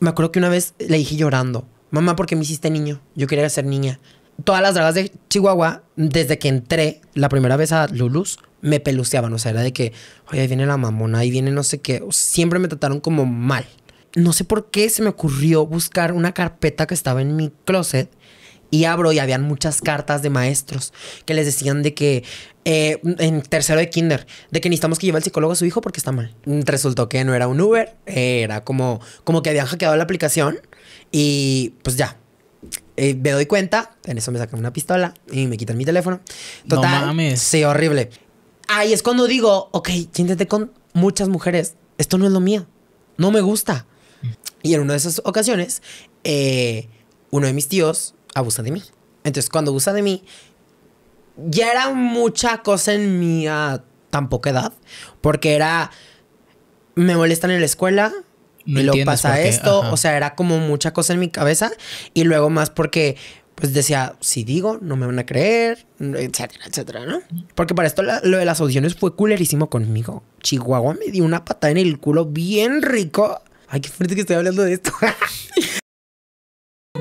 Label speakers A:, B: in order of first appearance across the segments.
A: me acuerdo que una vez le dije llorando, mamá, porque me hiciste niño? Yo quería ser niña. Todas las dragas de Chihuahua, desde que entré la primera vez a Lulus, me peluceaban. O sea, era de que, oye, ahí viene la mamona, ahí viene no sé qué. Siempre me trataron como mal. No sé por qué se me ocurrió buscar una carpeta que estaba en mi closet y abro y habían muchas cartas de maestros que les decían de que eh, en tercero de kinder, de que necesitamos que lleve al psicólogo a su hijo porque está mal. Resultó que no era un Uber, era como, como que habían hackeado la aplicación y pues ya. Eh, me doy cuenta, en eso me sacan una pistola y me quitan mi teléfono. Total, no Sí, horrible. Ahí es cuando digo, ok, ya con muchas mujeres, esto no es lo mío, no me gusta. Mm. Y en una de esas ocasiones, eh, uno de mis tíos abusa de mí. Entonces, cuando abusa de mí, ya era mucha cosa en mi ah, tan poca edad, porque era, me molestan en la escuela, me lo pasa esto, o sea, era como mucha cosa en mi cabeza, y luego más porque, pues decía, si digo, no me van a creer, etcétera, etcétera, ¿no? Porque para esto lo de las audiciones fue culerísimo conmigo. Chihuahua me dio una patada en el culo bien rico. Ay, qué fuerte que estoy hablando
B: de esto.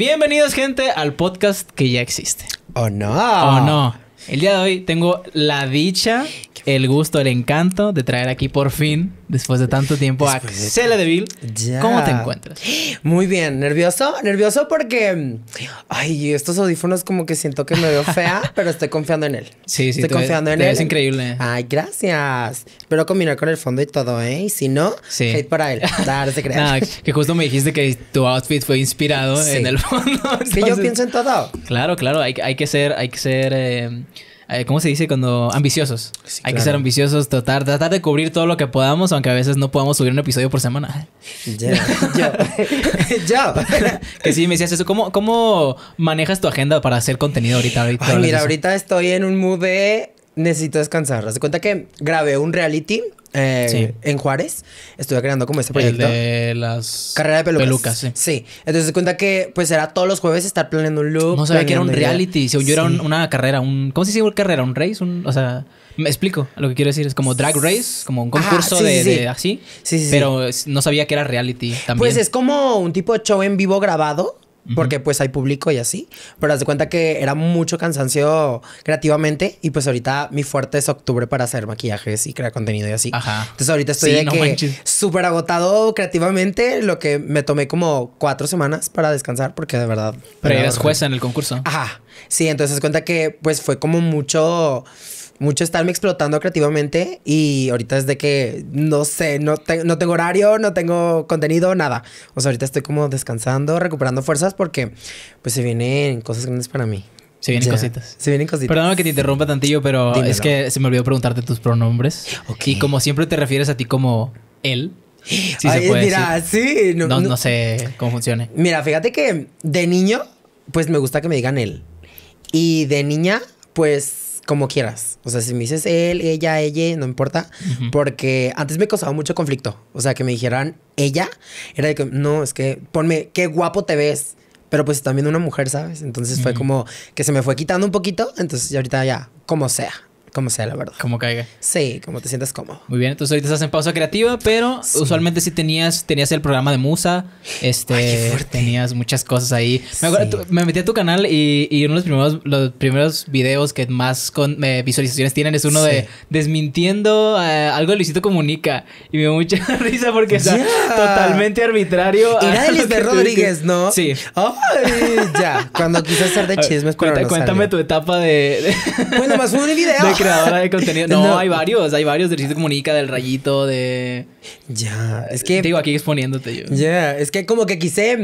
B: Bienvenidos, gente, al podcast que ya existe. ¿O oh, no? ¿O oh, no? El día de hoy tengo la dicha el gusto, el encanto de traer aquí por fin, después de tanto tiempo, a de... Vil. ¿Cómo te encuentras? Muy bien, nervioso, nervioso porque,
A: ay, estos audífonos como que siento que me veo fea, pero estoy confiando en él. Sí, sí, estoy confiando en él. Es increíble. Ay, gracias. Espero combinar con el fondo y todo, ¿eh? Y si no, hate para él. Darse creer.
B: que justo me dijiste que tu outfit fue inspirado en el fondo. Que yo
A: pienso en todo.
B: Claro, claro, hay, hay que ser, hay que ser. Eh, eh, ¿cómo se dice? Cuando ambiciosos. Hay que ser ambiciosos, tratar, de cubrir todo lo que podamos, aunque a veces no podamos subir un episodio por semana. Ya, ya, ya. Que sí, me decías eso. ¿Cómo, manejas tu agenda para hacer contenido ahorita? ahorita mira, ahorita
A: estoy en un mood de necesito descansar. Haz de cuenta que grabé un reality eh, en Juárez. Estuve creando como este proyecto. El de las... Carrera de pelucas. sí. Entonces cuenta que pues era todos los jueves estar planeando un look. No sabía que era un reality. se yo era
B: una carrera, un... ¿Cómo se dice carrera? ¿Un race? o sea... Me explico lo que quiero decir. Es como drag race, como un concurso sí, de, sí. así. Sí, pero no sabía que era reality también. Pues es
A: como un tipo de show en vivo grabado porque pues hay público y así. Pero haz de cuenta que era mucho cansancio creativamente y pues ahorita mi fuerte es octubre para hacer maquillajes y crear contenido y así. Ajá. Entonces ahorita estoy de que súper agotado creativamente, lo que me tomé como cuatro semanas para descansar porque de verdad... Pero eres jueza
B: en el concurso. Ajá.
A: Sí, entonces haz de cuenta que pues fue como mucho mucho estarme explotando creativamente y ahorita es de que no sé, no, no tengo horario, no tengo contenido, nada. O sea, ahorita estoy como descansando, recuperando fuerzas porque pues se
B: vienen cosas grandes para mí. Se vienen cositas. Se vienen cositas. Perdóname que te interrumpa tantillo, pero es que se me olvidó preguntarte tus pronombres. Y como siempre te refieres a ti como él. Sí Ay, mira, sí. No, no sé cómo funcione.
A: Mira, fíjate que de niño, pues me gusta que me digan él. Y de niña, pues como quieras. O sea, si me dices él, ella, ella, no importa. Porque antes me causaba mucho conflicto. O sea, que me dijeran ella, era de que, no, es que ponme, qué guapo te ves. Pero pues también una mujer, ¿sabes? Entonces fue como que se me fue quitando un poquito. Entonces ahorita ya, como sea. Como sea, la verdad. Como caiga. Sí, como te sientas cómodo.
B: Muy bien, entonces ahorita estás en pausa creativa, pero usualmente sí tenías, tenías el programa de Musa, este, tenías muchas cosas ahí. Me, metí a tu canal y, y, uno de los primeros, los primeros videos que más con, eh, visualizaciones tienen es uno de desmintiendo eh, algo de Luisito Comunica. Y me dio mucha risa porque es totalmente arbitrario. Y de Rodríguez, ¿no? Sí. ya, cuando quise hacer de chismes, Cuéntame, tu etapa de... Bueno, más un video. creadora de contenido. No, hay varios, hay varios de sitio comunica, del rayito, de. Ya, es que. Te digo aquí exponiéndote yo.
A: Ya, es que como que quise.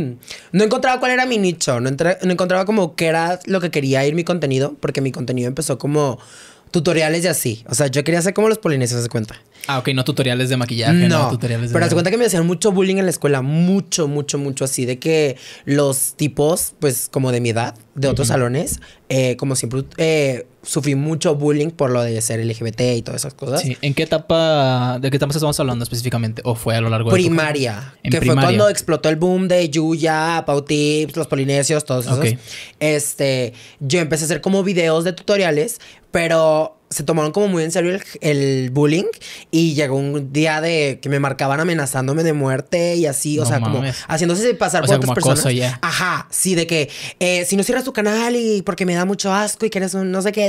A: No encontraba cuál era mi nicho, no, encontraba como qué era lo que quería ir mi contenido, porque mi contenido empezó como tutoriales y así. O sea, yo quería hacer como los polinesios, se cuenta.
B: Ah, ok, no tutoriales de maquillaje, no, tutoriales de Pero se
A: cuenta que me hacían mucho bullying en la escuela, mucho, mucho, mucho así, de que los tipos, pues como de mi edad, de otros salones, eh, como siempre, eh, sufrí mucho bullying por lo de ser
B: LGBT y todas esas cosas. Sí, ¿en qué etapa, de qué etapa estamos hablando específicamente? ¿O fue a lo largo de Primaria, que fue cuando
A: explotó el boom de Yuya, Tips, los polinesios, todos esos. Este, yo empecé a hacer como videos de tutoriales, pero se tomaron como muy en serio el, el, bullying y llegó un día de que me marcaban amenazándome de muerte y así, o sea, como haciéndose pasar por otras personas. Ajá, sí, de que eh, si no cierras tu canal y porque me da mucho asco y que eres un no sé qué,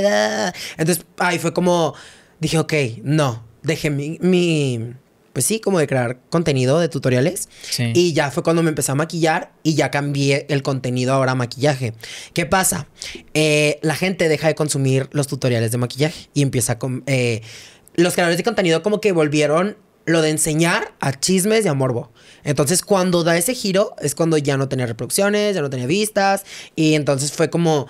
A: entonces ahí fue como dije, ok, no, dejé mi pues sí, como de crear contenido de tutoriales. Y ya fue cuando me empecé a maquillar y ya cambié el contenido ahora a maquillaje. ¿Qué pasa? Eh, la gente deja de consumir los tutoriales de maquillaje y empieza con... Eh, los creadores de contenido como que volvieron lo de enseñar a chismes y a morbo. Entonces, cuando da ese giro, es cuando ya no tenía reproducciones, ya no tenía vistas. Y entonces fue como,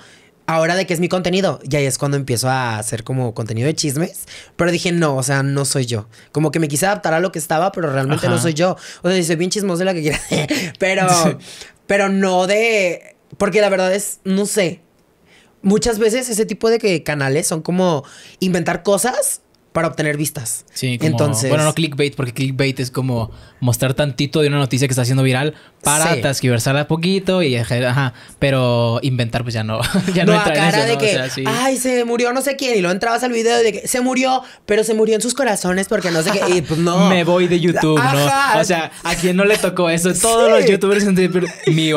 A: Ahora de que es mi contenido, ya es cuando empiezo a hacer como contenido de chismes. Pero dije, no, o sea, no soy yo. Como que me quise adaptar a lo que estaba, pero realmente no soy yo. O sea, soy bien chismoso de la que quiera. pero, pero no de. Porque la verdad es, no sé. Muchas veces ese tipo de canales son como inventar
B: cosas para obtener vistas. Sí, entonces. Bueno, no clickbait, porque clickbait es como mostrar tantito de una noticia que está haciendo viral para sí. a poquito y ajá, pero inventar pues ya no. ya no, entra en eso, ay,
A: se murió no sé quién y lo entrabas al video de que se murió, pero se murió en sus corazones porque no sé qué. Y pues no. Me voy de YouTube, ¿no? O sea,
B: a quien no le tocó eso. Todos los youtubers,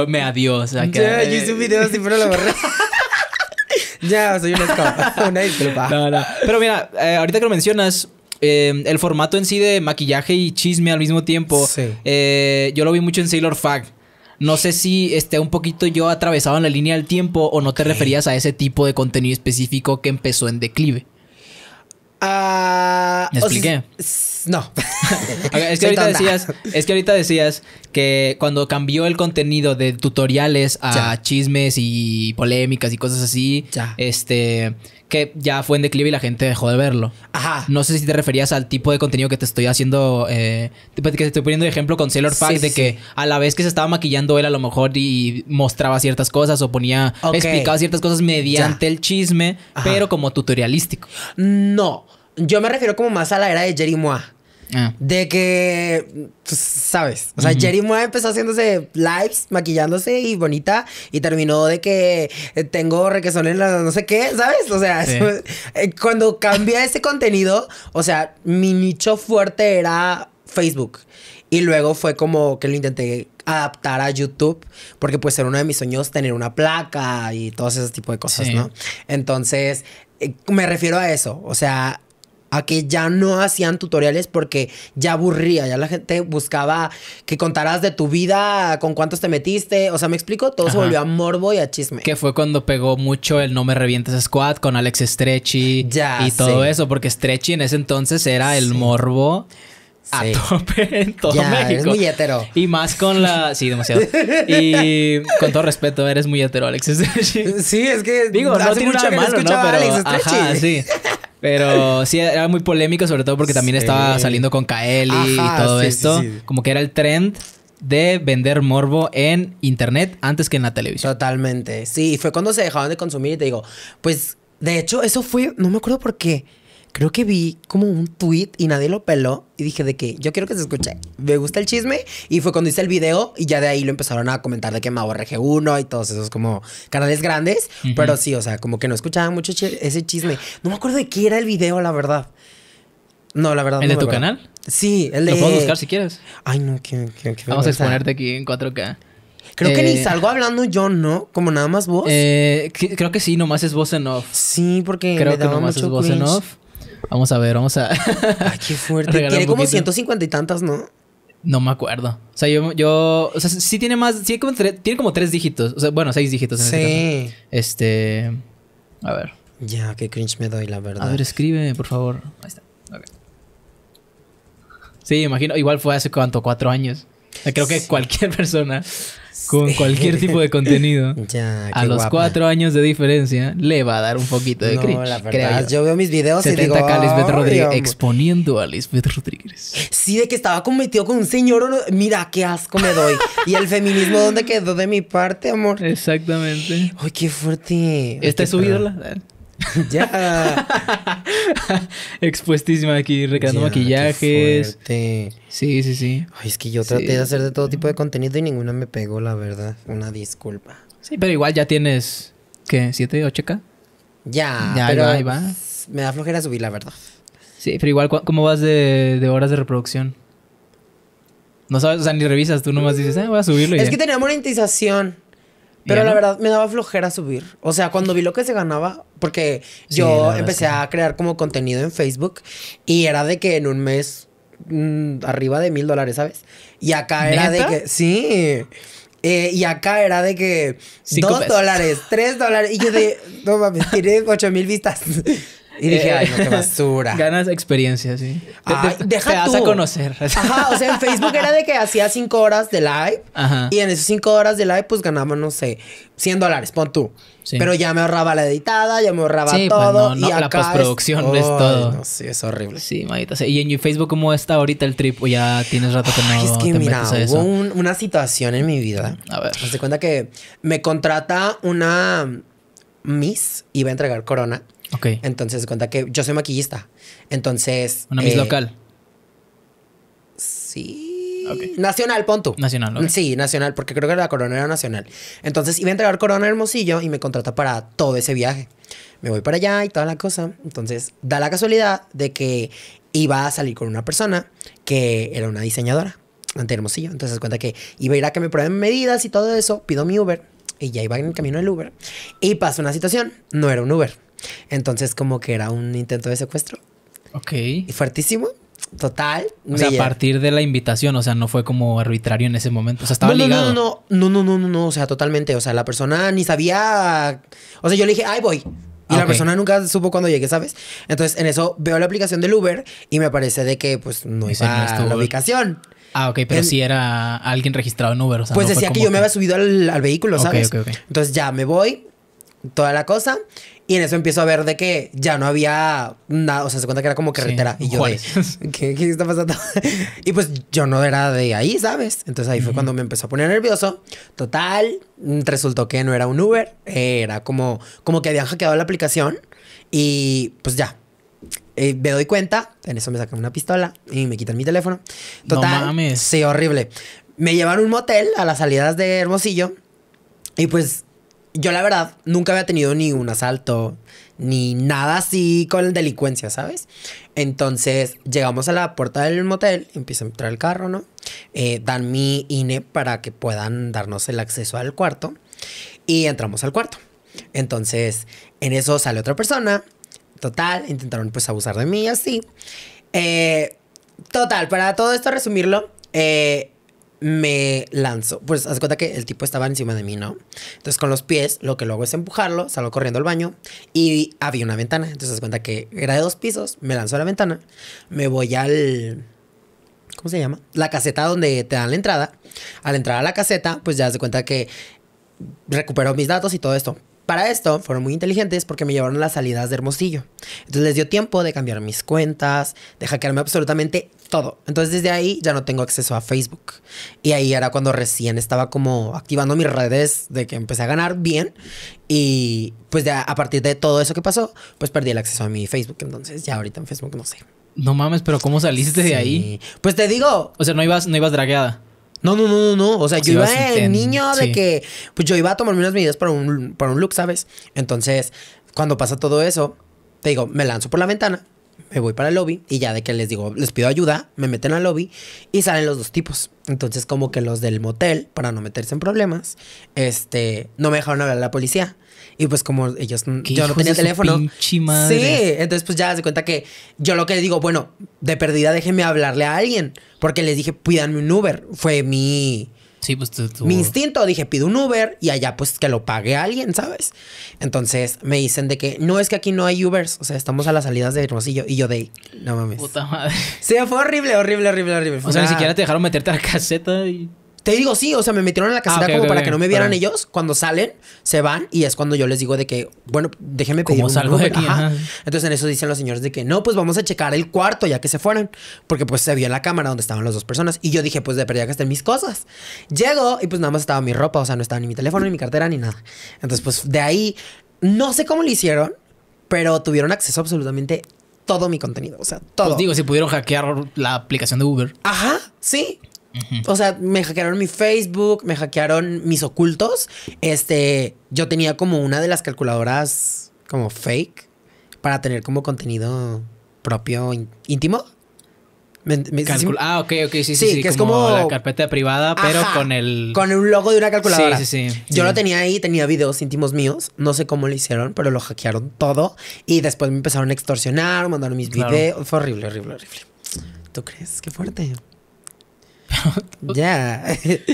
B: me adiós. yo hice video así pero lo borré. ya, soy una escapa. Una disculpa. No, Pero mira, eh, ahorita que lo mencionas, eh, el formato en sí de maquillaje y chisme al mismo tiempo, eh, yo lo vi mucho en Sailor Fag. No sé si esté un poquito yo atravesado en la línea del tiempo o no te referías a ese tipo de contenido específico que empezó en declive. Ah... ¿Me expliqué? no. es, que ahorita decías, es que ahorita decías que cuando cambió el contenido de tutoriales a chismes y polémicas y cosas así, este que ya fue en declive y la gente dejó de verlo. Ajá. No sé si te referías al tipo de contenido que te estoy haciendo, eh, que te estoy poniendo de ejemplo con Sailor Pack, de que a la vez que se estaba maquillando él a lo mejor y mostraba ciertas cosas o ponía, explicaba ciertas cosas mediante el chisme, pero como tutorialístico.
A: No, yo me refiero como más a la era de Jerry Mois. Ah. De que, pues, sabes, o sea, Jerry Moore empezó haciéndose lives, maquillándose y bonita, y terminó de que eh, tengo requesón en la no sé qué, ¿sabes? O sea, eh, cuando cambié ese contenido, o sea, mi nicho fuerte era Facebook. Y luego fue como que lo intenté adaptar a YouTube, porque pues era uno de mis sueños tener una placa y todo ese tipo de cosas, ¿no? Entonces, eh, me refiero a eso, o sea, a que ya no hacían tutoriales porque ya aburría, ya la gente buscaba que contaras de tu vida, con cuántos te metiste, o sea, me explico, todo se volvió a morbo y a chisme.
B: Que fue cuando pegó mucho el No me revientes squad con Alex Stretchy ya, y todo eso, porque Stretchy en ese entonces era el morbo a tope en todo México. muy Y más con la. Sí, demasiado. Y con todo respeto, eres muy hetero, Alex
A: Stretchy. Sí, es que. Digo, no tiene nada malo, ¿no? Ajá,
B: sí. Pero sí, era muy polémico, sobre todo porque también estaba saliendo con Kaeli y todo esto. Como que era el trend de vender morbo en internet antes que en la televisión. Totalmente. Sí, fue cuando se dejaron de consumir y te digo, pues de hecho, eso fue, no me acuerdo por qué creo
A: que vi como un tweet y nadie lo peló y dije de que yo quiero que se escuche. Me gusta el chisme y fue cuando hice el video y ya de ahí lo empezaron a comentar de que Mau RG1 y todos esos como canales grandes, pero sí, o sea, como que no escuchaba mucho ese chisme. No me acuerdo de qué era el video, la verdad. No, la verdad. ¿El de tu canal? Sí, el de... Lo puedo buscar
B: si quieres. Ay, no, que... Vamos a exponerte aquí en 4K. Creo que ni eh, salgo
A: hablando yo, ¿no? Como
B: nada más vos. Eh, creo que sí, nomás es voz en off. Sí, porque creo que nomás es voz en off. Vamos a ver, vamos a. Ay, qué fuerte. Tiene como 150 y tantas, ¿no? No me acuerdo. O sea, yo, yo. O sea, sí tiene más. Sí, tiene como tres dígitos. O sea, bueno, seis dígitos en este sí. este Este. A ver. Ya, qué cringe me doy, la verdad. A ver, escribe, por favor. Ahí está. Okay. Sí, imagino. Igual fue hace cuánto, cuatro años. Creo que cualquier persona con cualquier tipo de contenido, a los cuatro años de diferencia, le va a dar un poquito de no, yo. veo mis videos y digo... Lisbeth Rodríguez, exponiendo a Lisbeth Rodríguez.
A: Sí, de que estaba cometido con un señor... Mira, qué asco me doy. y el feminismo, ¿dónde quedó de mi parte, amor?
B: Exactamente. Ay,
A: qué fuerte. ¿Está ¿Esta es su
B: ya. Expuestísima aquí, recreando maquillajes. sí, sí, sí. Ay, es que yo traté de hacer
A: de todo tipo de contenido y ninguna me pegó, la verdad. Una disculpa. Sí, pero igual ya tienes,
B: ¿qué? ¿7, 8K? Ya, pero ahí
A: me da flojera subir, la verdad.
B: Sí, pero igual, ¿cómo vas de, horas de reproducción? No sabes, o sea, ni revisas, tú nomás dices, Eh, voy a subirlo. es que
A: tenía monetización. Pero la verdad me daba flojera subir. O sea, cuando vi lo que se ganaba, porque yo empecé a crear como contenido en Facebook y era de que en un mes mm, arriba de mil dólares, ¿sabes? Y acá era de que. Sí. Eh, y acá era de que dos dólares, tres dólares. Y yo de, no mames, tiré ocho mil vistas. Y dije, eh, ay, no, qué
B: basura. Ganas experiencia, sí. te, deja conocer. Ajá, o sea, en Facebook
A: era de que hacía cinco horas de live. Y en esas cinco horas de live, pues ganaba, no sé, 100 dólares, pon tú. Pero ya me ahorraba la editada, ya me ahorraba pues, todo. no, no, la postproducción es, todo.
B: sí, es horrible. Sí, maldita ¿Y en Facebook cómo está ahorita el trip? ya tienes rato que no Es que te mira, hubo
A: una situación en mi vida. A ver. Haz de cuenta que me contrata una Miss, iba a entregar corona. Ok. Entonces, se cuenta que yo soy maquillista. Entonces. Una Miss eh, local. Sí Nacional, pon Nacional, Sí, nacional, porque creo que la corona era nacional. Entonces iba a entregar corona Hermosillo y me contrata para todo ese viaje. Me voy para allá y toda la cosa. Entonces, da la casualidad de que iba a salir con una persona que era una diseñadora ante Hermosillo. Entonces, cuenta que iba a ir a que me prueben medidas y todo eso. Pido mi Uber y ya iba en el camino del Uber. Y pasa una situación, no era un Uber. Entonces, como que era un intento de secuestro. Ok. fuertísimo. Total. O sea, a partir
B: de la invitación, o sea, no fue como arbitrario en ese momento. O sea, estaba no, no, ligado.
A: No, no, no, no, no, no, o sea, totalmente. O sea, la persona ni sabía. O sea, yo le dije, ay, voy. Y ah, la persona nunca supo cuándo llegué, ¿sabes? Entonces, en eso veo la aplicación del Uber y me parece de que, pues, no hizo iba la ubicación.
B: Ah, ok, pero si era alguien registrado en Uber, o sea, Pues decía que yo me
A: había subido al, vehículo, ¿sabes? Entonces ya me voy, toda la cosa, y en eso empiezo a ver de que ya no había nada, o sea, se cuenta que era como carretera. y yo, ¿qué, está pasando? y pues yo no era de ahí, ¿sabes? Entonces ahí fue cuando me empezó a poner nervioso. Total, resultó que no era un Uber, era como, como que habían hackeado la aplicación y pues ya. Eh, me doy cuenta, en eso me sacan una pistola y me quitan mi teléfono. Total, no mames. sí, horrible. Me llevan a un motel a las salidas de Hermosillo y pues yo la verdad nunca había tenido ni un asalto, ni nada así con delincuencia, ¿sabes? Entonces llegamos a la puerta del motel, empieza a entrar el carro, ¿no? Eh, dan mi INE para que puedan darnos el acceso al cuarto y entramos al cuarto. Entonces en eso sale otra persona, total, intentaron pues abusar de mí así. Eh, total, para todo esto resumirlo, eh, me lanzo. Pues haz cuenta que el tipo estaba encima de mí, ¿no? Entonces con los pies lo que luego es empujarlo, salgo corriendo al baño y había una ventana. Entonces haz cuenta que era de dos pisos, me lanzo a la ventana, me voy al... ¿Cómo se llama? La caseta donde te dan la entrada. Al entrar a la caseta, pues ya haz de cuenta que recuperó mis datos y todo esto. Para esto fueron muy inteligentes porque me llevaron las salidas de Hermosillo. Entonces les dio tiempo de cambiar mis cuentas, de hackearme absolutamente todo. Entonces desde ahí ya no tengo acceso a Facebook. Y ahí era cuando recién estaba como activando mis redes de que empecé a ganar bien. Y pues a partir de todo eso que pasó, pues perdí el acceso a mi Facebook. Entonces ya ahorita en Facebook
B: no sé. No mames, pero ¿cómo saliste de ahí? Pues te digo. O sea, no ibas, no ibas dragueada. No, no, no, no, O sea, yo iba el niño de que. Pues yo iba a
A: tomarme unas medidas para un, para un look, ¿sabes? Entonces, cuando pasa todo eso, te digo, me lanzo por la ventana me voy para el lobby y ya de que les digo, les pido ayuda, me meten al lobby y salen los dos tipos. Entonces como que los del motel, para no meterse en problemas, este, no me dejaron hablar a la policía. Y pues como ellos, yo no tenía teléfono. Sí, entonces pues ya se cuenta que yo lo que digo, bueno, de perdida déjenme hablarle a alguien, porque les dije, pídanme un Uber, fue mi Sí, pues Mi instinto, dije, pido un Uber y allá pues que lo pague alguien, ¿sabes? Entonces me dicen de que no es que aquí no hay Ubers, o sea, estamos a las salidas de Hermosillo y yo de
B: no mames. Puta
A: madre. Sí, fue horrible, horrible, horrible, horrible. O sea, ni siquiera te dejaron meterte a la caseta y te digo, sí, o sea, me metieron en la ah, casita como para que no me vieran ellos. Cuando salen, se van y es cuando yo les digo de que, bueno, déjeme pedir un salgo de aquí, Entonces en eso dicen los señores de que no, pues vamos a checar el cuarto ya que se fueron. Porque pues se vio en la cámara donde estaban las dos personas. Y yo dije, pues de perdida que estén mis cosas. Llego y pues nada más estaba mi ropa, o sea, no estaba ni mi teléfono, ni mi cartera, ni nada. Entonces, pues de ahí, no sé cómo lo hicieron, pero tuvieron acceso absolutamente todo mi contenido. O sea, todo. Pues, digo,
B: si pudieron hackear la aplicación de Uber.
A: Ajá, sí. O sea, me hackearon mi Facebook, me hackearon mis ocultos. Este, yo tenía como una de las calculadoras como fake para tener como contenido propio íntimo. Me, ah, ok,
B: ok, sí, sí, sí. que es como la carpeta privada, pero con el. Con un logo de una calculadora. Sí, sí, sí. Yo lo
A: tenía ahí, tenía videos íntimos míos. No sé cómo lo hicieron, pero lo hackearon todo. Y después me empezaron a extorsionar, mandaron mis videos. Fue
B: horrible, horrible, horrible. ¿Tú crees? Qué fuerte ya.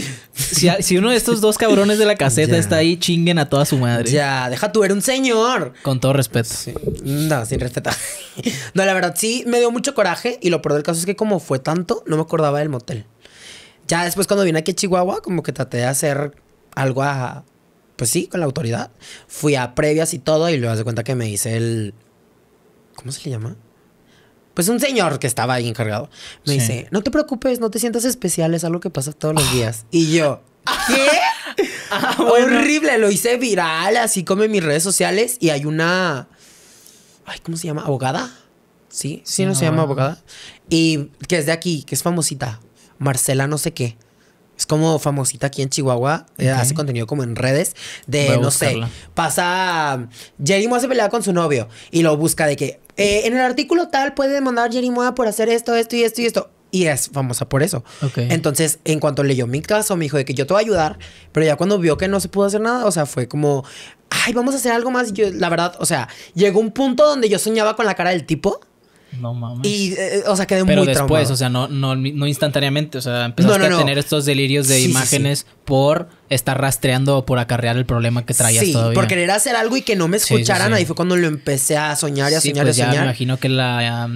B: si, uno de estos dos cabrones de la caseta está ahí, chinguen a toda su madre. Ya, deja tú, era un señor. Con todo respeto. Sí. No, sin respeto. no, la verdad, sí,
A: me dio mucho coraje. Y lo peor del caso es que como fue tanto, no me acordaba del motel. Ya después cuando vine aquí a Chihuahua, como que traté de hacer algo a... Pues sí, con la autoridad. Fui a previas y todo y luego de cuenta que me hice el... ¿Cómo se le llama? pues un señor que estaba ahí encargado, me dice, no te preocupes, no te sientas especial, es algo que pasa todos los ah. días. Y yo,
B: ¿qué? Ah, Horrible,
A: lo hice viral, así como en mis redes sociales y hay una, ay, ¿cómo se llama? ¿Abogada? Sí, sí, no, se llama abogada. Y que es de aquí, que es famosita, Marcela no sé qué. Es como famosita aquí en Chihuahua. Eh, hace contenido como en redes de, no sé, pasa... Jerry Moore se pelea con su novio y lo busca de que eh, en el artículo tal puede demandar Jenny Moda por hacer esto, esto y esto y esto. Y es famosa por eso. Entonces, en cuanto leyó mi caso, me dijo de que yo te voy a ayudar, pero ya cuando vio que no se pudo hacer nada, o sea, fue como, ay, vamos a hacer algo más. Y yo, la verdad, o sea, llegó un punto donde yo soñaba con la cara del tipo. No mames. Y, eh, o sea, quedé Pero muy después, o sea,
B: no, no instantáneamente, o sea, empezaste a tener estos delirios de imágenes por estar rastreando por acarrear el problema que traías sí, por querer
A: hacer algo y que no me escucharan. Ahí fue cuando lo empecé a soñar y a soñar y a pues ya Me imagino
B: que la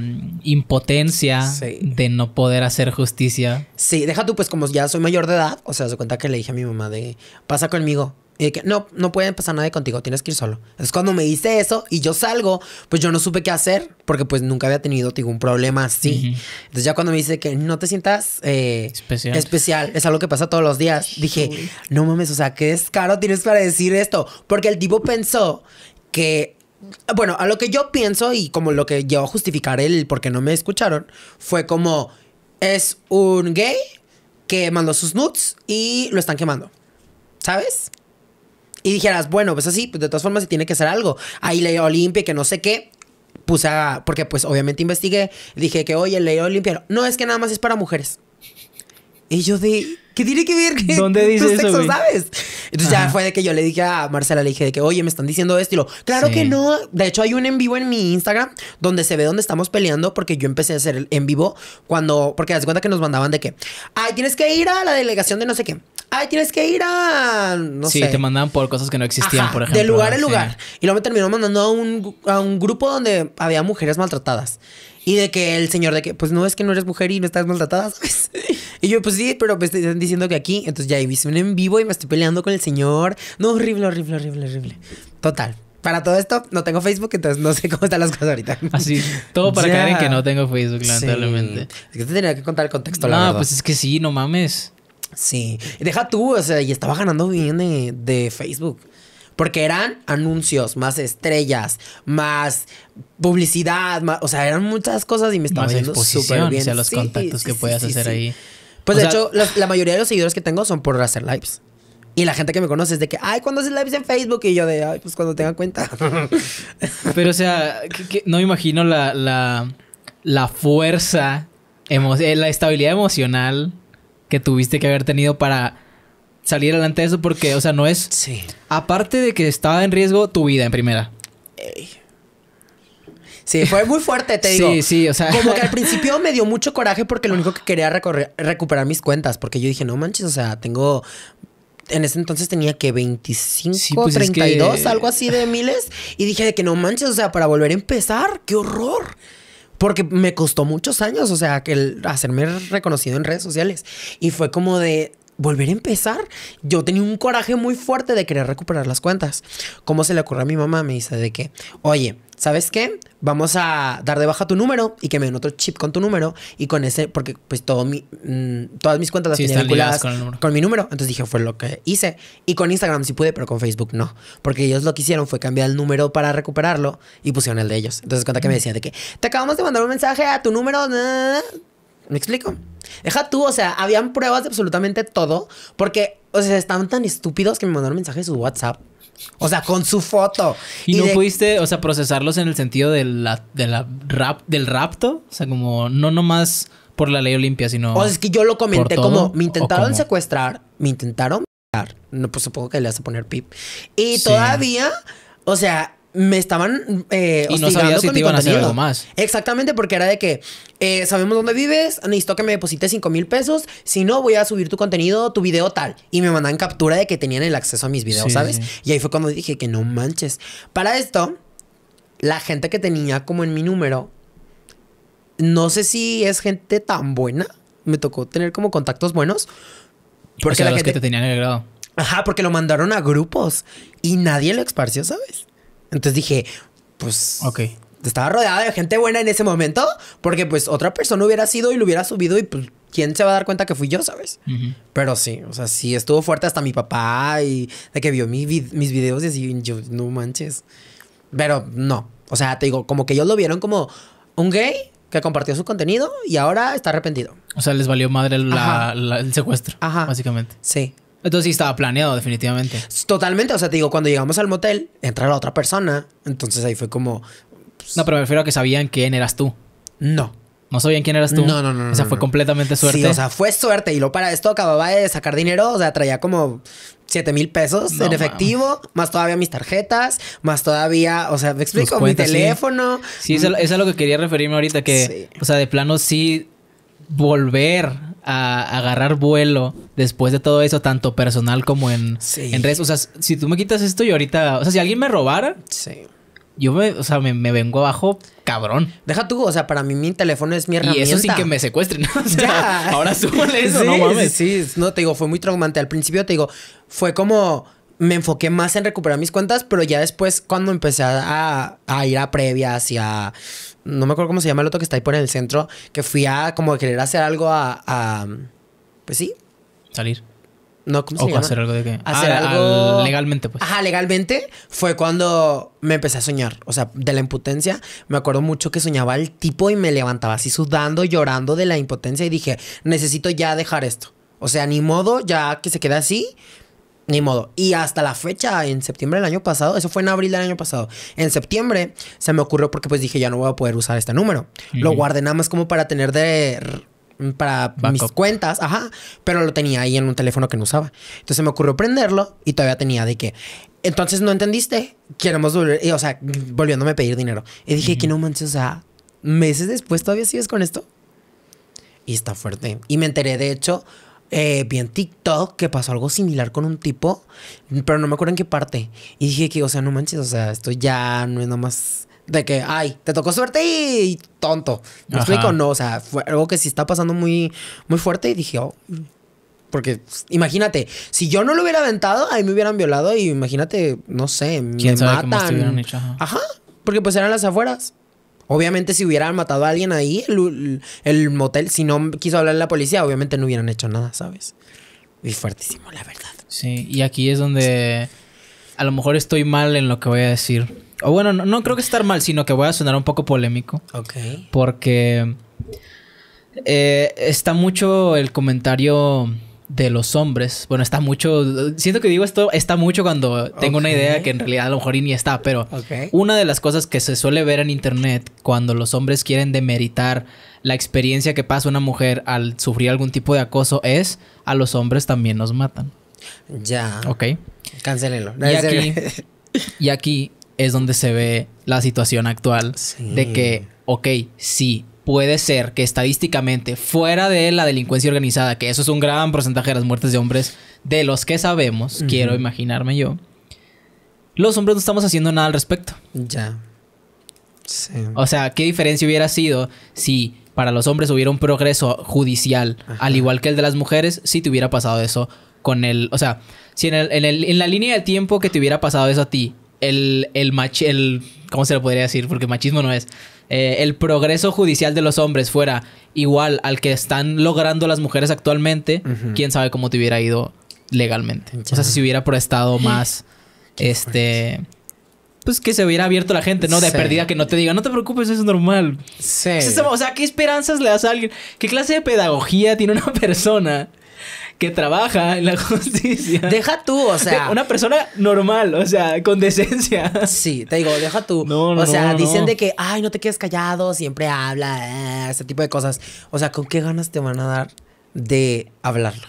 B: impotencia de no poder hacer justicia.
A: Sí, deja tú, pues como ya soy mayor de edad, o sea, se cuenta que le dije a mi mamá de, pasa conmigo que, no, no puede pasar nadie contigo, tienes que ir solo. Es cuando me dice eso y yo salgo, pues yo no supe qué hacer, porque pues nunca había tenido ningún problema así. Entonces ya cuando me dice que no te sientas eh, especial. es algo que pasa todos los días, dije, no mames, o sea, qué caro tienes para decir esto. Porque el tipo pensó que bueno, a lo que yo pienso y como lo que llevó a justificar el Porque no me escucharon fue como es un gay que mandó sus nudes y lo están quemando. ¿Sabes? y dijeras, bueno, pues así, pues de todas formas se tiene que hacer algo. Ahí leí Olimpia, que no sé qué, puse a, porque pues obviamente investigué, dije que, oye, leí Olimpia, no, es que nada más es para mujeres. Y yo de, ¿qué tiene que ver? Que ¿Dónde dice eso, sabes? Entonces ya fue de que yo le dije a Marcela, le dije de que, oye, me están diciendo esto. Y lo, claro que no. De hecho, hay un en vivo en mi Instagram donde se ve dónde estamos peleando porque yo empecé a hacer el en vivo cuando, porque das cuenta que nos mandaban de que, ah, tienes que ir a la delegación de no sé qué ay, tienes que ir a. No sí, te
B: mandaban por cosas que no existían, por ejemplo. De lugar a lugar.
A: Y luego me terminó mandando a un, a un grupo donde había mujeres maltratadas. Y de que el señor de que, pues no es que no eres mujer y no estás maltratada, ¿sabes? Y yo, pues sí, pero me están diciendo que aquí. Entonces ya hice un en vivo y me estoy peleando con el señor. No, horrible, horrible, horrible, horrible. Total. Para todo esto, no tengo Facebook, entonces no sé cómo están las cosas ahorita. Así, todo para caer que no tengo
B: Facebook, lamentablemente. Es que te tenía que contar el contexto, no, pues es que sí, no mames.
A: Sí, deja tú, o sea, y estaba ganando bien de, Facebook. Porque eran anuncios, más estrellas, más publicidad, más, o sea, eran muchas cosas y me estaba yendo súper bien. O sea, los contactos que hacer ahí. Pues de hecho, la mayoría de los seguidores que tengo son por hacer lives. Y la gente que me conoce es de que, ay, cuando haces lives en Facebook? Y yo de, ay, pues cuando tenga cuenta.
B: Pero, o sea, no imagino la, la fuerza, eh, la estabilidad emocional que tuviste que haber tenido para salir adelante de eso, porque, o sea, no es. Sí. Aparte de que estaba en riesgo tu vida en primera. Sí, fue muy fuerte, te digo. Sí, sí, o
A: sea. Como que al principio me dio mucho coraje porque lo único que quería era recuperar mis cuentas, porque yo dije, no manches, o sea, tengo en ese entonces tenía que 25, 32, pues algo así de miles. Y dije de que no manches, o sea, para volver a empezar, qué horror. Porque me costó muchos años, o sea, que el hacerme reconocido en redes sociales. Y fue como de, volver a empezar. Yo tenía un coraje muy fuerte de querer recuperar las cuentas. ¿Cómo se le ocurrió a mi mamá? Me dice de que, oye, ¿sabes qué? Vamos a dar de baja tu número y que me den otro chip con tu número y con ese, porque pues todo mm, todas mis cuentas las tenía vinculadas con, mi número. Entonces dije, fue lo que hice. Y con Instagram sí pude, pero con Facebook no. Porque ellos lo que hicieron fue cambiar el número para recuperarlo y pusieron el de ellos. Entonces cuenta que me decía de que te acabamos de mandar un mensaje a tu número. ¿Me explico? Deja tú, o sea, habían pruebas de absolutamente todo, porque, o sea, estaban tan estúpidos que me mandaron mensajes de su WhatsApp. O sea, con su
B: foto. ¿Y, no pudiste, o sea, procesarlos en el sentido de la, de la rap, del rapto? O sea, como no nomás por la ley olimpia, sino... O sea, es que yo lo comenté como, me intentaron
A: secuestrar,
B: me intentaron... No, pues supongo que le vas a poner pip.
A: Y todavía, o sea, me estaban eh, y no sabía te iban a hacer más. Exactamente, porque era de que eh, sabemos dónde vives, necesito que me deposites 5 mil pesos, si no voy a subir tu contenido, tu video tal. Y me mandan captura de que tenían el acceso a mis videos, ¿sabes? Y ahí fue cuando dije que no manches. Para esto, la gente que tenía como en mi número, no sé si es gente tan buena, me tocó tener como contactos buenos. Porque la gente... que te tenían grado Ajá, porque lo mandaron a grupos y nadie lo esparció, ¿sabes? Entonces dije, pues... Ok. Estaba rodeada de gente buena en ese momento, porque pues otra persona hubiera sido y lo hubiera subido y pues ¿quién se va a dar cuenta que fui yo, sabes? Pero sí, o sea, sí estuvo fuerte hasta mi papá y de que vio mis videos y así, yo, no manches. Pero no, o sea, te digo, como que ellos lo vieron como un gay que compartió su contenido y ahora está arrepentido.
B: O sea, les valió madre el secuestro, básicamente. Sí. Entonces sí estaba planeado, definitivamente.
A: Totalmente. O sea, te digo, cuando llegamos al motel, entra la otra persona. Entonces ahí fue como. Pues, no,
B: pero me refiero a que sabían quién eras tú. No. No sabían quién eras tú. No, no, no. O sea, fue completamente suerte. Sí, o sea, fue
A: suerte. Y lo para esto acababa de sacar dinero. O sea, traía como 7 mil pesos en efectivo, más todavía mis tarjetas, más todavía, o sea, me explico, mi teléfono.
B: Sí, eso, es a lo que quería referirme ahorita, que, o sea, de plano sí volver a agarrar vuelo después de todo eso, tanto personal como en, redes. O sea, si tú me quitas esto y ahorita, o sea, si alguien me robara, yo me, vengo abajo cabrón. Deja tú, o sea, para mí mi teléfono es mi herramienta. Y eso sí que me secuestren. O Ahora súbale eso, sí, no mames. Sí, no, te
A: digo, fue muy traumante. Al principio te digo, fue como me enfoqué más en recuperar mis cuentas, pero ya después cuando empecé a, a ir a previas y a no me acuerdo cómo se llama el otro que está ahí por el centro, que fui a como querer hacer algo a, pues sí. Salir. No, ¿cómo se o hacer algo de qué? Hacer ah, algo... legalmente, pues. Ajá, legalmente fue cuando me empecé a soñar. O sea, de la impotencia. Me acuerdo mucho que soñaba el tipo y me levantaba así sudando, llorando de la impotencia y dije, necesito ya dejar esto. O sea, ni modo, ya que se queda así, ni modo. Y hasta la fecha, en septiembre del año pasado, eso fue en abril del año pasado. En septiembre se me ocurrió porque pues dije, ya no voy a poder usar este número. Lo guardé nada más como para tener de para mis cuentas, ajá, pero lo tenía ahí en un teléfono que no usaba. Entonces se me ocurrió prenderlo y todavía tenía de que, entonces no entendiste, queremos volver, o sea, volviéndome a pedir dinero. Y dije, que no manches, o sea, meses después todavía sigues con esto. Y está fuerte. Y me enteré, de hecho, eh, vi en TikTok que pasó algo similar con un tipo, pero no me acuerdo en qué parte. Y dije que, o sea, no manches, o sea, esto ya no es nada más de que, ay, te tocó suerte y, tonto. ¿Me explico? No, o sea, fue algo que sí está pasando muy, muy fuerte y dije, oh. Mm". Porque pues, imagínate, si yo no lo hubiera aventado, ahí me hubieran violado y imagínate, no sé, me matan. ajá. porque pues eran las afueras. Obviamente, si hubieran matado a alguien ahí, el, motel, si no quiso hablar la policía, obviamente no hubieran hecho nada, ¿sabes?
B: Y fuertísimo, la verdad. Sí, y aquí es donde a lo mejor estoy mal en lo que voy a decir. O bueno, no, creo que estar mal, sino que voy a sonar un poco polémico. Ok. Porque eh, está mucho el comentario de los hombres. Bueno, está mucho. Siento que digo esto, está mucho cuando tengo una idea que en realidad a lo mejor ni está, pero una de las cosas que se suele ver en internet cuando los hombres quieren demeritar la experiencia que pasa una mujer al sufrir algún tipo de acoso es a los hombres también nos matan.
A: Ya. Ok.
B: Cancelenlo. y aquí, y aquí es donde se ve la situación actual de que, ok, sí, puede ser que estadísticamente, fuera de la delincuencia organizada, que eso es un gran porcentaje de las muertes de hombres, de los que sabemos, quiero imaginarme yo, los hombres no estamos haciendo nada al respecto. Ya. Sí. O sea, ¿qué diferencia hubiera sido si para los hombres hubiera un progreso judicial, al igual que el de las mujeres, si te hubiera pasado eso con el... O sea, si en, la línea de tiempo que te hubiera pasado eso a ti, el, el, el ¿Cómo se lo podría decir? Porque machismo no es eh, el progreso judicial de los hombres fuera igual al que están logrando las mujeres actualmente, quién sabe cómo te hubiera ido legalmente. O sea, si hubiera prestado más, este... pues que se hubiera abierto la gente, ¿no? De perdida que no te diga, no te preocupes, es normal. Sí. O sea, ¿qué esperanzas le das a alguien? ¿Qué clase de pedagogía tiene una persona que trabaja en la justicia. Deja tú, o sea. Una persona normal, o sea, con decencia. Sí, te digo, deja tú. No, no, o sea, dicen de
A: que, ay, no te quedes callado, siempre habla, eh", ese tipo de cosas. O sea, ¿con qué ganas te van a dar de hablarlo?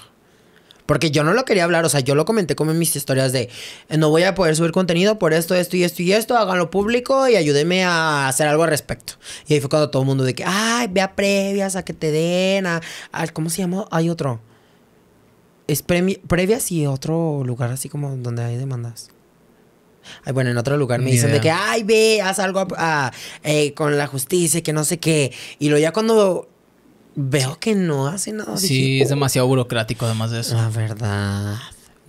A: Porque yo no lo quería hablar, o sea, yo lo comenté como en mis historias de, no voy a poder subir contenido por esto, esto y esto y esto, háganlo público y ayúdenme a hacer algo al respecto. Y ahí fue cuando todo el mundo de que, ay, vea previas a que te den, a, ¿cómo se llamó? Hay otro ¿Es previas y otro lugar así como donde hay demandas? Ay, bueno, en otro lugar me dicen de que, ay, ve, haz algo eh, con la justicia, que no sé qué. Y luego ya cuando veo que no hace nada. Sí, es oh".
B: demasiado burocrático además de eso. La verdad.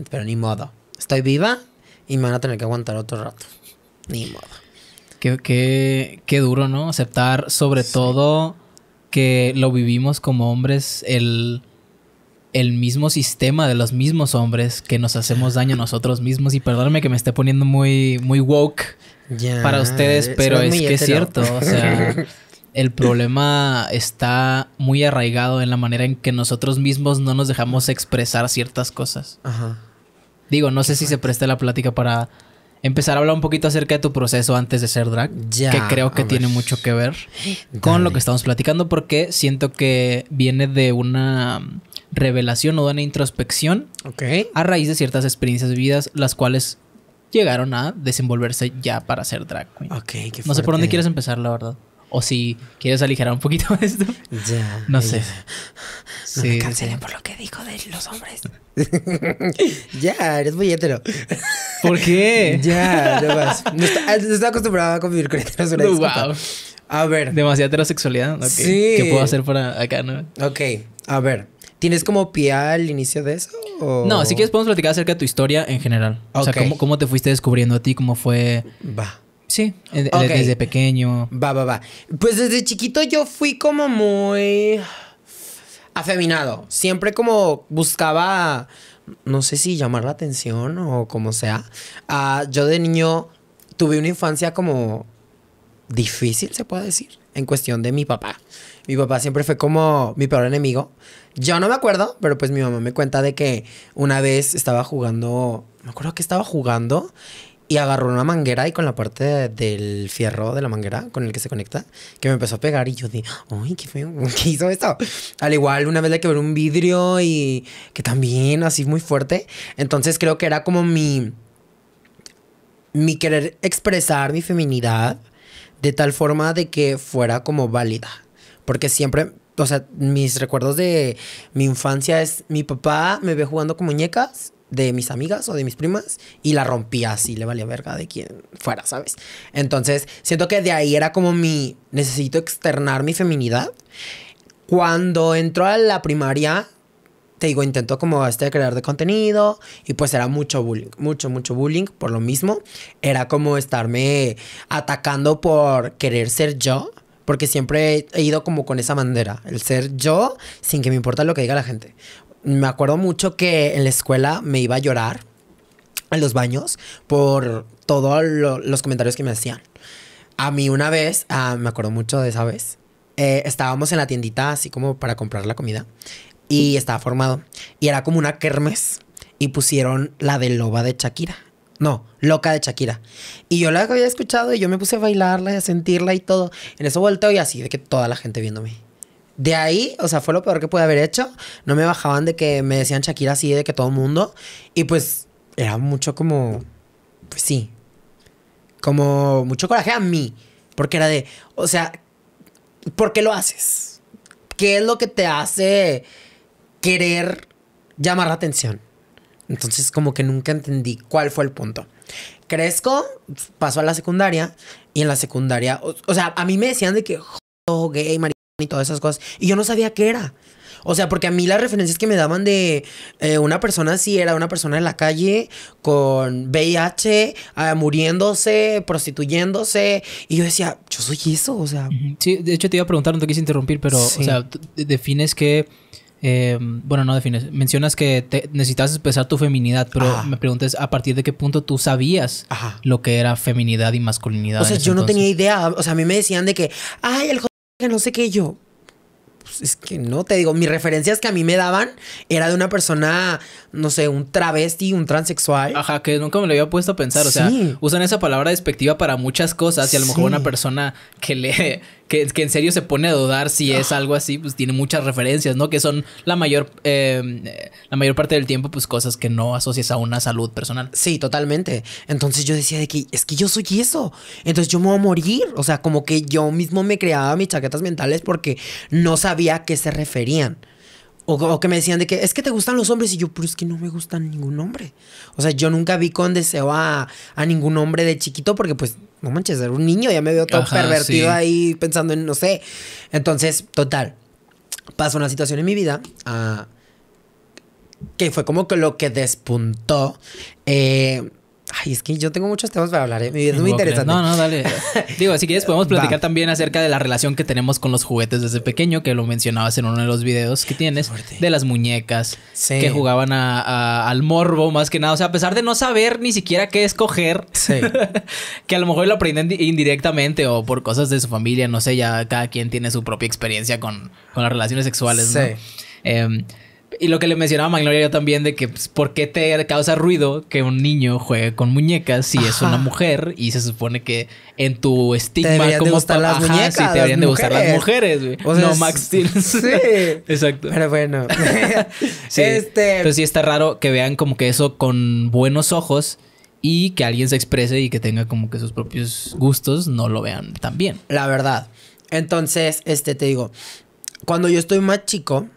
B: Pero ni modo. Estoy viva y me van a tener que aguantar otro rato. Ni modo. Qué, duro, ¿no? Aceptar sobre todo que lo vivimos como hombres, el el mismo sistema de los mismos hombres que nos hacemos daño a nosotros mismos. Y perdóname que me esté poniendo muy, muy woke para ustedes, pero es que es cierto. O sea, el problema está muy arraigado en la manera en que nosotros mismos no nos dejamos expresar ciertas cosas. Digo, no sé si se presta la plática para empezar a hablar un poquito acerca de tu proceso antes de ser drag, que creo que tiene mucho que ver con lo que estamos platicando, porque siento que viene de una revelación o de una introspección a raíz de ciertas experiencias vividas, las cuales llegaron a desenvolverse ya para ser drag queen. qué No sé por dónde quieres empezar, la verdad. O si quieres aligerar un poquito esto. Ya. No sé. No me cancelen por lo que dijo de los
A: hombres. ya, eres muy hétero. ¿Por qué? ya, no más. No está, ah, acostumbrado a convivir con el wow.
B: A ver. Demasiada heterosexualidad. Sí. ¿Qué puedo hacer
A: para acá, no? Ok, a ver. ¿Tienes como pie al inicio de eso?
B: No, si quieres podemos platicar acerca de tu historia en general. O sea, cómo, cómo, te fuiste descubriendo a ti, cómo fue... Va. Sí, eh, desde, pequeño. Va, va, va. Pues desde chiquito yo fui como
A: muy afeminado. Siempre como buscaba, no sé si llamar la atención o como sea. Ah, yo de niño tuve una infancia como difícil, se puede decir, en cuestión de mi papá. Mi papá siempre fue como mi peor enemigo. Yo no me acuerdo, pero pues mi mamá me cuenta de que una vez estaba jugando, me acuerdo que estaba jugando y agarró una manguera y con la parte del fierro de la manguera con el que se conecta, que me empezó a pegar y yo di, ¡ay, qué feo! ¿Qué hizo esto? Al igual, una vez le quebró un vidrio y que también así muy fuerte. Entonces creo que era como mi, mi querer expresar mi feminidad de tal forma de que fuera como válida. Porque siempre, o sea, mis recuerdos de mi infancia es mi papá me ve jugando con muñecas de mis amigas o de mis primas y la rompía así, le valía verga de quien fuera, ¿sabes? Entonces, siento que de ahí era como mi necesito externar mi feminidad. Cuando entró a la primaria, te digo, intentó como este crear de contenido y pues era mucho bullying, mucho, mucho bullying por lo mismo. Era como estarme atacando por querer ser yo porque siempre he ido como con esa bandera, el ser yo sin que me importa lo que diga la gente. Me acuerdo mucho que en la escuela me iba a llorar en los baños por todos los comentarios que me hacían. A mí una vez, ah, me acuerdo mucho de esa vez, eh, estábamos en la tiendita así como para comprar la comida y estaba formado y era como una kermes y pusieron la de loba de Shakira no, Loca de Shakira. Y yo la había escuchado y yo me puse a bailarla y a sentirla y todo. En eso volteo y así, de que toda la gente viéndome. De ahí, o sea, fue lo peor que pude haber hecho. No me bajaban de que me decían Shakira así, de que todo el mundo. Y pues era mucho como, pues sí, como mucho coraje a mí. Porque era de, o sea, ¿por qué lo haces? ¿Qué es lo que te hace querer llamar la atención? Entonces como que nunca entendí cuál fue el punto. Crezco, paso a la secundaria y en la secundaria, o, sea, a mí me decían de que oh, gay, maricón y todas esas cosas y yo no sabía qué era. O sea, porque a mí las referencias que me daban de eh, una persona así... era una persona en la calle con VIH, ah, muriéndose,
B: prostituyéndose. Y yo decía, yo soy eso, o sea. Sí, de hecho te iba a preguntar, no te quise interrumpir, pero, o sea, defines que eh, bueno, no defines, mencionas que te necesitas expresar tu feminidad, pero me preguntas a partir de qué punto tú sabías lo que era feminidad y masculinidad. O sea, yo no tenía
A: idea, o sea, a mí me decían de que, ay, el que no sé qué yo. Pues, es que no, te digo, mis referencias que a mí me daban era de una persona, no
B: sé, un travesti, un transexual. Ajá, que nunca me lo había puesto a pensar. O sea, usan esa palabra despectiva para muchas cosas y a lo mejor una persona que lee que, que, en serio se pone a dudar si es ah. algo así, pues tiene muchas referencias, ¿no? Que son la mayor, em, eh, la mayor parte del tiempo, pues cosas que no asocias a una salud personal. Sí, totalmente. Entonces yo decía de que es que yo soy
A: eso. Entonces yo me voy a morir. O sea, como que yo mismo me creaba mis chaquetas mentales porque no sabía a qué se referían. O, que me decían de que es que te gustan los hombres y yo, pero es que no me gustan ningún hombre. O sea, yo nunca vi con deseo a ningún hombre de chiquito porque pues no manches, era un niño, ya me veo todo pervertido ahí pensando en, no sé. Entonces, total, pasó una situación en mi vida ah, que fue como que lo que despuntó. Eh, Ay, es que yo tengo muchos temas para hablar, ¿eh? es muy interesante. No, no,
B: dale. Digo, si quieres podemos platicar también acerca de la relación que tenemos con los juguetes desde pequeño, que lo mencionabas en uno de los videos que tienes, de las muñecas que jugaban a, al morbo más que nada. O sea, a pesar de no saber ni siquiera qué escoger, que a lo mejor lo aprenden indirectamente o por cosas de su familia, no sé, ya cada quien tiene su propia experiencia con, las relaciones sexuales, ¿no? Em, y lo que le mencionaba Magnolia yo también de que pues, por qué te causa ruido que un niño juegue con muñecas si es una mujer y se supone que en tu estigma te como las muñecas, sí, te deberían de gustar las mujeres, no Max Sí. Exacto. Pero bueno. sí. Este... Pero sí está raro que vean como que eso con buenos ojos y que alguien se exprese y que tenga como que sus propios gustos no lo vean tan
A: bien. La verdad. Entonces, este te digo, cuando yo estoy más chico,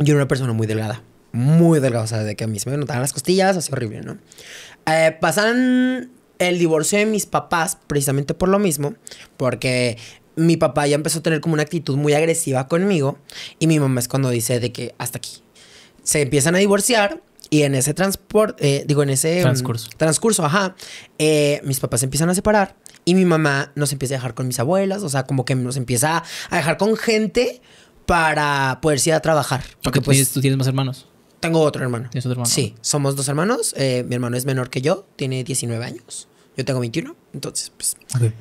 A: yo era una persona muy delgada, muy delgada, o sea, de que a mí se me notaban las costillas, así horrible, ¿no? Eh, pasan el divorcio de mis papás precisamente por lo mismo, porque mi papá ya empezó a tener como una actitud muy agresiva conmigo y mi mamá es cuando dice de que hasta aquí. Se empiezan a divorciar y en ese transporte, eh, digo, en ese... Mm, transcurso. ajá. Eh, mis papás empiezan a separar y mi mamá nos empieza a dejar con mis abuelas, o sea, como que nos empieza a dejar con gente para poder ir a trabajar. Porque pues, tú
B: tienes más hermanos.
A: Tengo otro hermano. ¿Tienes otro hermano? Sí, somos dos hermanos. Eh, mi hermano es menor que yo, tiene 19 años. Yo tengo 21, entonces, pues.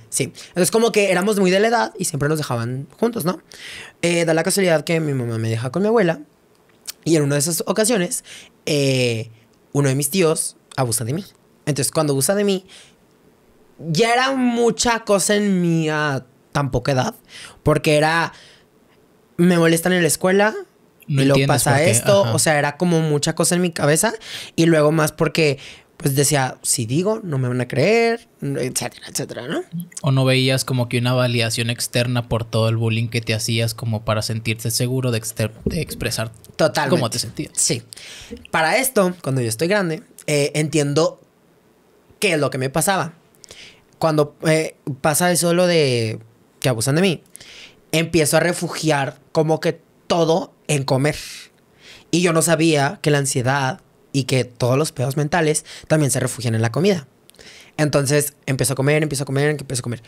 A: Sí. Entonces, como que éramos muy de la edad y siempre nos dejaban juntos, ¿no? Eh, da la casualidad que mi mamá me deja con mi abuela y en una de esas ocasiones, eh, uno de mis tíos abusa de mí. Entonces, cuando abusa de mí, ya era mucha cosa en mi tan poca edad, porque era me molestan en la escuela,
B: no y pasa esto. O sea,
A: era como mucha cosa en mi cabeza. Y luego más porque, pues decía, si digo, no me van a creer, etcétera, etcétera, ¿no?
B: O no veías como que una validación externa por todo el bullying que te hacías, como para sentirte seguro de, de expresar total cómo te
A: sentías. Sí. Para esto, cuando yo estoy grande, eh, entiendo qué es lo que me pasaba. Cuando eh, pasa eso lo de que abusan de mí, empiezo a refugiar como que todo en comer. Y yo no sabía que la ansiedad y que todos los pedos mentales también se refugian en la comida. Entonces empiezo a comer, empiezo a comer, empiezo a comer.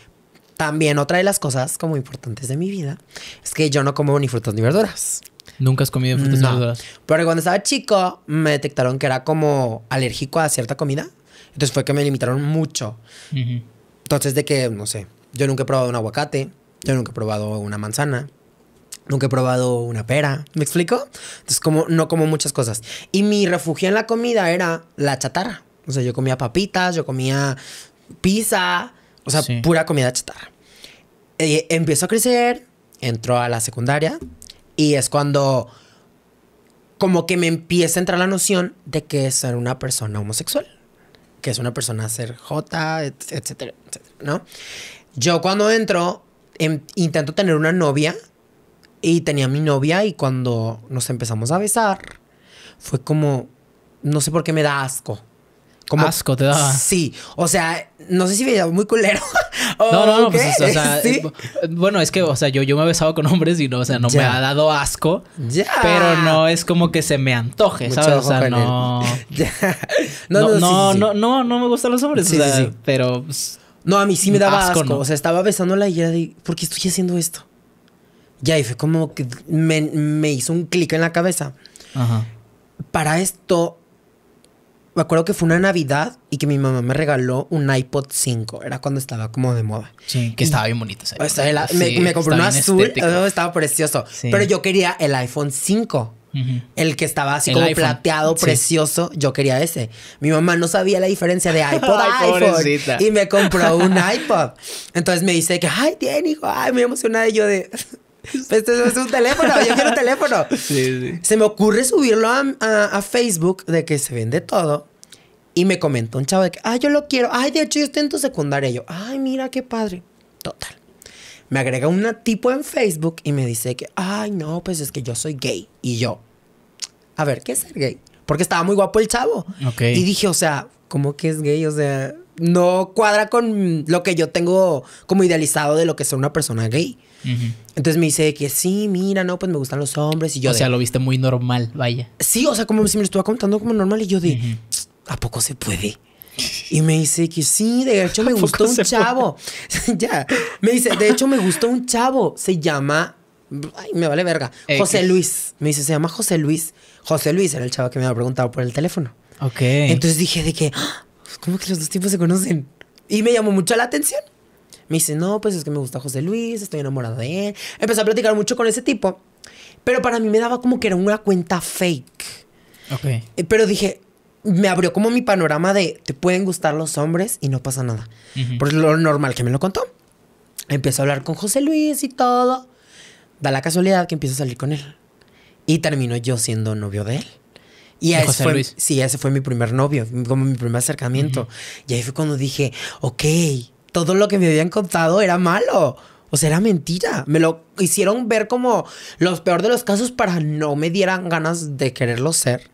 A: También otra de las cosas como importantes de mi vida es que yo no como ni frutas ni verduras.
B: ¿Nunca has comido frutas ni verduras?
A: Pero cuando estaba chico me detectaron que era como alérgico a cierta comida. Entonces fue que me limitaron mucho. Entonces de que, no sé, yo nunca he probado un aguacate, yo nunca he probado una manzana, Nunca he probado una pera. ¿Me explico? Entonces, como, no como muchas cosas. Y mi refugio en la comida era la chatarra. O sea, yo comía papitas, yo comía pizza. O sea, pura comida chatarra. empiezo a crecer, entro a la secundaria y es cuando como que me empieza a entrar la noción de que es ser una persona homosexual, que es una persona ser J, etcétera, etcétera, ¿no? Yo cuando entro, em, intento tener una novia y tenía mi novia y cuando nos empezamos a besar, fue como, no sé por qué me da asco. asco te daba. Sí, o sea, no sé si me muy culero. no, no, no, pues, o sea, eh,
B: bueno, es que, o sea, yo, me he besado con hombres y no, o sea, no me ha dado asco. Ya. Pero no es como que se me antoje, ¿sabes? O sea, no... no. No, no, no, me gustan los hombres, o sea, pero. Pues, no,
A: a mí sí me daba asco. asco. O sea, estaba besándola y era de, ¿por qué estoy haciendo esto? Y fue como que me, me hizo un clic en la cabeza. Ajá. Para esto, me acuerdo que fue una Navidad y que mi mamá me regaló un iPod 5. Era cuando estaba como de moda. Sí, que estaba bien bonito ese. me, compró un azul, estaba precioso. Pero yo quería el iPhone 5. El que estaba así como plateado, precioso, yo quería ese. Mi mamá no sabía la diferencia de iPod a iPhone y me compró un iPod. Entonces me dice que, ay, tiene hijo, ay, me emocioné yo de, este pues, es un
B: teléfono, yo quiero
A: un teléfono. Se me ocurre subirlo a, Facebook de que se vende todo. Y me comentó un chavo de que, ah, yo lo quiero. Ay, de hecho, yo estoy en tu secundaria. Y yo, ay, mira qué padre. Total. Me agrega un tipo en Facebook y me dice que, ay, no, pues es que yo soy gay. Y yo, a ver, ¿qué es ser gay? Porque estaba muy guapo el chavo. Y dije, o sea, ¿cómo que es gay? O sea, no cuadra con lo que yo tengo como idealizado de lo que es una persona gay.
B: Entonces
A: me dice que sí, mira, no, pues me gustan los hombres. Y yo o sea, lo
B: viste muy normal, vaya.
A: Sí, o sea, como si me lo estuvo contando como normal. Y yo de, ¿a poco se puede? Y me dice que sí, de hecho me gustó un chavo. ya, me dice, de hecho me gustó un chavo. Se llama, ay, me vale verga, eh, José Luis. Me dice, se llama José Luis. José Luis era el chavo que me había preguntado por el teléfono.
B: Ok. Entonces
A: dije de que, ah, ¿cómo que los dos tipos se conocen? Y me llamó mucho la atención. Me dice, no, pues es que me gusta José Luis, estoy enamorada de él. Empecé a platicar mucho con ese tipo, pero para mí me daba como que era una cuenta fake. Ok. Eh, pero dije, me abrió como mi panorama de, te pueden gustar los hombres y no pasa nada. Por lo normal que me lo contó. Empiezo a hablar con José Luis y todo. Da la casualidad que empiezo a salir con él. Y termino yo siendo novio de él.
B: Y ese José fue, Luis.
A: Sí, ese fue mi primer novio, como mi primer acercamiento. Y ahí fue cuando dije, ok, todo lo que me habían contado era malo. O sea, era mentira. Me lo hicieron ver como los peor de los casos para no me dieran ganas de quererlo ser.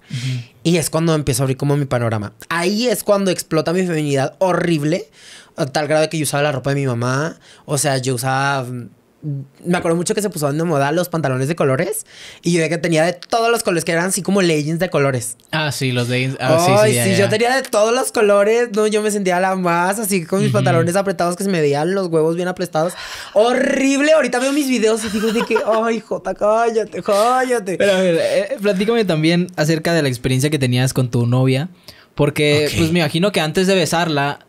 A: Y es cuando empiezo a abrir como mi panorama. Ahí es cuando explota mi feminidad horrible, a tal grado que yo usaba la ropa de mi mamá. O sea, yo usaba mm, me acuerdo mucho que se pusieron de moda los pantalones de colores y yo que tenía de todos los colores que eran así como legends de colores.
B: Ah, sí, los legends... Ah, sí, yo
A: tenía de todos los colores, no, yo me sentía la más así con mis pantalones apretados que se me veían los huevos bien apretados. Horrible. Ahorita veo mis videos y digo de que, ay, Jota, cállate, cállate. Pero a
B: ver, eh, eh, platícame también acerca de la experiencia que tenías con tu novia, porque pues me imagino que antes de besarla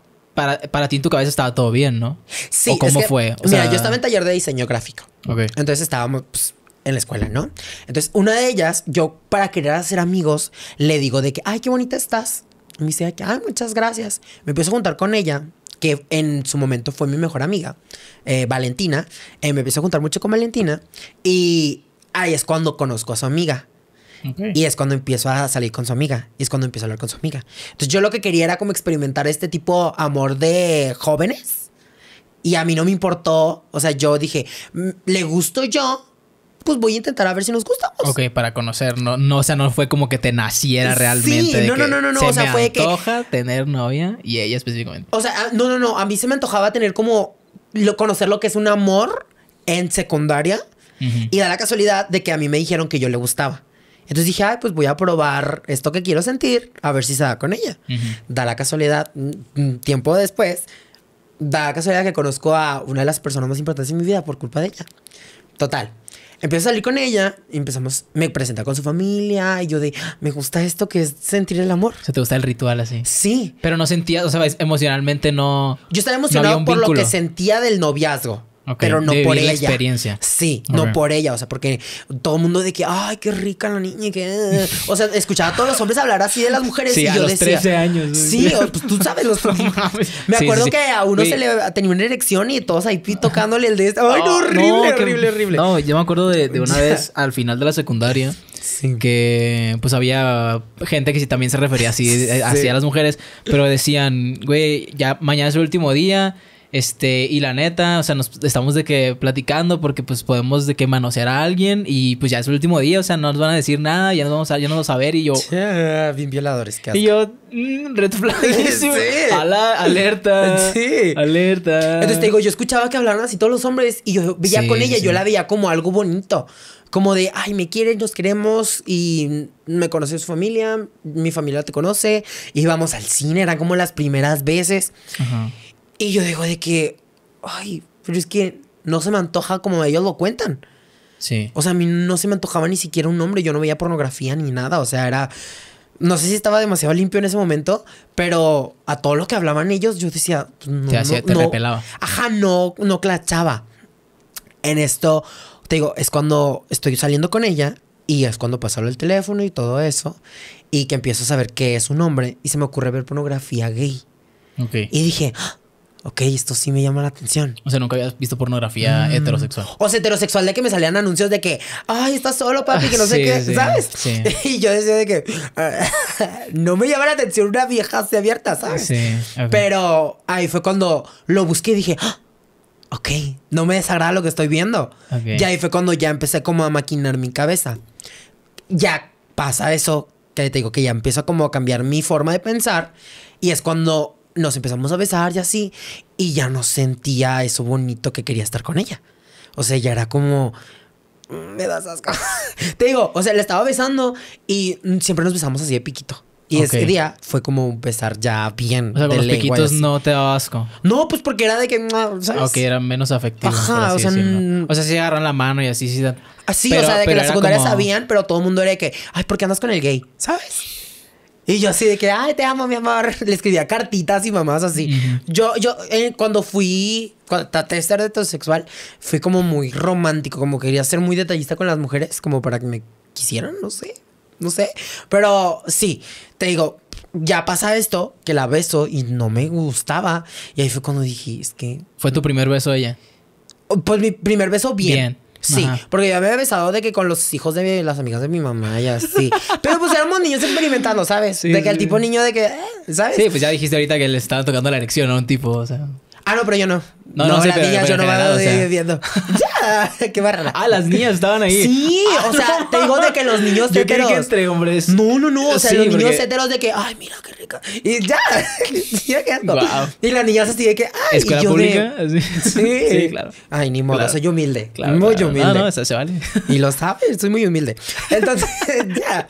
B: para, ti en tu cabeza estaba todo bien, ¿no? Sí. ¿O ¿Cómo fue? mira, sea... yo estaba en taller de diseño gráfico. Ok. Entonces estábamos pues,
A: en la escuela, ¿no? Entonces, una de ellas, yo para querer hacer amigos, le digo de que, ay, qué bonita estás. Me dice, ay, ah, muchas gracias. Me empiezo a juntar con ella, que en su momento fue mi mejor amiga, eh, Valentina. Eh, me empiezo a juntar mucho con Valentina y ahí es cuando conozco a su amiga. Y es cuando empiezo a salir con su amiga. Y es cuando empiezo a hablar con su amiga. Entonces yo lo que quería era como experimentar este tipo amor de jóvenes. Y a mí no me importó. O sea, yo dije, mm, le gusto yo. Pues voy a intentar a ver si nos gustamos.
B: Ok, para conocer, no, no, o sea, no fue como que te naciera realmente. Sí, no, que no, no, no, se o sea, me antoja tener novia y ella específicamente.
A: O sea, ah, no, no, no, a mí se me antojaba tener como lo, conocer lo que es un amor en secundaria. Y da la casualidad de que a mí me dijeron que yo le gustaba. Entonces dije, ay, pues voy a probar esto que quiero sentir, a ver si se da con ella. Da la casualidad, mm, mm, tiempo después, da la casualidad que conozco a una de las personas más importantes en mi vida por culpa de ella. Total. Empiezo a salir con ella, empezamos, me presenta con su familia, y yo de, ah, me gusta esto que es sentir el amor.
B: se te gusta el ritual así. Sí. Pero no sentía o sea, emocionalmente no. Yo estaba emocionado por lo que sentía del noviazgo. Pero no por ella. Sí, no por ella. O sea, porque
A: todo el mundo de que, ay, qué rica la niña. O sea, escuchaba a todos los hombres hablar así de las mujeres. Sí, a yo los 13 años. Sí, pues tú sabes los. Me acuerdo que a uno se le tenía una erección y todos ahí tocándole el de este, Ay, no, oh, horrible, horrible,
B: horrible. No, yo me acuerdo de, una vez al final de la secundaria. Sí. que pues había gente que sí también se refería así, así eh, a las mujeres, pero decían, güey, ya mañana es el último día, este, y la neta, o sea, nos estamos de que platicando porque pues podemos de que manosear a alguien y pues ya es el último día, o sea, no nos van a decir nada, ya no vamos a, ya no vamos a ver y yo... bien violadores, qué Y yo, mmm, red sí. alerta. Sí. Alerta.
A: Entonces te digo, yo escuchaba que hablaron así todos los hombres y yo veía con ella, yo la veía como algo bonito. Como de, ay, me quieren, nos queremos y me conoce su familia, mi familia te conoce y vamos al cine, eran como las primeras veces. Ajá. Y yo digo de que, ay, pero es que no se me antoja como ellos lo cuentan. Sí. O sea, a mí no se me antojaba ni siquiera un nombre, yo no veía pornografía ni nada, o sea, era... No sé si estaba demasiado limpio en ese momento, pero a todo lo que hablaban ellos yo decía... No, te, no, te repelaba. Ajá, no, no clachaba. En esto, te digo, es cuando estoy saliendo con ella y es cuando pasó pues, el teléfono y todo eso y que empiezo a saber qué es un hombre y se me ocurre ver pornografía gay. Okay. Y dije, ¡Ah! ok, esto sí me
B: llama la atención. O sea, nunca habías visto pornografía mm. heterosexual.
A: O sea, heterosexual de que me salían anuncios de que, ay, estás solo, papi, que no sé qué, ¿sabes? Y yo decía de que no me llama la atención una vieja así abierta, ¿sabes? Pero ahí fue cuando lo busqué y dije, ah, ok, no me desagrada lo que estoy viendo. Y ahí fue cuando ya empecé como a maquinar mi cabeza. Ya pasa eso, que te digo que ya empiezo como a cambiar mi forma de pensar y es cuando nos empezamos a besar y así, y ya no sentía eso bonito que quería estar con ella. O sea, ya era como, mm, me das asco. Te digo, o sea, le estaba besando y siempre nos besamos así de piquito. Y ese día
B: fue como besar ya bien. O sea, de los piquitos no te daba asco.
A: No, pues porque era de que. ¿sabes? Ok,
B: eran menos afectivos. Ajá, o sea. O sea, sí agarran la mano y así sí Así, o sea, de que las secundarias sabían,
A: pero todo el mundo era de que, ay, ¿por qué andas con el gay? ¿Sabes? Y yo así de que, ay, te amo, mi amor. Le escribía cartitas y mamás así. Yo, yo, eh, cuando fui, cuando traté de ser heterosexual, fui como muy romántico, como quería ser muy detallista con las mujeres, como para que me quisieran, no sé, no sé. Pero sí, te digo, ya pasa esto, que la beso y no me gustaba. Y ahí fue cuando dije, es que... ¿Fue tu primer beso ella? Pues mi primer beso bien. bien. Sí, porque ya me había besado de que con los hijos de
B: las amigas de mi mamá ya, así.
A: Pero pues éramos niños experimentando, ¿sabes? de que el tipo niño de que,
B: eh, ¿sabes? Sí, pues ya dijiste ahorita que le estaba tocando la erección a un tipo, o sea. Ah, no, pero yo no. No, no, no las niñas yo no me a ir viendo. ¡Ya! ¡Qué barra! Ah, las niñas estaban ahí. Sí, o sea, ah, te digo de que los niños yo heteros. Que entre hombres. No, no, no. O sea, los niños heteros
A: de que, ay, mira qué rica. Y ya. wow. Y las niñas así de que, ay, ¿Escuela yo pública? Sí. sí. claro. Ay, ni modo, soy humilde. Claro, muy humilde. No, ah, no, eso se vale. Y lo sabes, soy muy humilde. Entonces, ya.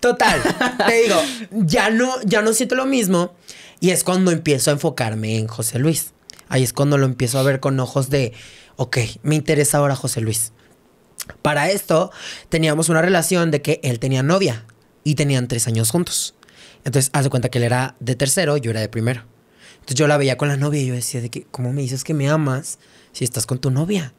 A: Total, te digo, ya no, ya no siento lo mismo. Y es cuando empiezo a enfocarme en José Luis. Ahí es cuando lo empiezo a ver con ojos de, ok, me interesa ahora José Luis. Para esto teníamos una relación de que él tenía novia y tenían tres años juntos. Entonces, de cuenta que él era de tercero, yo era de primero. Entonces yo la veía con la novia y yo decía, de que, ¿cómo me dices que me amas si estás con tu novia?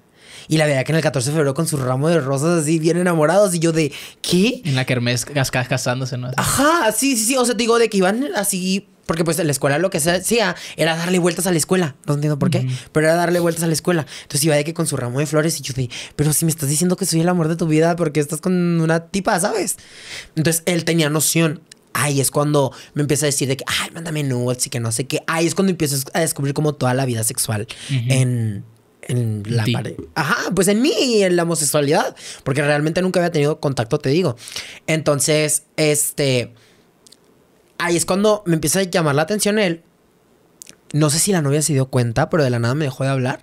A: Y la veía que en el 14 de febrero con su ramo
B: de rosas así bien enamorados y yo de, ¿qué? En la kermés casándose, ¿no?
A: Ajá, sí, sí, sí. O sea, digo de que iban así porque pues la escuela lo que se hacía era darle vueltas a la escuela. No entiendo por qué, pero era darle vueltas a la escuela. Entonces iba de que con su ramo de flores y yo de, pero si me estás diciendo que soy el amor de tu vida porque estás con una tipa, ¿sabes? Entonces él tenía noción. Ay, es cuando me empieza a decir de que, ay, mándame nudes y que no sé qué. Ay, es cuando empiezas a descubrir como toda la vida sexual en, la pared. Ajá, pues en mí y en la homosexualidad. Porque realmente nunca había tenido contacto, te digo. Entonces, este ahí es cuando me empieza a llamar la atención él. No sé si la novia se dio cuenta, pero de la nada me dejó de hablar.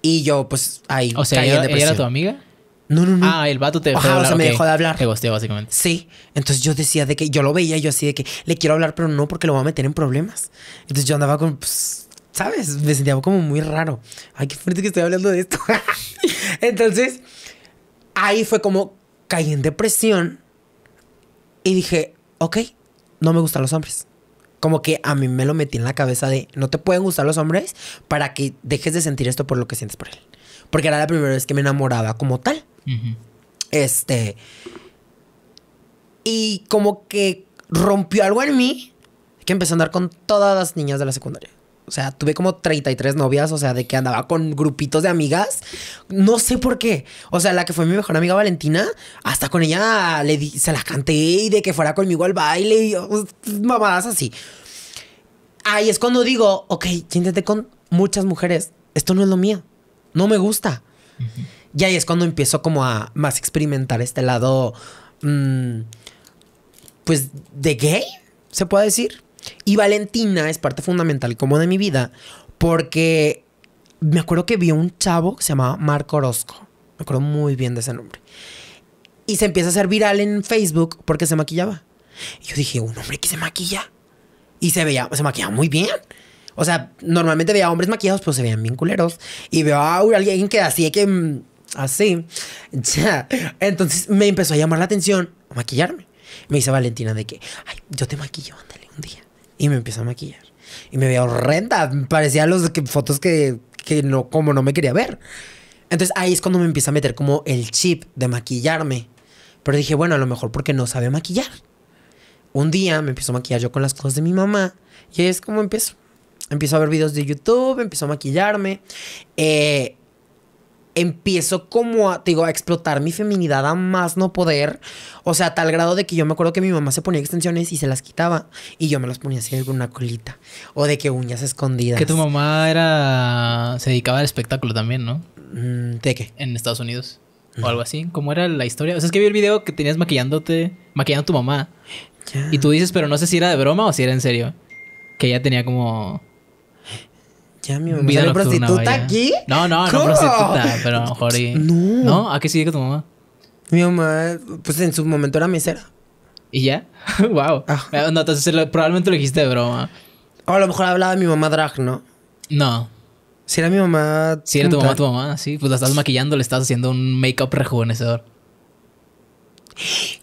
A: Y yo, pues, ahí. O sea, caí en era tu amiga? No, no, no. Ah, el vato te dejó de hablar. O sea, me dejó de hablar. Te gosteo, básicamente. Sí. Entonces yo decía de que yo lo veía, yo así de que le quiero hablar, pero no porque lo va a meter en problemas. Entonces yo andaba con, pues, ¿sabes? Me sentía como muy raro. Ay, qué fuerte que estoy hablando de esto. Entonces, ahí fue como caí en depresión y dije, ok, no me gustan los hombres. Como que a mí me lo metí en la cabeza de no te pueden gustar los hombres para que dejes de sentir esto por lo que sientes por él. Porque era la primera vez que me enamoraba como tal. Este. Y como que rompió algo en mí que empecé a andar con todas las niñas de la secundaria. O sea, tuve como 33 novias, o sea, de que andaba con grupitos de amigas. No sé por qué. O sea, la que fue mi mejor amiga Valentina, hasta con ella le se la canté y de que fuera conmigo al baile y mamadas así. Ahí es cuando digo, ok, ya intenté con muchas mujeres. Esto no es lo mío. No me gusta. Y ahí es cuando empiezo como a más experimentar este lado, mm, pues, de gay, se puede decir. Y Valentina es parte fundamental como de mi vida, porque me acuerdo que vi un chavo que se llamaba Marco Orozco. Me acuerdo muy bien de ese nombre. Y se empieza a hacer viral en Facebook porque se maquillaba. Y yo dije, un hombre que se maquilla. Y se veía, se maquillaba muy bien. O sea, normalmente veía hombres maquillados, pero se veían bien culeros. Y veo a alguien que así que. Mm, así. Entonces me empezó a llamar la atención a maquillarme. Me dice Valentina de que, ay, yo te maquillo, ándale, un día. Y me empiezo a maquillar. Y me veía horrenda. Parecía las fotos que, que, no, como no me quería ver. Entonces ahí es cuando me empieza a meter como el chip de maquillarme. Pero dije, bueno, a lo mejor porque no sabe maquillar. Un día me empiezo a maquillar yo con las cosas de mi mamá. Y es como empiezo. Empiezo a ver videos de YouTube, empiezo a maquillarme. Eh, empiezo como a, digo, a explotar mi feminidad a más no poder. O sea, a tal grado de que yo me acuerdo que mi mamá se ponía extensiones y se las
B: quitaba. Y yo me las ponía así con una colita. O de que uñas escondidas. Que tu mamá era. se dedicaba al espectáculo también, ¿no? Mm, ¿De qué? En Estados Unidos. O algo así. ¿Cómo era la historia? O sea, es que vi el video que tenías maquillándote. maquillando a tu mamá. Y tú dices, pero no sé si era de broma o si era en serio. Que ella tenía como ya, mi mamá. ¿Sale prostituta aquí? No, no, no prostituta, pero a lo mejor. Y... No. ¿A qué sigue tu
A: mamá? Mi mamá, pues en su momento era misera.
B: ¿Y ya? wow. Ah. Eh, no, entonces probablemente lo dijiste de broma. O a lo mejor hablaba de mi mamá drag, ¿no? No. Si era mi mamá. Si era tu mamá, tu mamá, sí. Pues la estás maquillando, le estás haciendo un make-up rejuvenecedor.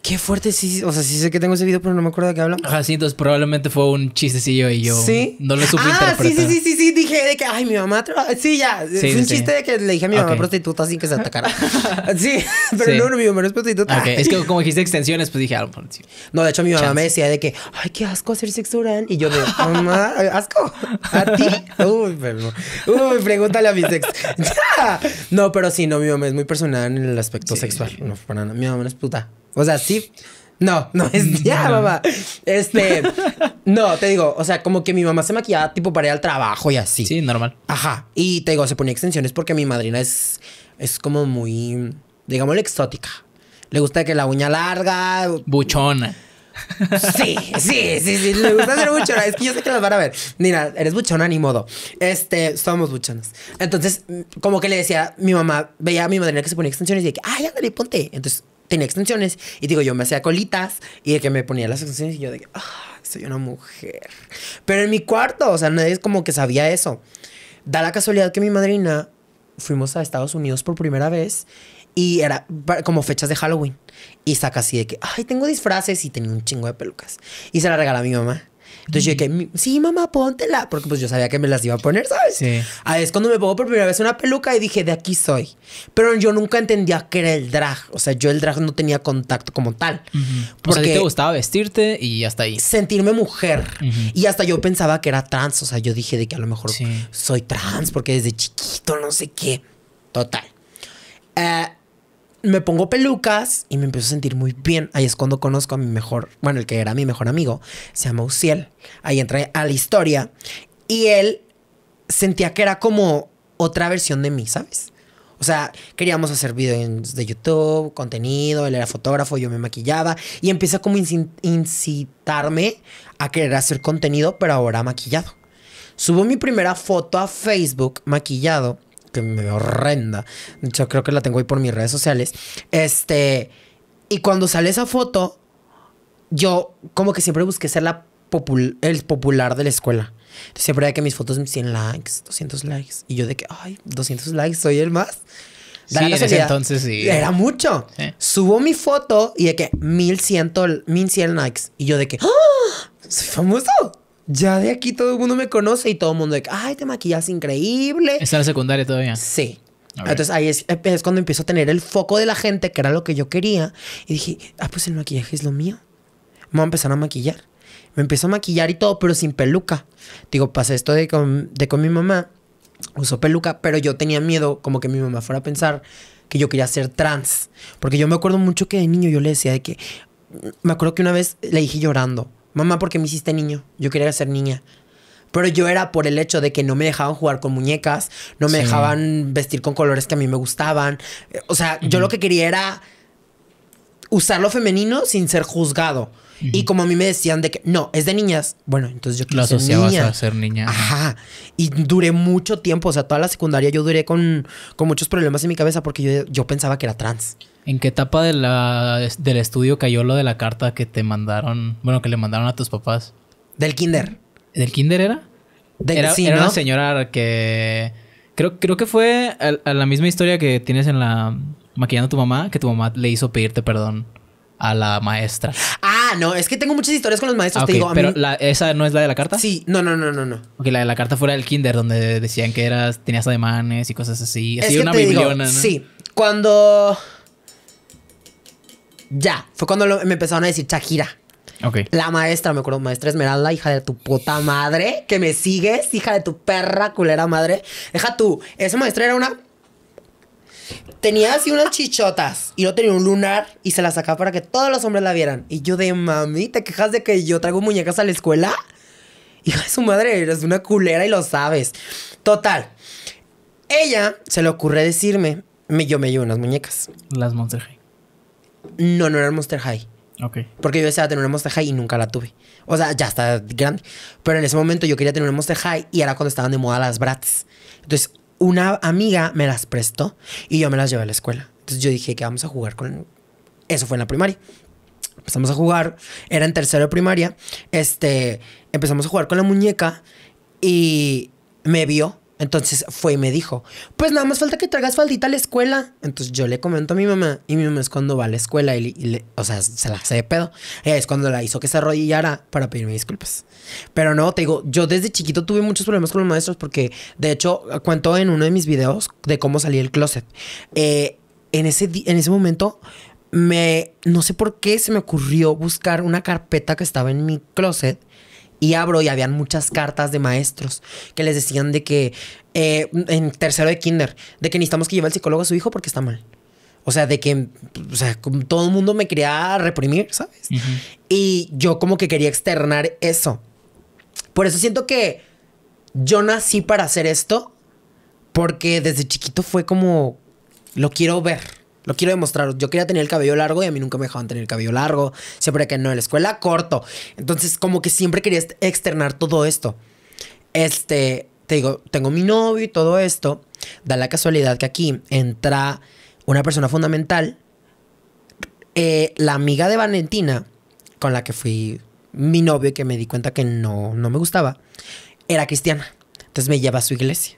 A: Qué fuerte, sí. O sea, sí sé que tengo ese video, pero no me acuerdo de qué hablamos.
B: Ajá, sí, entonces probablemente fue un chistecillo y yo no lo supe ah, interpretar. Sí, sí, sí,
A: sí, sí. Dije de que, ay, mi mamá. Sí, ya. es un chiste de que le dije a mi mamá prostituta sin que se atacara. sí, pero no, mi mamá no es prostituta. Ok, Es que
B: como dijiste extensiones, pues dije, ah, sí. No, de hecho,
A: mi mamá me decía de que, ay, qué asco hacer sexo oral. Y yo de mamá, asco. ¿A ti?
B: Uy, pero.
A: Uy, pregúntale a mi sexo. no, pero sí, no, mi mamá es muy personal en el aspecto sexual. No, para nada. Mi mamá no es puta. O sea, sí. No, no es ya, mamá. Este, no, te digo, o sea, como que mi mamá se maquillaba tipo para ir al trabajo y así. Sí, normal. Ajá. Y te digo, se ponía extensiones porque mi madrina es, es como muy, digamos, exótica. Le gusta que la uña larga. Buchona. Sí, sí, sí, sí, le gusta ser buchona. Es que yo sé que las van a ver. Mira, eres buchona, ni modo. Este, somos buchonas. Entonces, como que le decía, mi mamá veía a mi madrina que se ponía extensiones y dije ay, ándale, ponte. Entonces, tenía extensiones. Y digo, yo me hacía colitas y de que me ponía las extensiones y yo de que, ah, soy una mujer. Pero en mi cuarto, o sea, nadie es como que sabía eso. Da la casualidad que mi madrina fuimos a Estados Unidos por primera vez y era como fechas de Halloween. Y saca así de que, ay, tengo disfraces y tenía un chingo de pelucas. Y se la regala a mi mamá. Entonces yo dije, sí, mamá, póntela. Porque pues yo sabía que me las iba a poner, ¿sabes? A ah, es cuando me pongo por primera vez una peluca y dije, de aquí soy. Pero yo nunca entendía que era el drag. O sea, yo el drag no tenía contacto como tal.
B: Porque te gustaba vestirte y hasta ahí.
A: Sentirme mujer. Y hasta yo pensaba que era trans. O sea, yo dije de que a lo mejor soy trans porque desde chiquito, no sé qué. Total. Eh me pongo pelucas y me empiezo a sentir muy bien. Ahí es cuando conozco a mi mejor, bueno, el que era mi mejor amigo, se llama Uciel. Ahí entré a la historia y él sentía que era como otra versión de mí, ¿sabes? O sea, queríamos hacer videos de YouTube, contenido, él era fotógrafo, yo me maquillaba y empieza como incitarme a querer hacer contenido, pero ahora maquillado. Subo mi primera foto a Facebook maquillado que me horrenda. Yo creo que la tengo ahí por mis redes sociales. Este, y cuando sale esa foto, yo como que siempre busqué ser la el popular de la escuela. siempre de que mis fotos 100 likes, 200 likes. Y yo de que, ay, 200 likes, soy el más.
C: sí, entonces sí. Era
A: mucho. Subo mi foto y de que 1100, 1100 likes. Y yo de que, ¡Ah! ¡Soy famoso! ya de aquí todo el mundo me conoce y todo el mundo de, ay, te maquillas increíble.
B: Está en secundaria todavía. Sí. Entonces
A: ahí eh, es, cuando empiezo a tener el foco de la gente, que era lo que yo quería. Y dije, ah, pues el maquillaje es lo mío. Vamos a empezar a maquillar. Me empiezo a maquillar y todo, pero sin peluca. Digo, pasé esto de con, con mi mamá, usó peluca, pero yo tenía miedo como que mi mamá fuera a pensar que yo quería ser trans. Porque yo me acuerdo mucho que de niño yo le decía de que, me acuerdo que una vez le dije llorando, Mamá, porque me hiciste niño? Yo quería ser niña. Pero yo era por el hecho de que no me dejaban jugar con muñecas, no me dejaban vestir con colores que a mí me gustaban. O sea, yo lo que quería era usar lo femenino sin ser juzgado. Y como a mí me decían de que no, es de niñas, bueno, entonces yo quiero ser niña. a ser niña. Ajá. Y duré mucho tiempo, o sea, toda la secundaria yo duré con, muchos problemas en mi cabeza porque yo, yo pensaba que era trans.
B: ¿En qué etapa de del estudio cayó lo de la carta que te mandaron, bueno, que le mandaron a tus papás? Del kinder. ¿Del kinder era? De, era, era una señora que... Creo, creo que fue a, la misma historia que tienes en la... Maquillando a tu mamá, que tu mamá le hizo pedirte perdón a la maestra.
A: Ah, no, es que tengo muchas historias con los maestros, te digo. A pero
B: esa no es la de la carta. Sí, no, no, no, no, no. Ok, la de la carta fuera del kinder, donde decían que eras, tenías ademanes y cosas así. Así una bibliona, Sí.
A: Cuando ya. Fue cuando me empezaron a decir Shakira. Ok. La maestra, me acuerdo, maestra Esmeralda, hija de tu puta madre, que me sigues, hija de tu perra culera madre. Deja tú, esa maestra era una... Tenía así unas chichotas y no tenía un lunar y se la sacaba para que todos los hombres la vieran. Y yo de mami, ¿te quejas de que yo traigo muñecas a la escuela? Hija de su madre, eres una culera y lo sabes. Total. Ella se le ocurre decirme, me, yo me llevo unas muñecas. Las Monster no, no era el Monster High. Porque yo deseaba tener una Monster High y nunca la tuve. O sea, ya está grande. Pero en ese momento yo quería tener una Monster High y era cuando estaban de moda las Brats. Entonces, una amiga me las prestó y yo me las llevé a la escuela. Entonces yo dije que vamos a jugar con... Eso fue en la primaria. Empezamos a jugar. Era en tercero de primaria. Este, empezamos a jugar con la muñeca y me vio entonces fue y me dijo, pues nada más falta que traigas faldita a la escuela. Entonces yo le comento a mi mamá y mi mamá es cuando va a la escuela y, le, o sea, se la hace de pedo. Ella es cuando la hizo que se arrodillara para pedirme disculpas. Pero no, te digo, yo desde chiquito tuve muchos problemas con los maestros porque de hecho cuento en uno de mis videos de cómo salí del closet. Eh, en, ese, en ese momento me, no sé por qué se me ocurrió buscar una carpeta que estaba en mi closet y abro y habían muchas cartas de maestros que les decían de que eh, en tercero de kinder, de que necesitamos que lleve al psicólogo a su hijo porque está mal. O sea, de que todo el mundo me quería reprimir, ¿sabes? Y yo como que quería externar eso. Por eso siento que yo nací para hacer esto, porque desde chiquito fue como, lo quiero ver. Lo quiero demostrar. Yo quería tener el cabello largo y a mí nunca me dejaban tener el cabello largo. Siempre que no, en la escuela corto. Entonces, como que siempre quería externar todo esto. Este, te digo, tengo mi novio y todo esto. Da la casualidad que aquí entra una persona fundamental. Eh, la amiga de Valentina, con la que fui mi novio y que me di cuenta que no, no me gustaba, era cristiana. Entonces me lleva a su iglesia.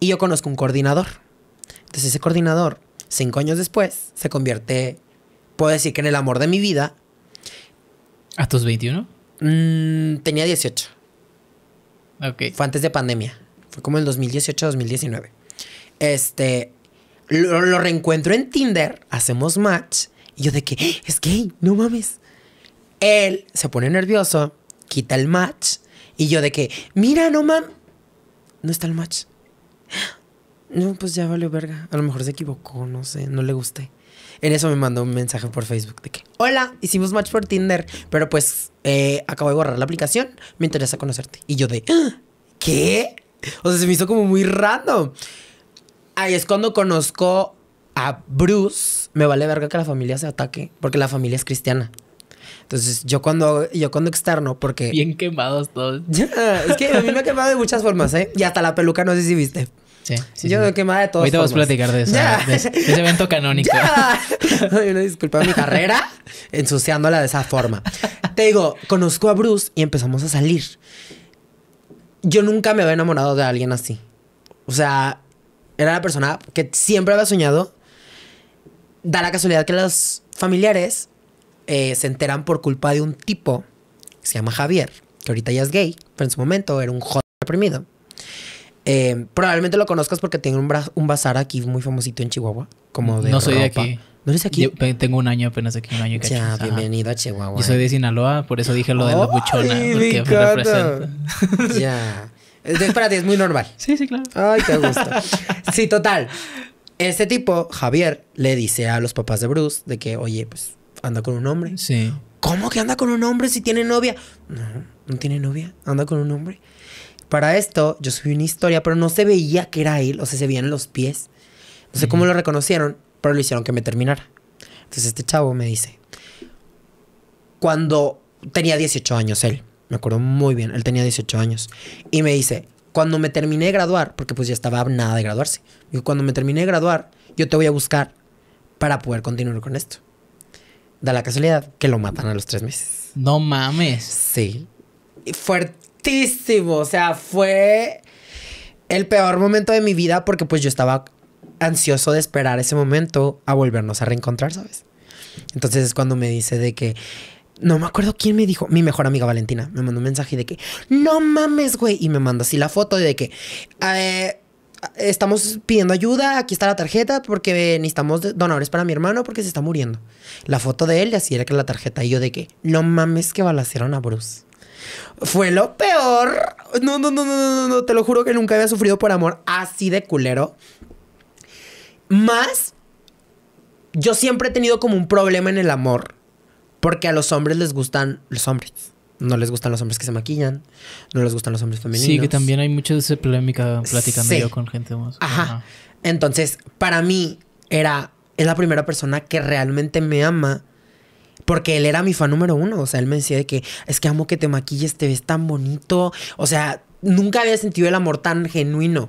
A: Y yo conozco un coordinador. Entonces ese coordinador Cinco años después, se convierte, puedo decir que en el amor de mi vida.
B: ¿A tus 21?
A: Mm, tenía 18. Ok. Fue antes de pandemia. Fue como el 2018-2019. Este, lo, reencuentro en Tinder, hacemos match. Y yo de que, ¡Eh, es gay, no mames. Él se pone nervioso, quita el match. Y yo de que, mira, no mames. No está el match no, pues ya valió verga. A lo mejor se equivocó, no sé, no le gusté. En eso me mandó un mensaje por Facebook de que, hola, hicimos match por Tinder, pero pues eh, acabo de borrar la aplicación, me interesa conocerte. Y yo de, ah, ¿qué? O sea, se me hizo como muy random. Ahí es cuando conozco a Bruce, me vale verga que la familia se ataque, porque la familia es cristiana. Entonces, yo cuando, yo cuando externo, porque... Bien
B: quemados todos.
A: es que a mí me ha quemado de muchas formas, ¿eh? Y hasta la peluca, no sé si viste. Sí, Yo que quemaba de todos. vamos a platicar de, ese
B: evento canónico.
A: Yo disculpa mi carrera ensuciándola de esa forma. Te digo, conozco a Bruce y empezamos a salir. Yo nunca me había enamorado de alguien así. O sea, era la persona que siempre había soñado. Da la casualidad que los familiares eh, se enteran por culpa de un tipo que se llama Javier, que ahorita ya es gay, pero en su momento era un joder reprimido. Eh, probablemente lo conozcas porque tiene un, un, bazar aquí muy famosito en Chihuahua. Como de No soy de aquí.
B: ¿No eres aquí? tengo un año apenas aquí, un año y Ya, bienvenido a Chihuahua. Yo soy de Sinaloa, por eso dije lo de la buchona. porque
A: ya. Espérate, es muy normal. Sí, sí, claro. Ay, qué gusto. sí, total. Este tipo, Javier, le dice a los papás de Bruce de que, oye, pues anda con un hombre. Sí. ¿Cómo que anda con un hombre si tiene novia? No, no tiene novia. Anda con un hombre. Para esto, yo subí una historia, pero no se veía que era él, o sea, se veían los pies. No sé cómo lo reconocieron, pero lo hicieron que me terminara. Entonces este chavo me dice, cuando tenía 18 años él, me acuerdo muy bien, él tenía 18 años, y me dice, cuando me terminé de graduar, porque pues ya estaba nada de graduarse, digo, cuando me terminé de graduar, yo te voy a buscar para poder continuar con esto. Da la casualidad que lo matan a los tres meses. No mames. Sí. Fuerte o sea, fue el peor momento de mi vida porque pues yo estaba ansioso de esperar ese momento a volvernos a reencontrar, ¿sabes? Entonces es cuando me dice de que... No me acuerdo quién me dijo. Mi mejor amiga Valentina me mandó un mensaje de que, no mames, güey. Y me manda así la foto de que, eh, estamos pidiendo ayuda, aquí está la tarjeta porque necesitamos donadores para mi hermano porque se está muriendo. La foto de él y así era que la tarjeta. Y yo de que, no mames que balacieron a Bruce. Fue lo peor. No, no, no, no, no, no. Te lo juro que nunca había sufrido por amor así de culero. Más, yo siempre he tenido como un problema en el amor. Porque a los hombres les gustan los hombres. No les gustan los hombres que se maquillan. No les gustan los hombres femeninos. Sí, que también
B: hay mucha de esa polémica platicando yo con gente más.
A: Ajá. Entonces, para mí, era. Es la primera persona que realmente me ama porque él era mi fan número uno. O sea, él me decía que es que amo que te maquilles, te ves tan bonito. O sea, nunca había sentido el amor tan genuino.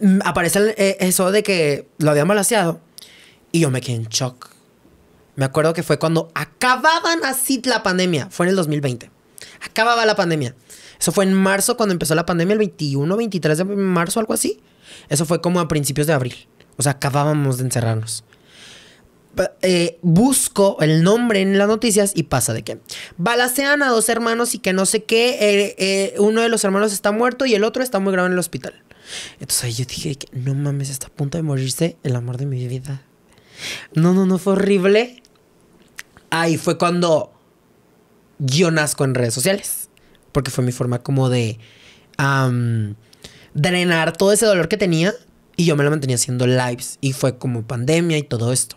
A: Mm, aparece eh, eso de que lo habían balanceado y yo me quedé en shock. Me acuerdo que fue cuando acababan así la pandemia. Fue en el 2020. Acababa la pandemia. Eso fue en marzo cuando empezó la pandemia, el 21, 23 de marzo, algo así. Eso fue como a principios de abril. O sea, acabábamos de encerrarnos. Eh, busco el nombre en las noticias y pasa de que balacean a dos hermanos y que no sé qué, eh, eh, uno de los hermanos está muerto y el otro está muy grave en el hospital. Entonces yo dije, no mames, está a punto de morirse el amor de mi vida. No, no, no, fue horrible. Ahí fue cuando yo nazco en redes sociales, porque fue mi forma como de drenar todo ese dolor que tenía y yo me lo mantenía haciendo lives y fue como pandemia y todo esto.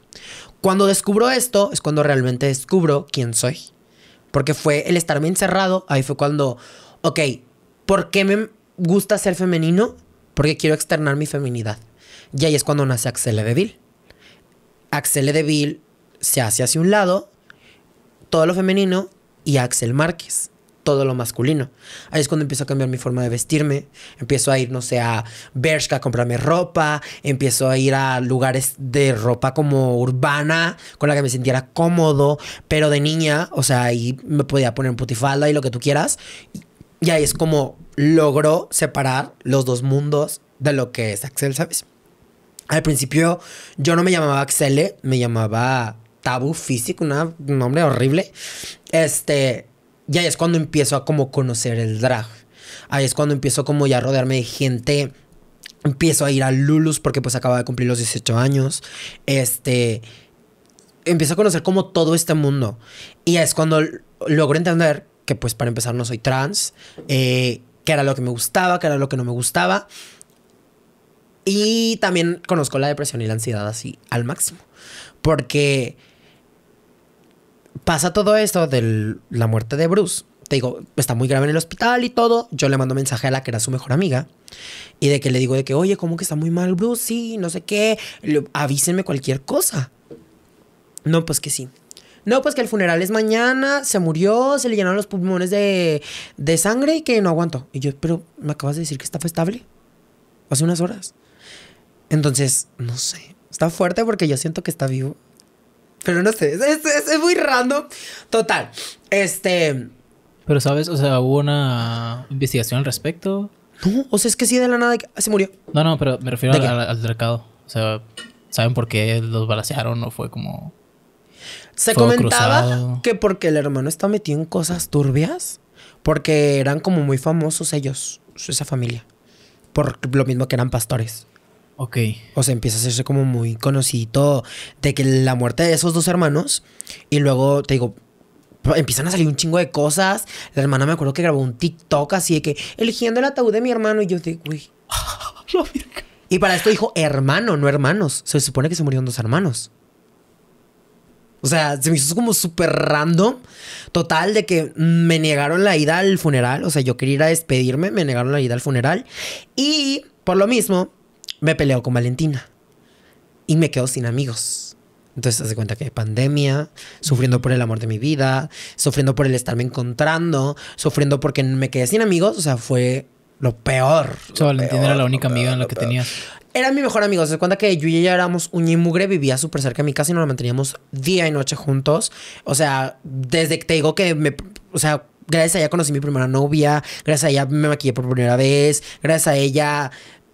A: Cuando descubro esto es cuando realmente descubro quién soy. Porque fue el estarme encerrado, ahí fue cuando, ok, ¿por qué me gusta ser femenino? Porque quiero externar mi feminidad. Y ahí es cuando nace Axel e. Deville. Axel e. Deville se hace hacia un lado, todo lo femenino, y Axel Márquez todo lo masculino. Ahí es cuando empiezo a cambiar mi forma de vestirme, empiezo a ir, no sé, a Bershka a comprarme ropa, empiezo a ir a lugares de ropa como urbana, con la que me sintiera cómodo, pero de niña, o sea, ahí me podía poner putifalda y lo que tú quieras. Y ahí es como logró separar los dos mundos de lo que es Axel, ¿sabes? Al principio yo no me llamaba Axel, me llamaba Tabu Físico, un nombre horrible. Este, y ahí es cuando empiezo a como conocer el drag. Ahí es cuando empiezo como ya a rodearme de gente. Empiezo a ir a Lulus porque pues acaba de cumplir los 18 años. Este... Empiezo a conocer como todo este mundo. Y ahí es cuando logro entender que pues para empezar no soy trans. Eh, que era lo que me gustaba, que era lo que no me gustaba. Y también conozco la depresión y la ansiedad así al máximo. Porque Pasa todo esto de la muerte de Bruce. Te digo, está muy grave en el hospital y todo. Yo le mando mensaje a la que era su mejor amiga. Y de que le digo de que, oye, ¿cómo que está muy mal Bruce? Sí, no sé qué. avísenme cualquier cosa. No, pues que sí. No, pues que el funeral es mañana, se murió, se le llenaron los pulmones de, sangre y que no aguantó. Y yo, pero me acabas de decir que está estable. Hace unas horas. Entonces, no sé. Está fuerte porque yo siento que está vivo. Pero no sé, es, es, muy random. Total, este...
B: Pero sabes, o sea, hubo una investigación al respecto.
A: No, o sea, es que sí de la nada
B: ah, se murió. No, no, pero me refiero al, al, O sea, ¿saben por qué los balasearon? ¿No fue como... Se comentaba
A: que porque el hermano está metido en cosas turbias, porque eran como muy famosos ellos, esa familia, por lo mismo que eran pastores. Ok. O sea, empieza a hacerse como muy conocido de que la muerte de esos dos hermanos. Y luego, te digo, empiezan a salir un chingo de cosas. La hermana me acuerdo que grabó un TikTok así de que eligiendo el ataúd de mi hermano. Y yo digo, güey. y para esto dijo hermano, no hermanos. Se supone que se murieron dos hermanos. O sea, se me hizo como súper random. Total, de que me negaron la ida al funeral. O sea, yo quería ir a despedirme, me negaron la ida al funeral. Y por lo mismo, me peleo con Valentina y me quedo sin amigos. Entonces, hace cuenta que pandemia, sufriendo por el amor de mi vida, sufriendo por el estarme encontrando, sufriendo porque me quedé sin amigos, o sea, fue lo peor. O Valentina era la
B: única amiga en la que tenía
A: Era mi mejor amigo. Se cuenta que yo y ella éramos un y mugre, vivía súper cerca de mi casa y nos manteníamos día y noche juntos. O sea, desde que te digo que me. O sea, gracias a ella conocí mi primera novia, gracias a ella me maquillé por primera vez, gracias a ella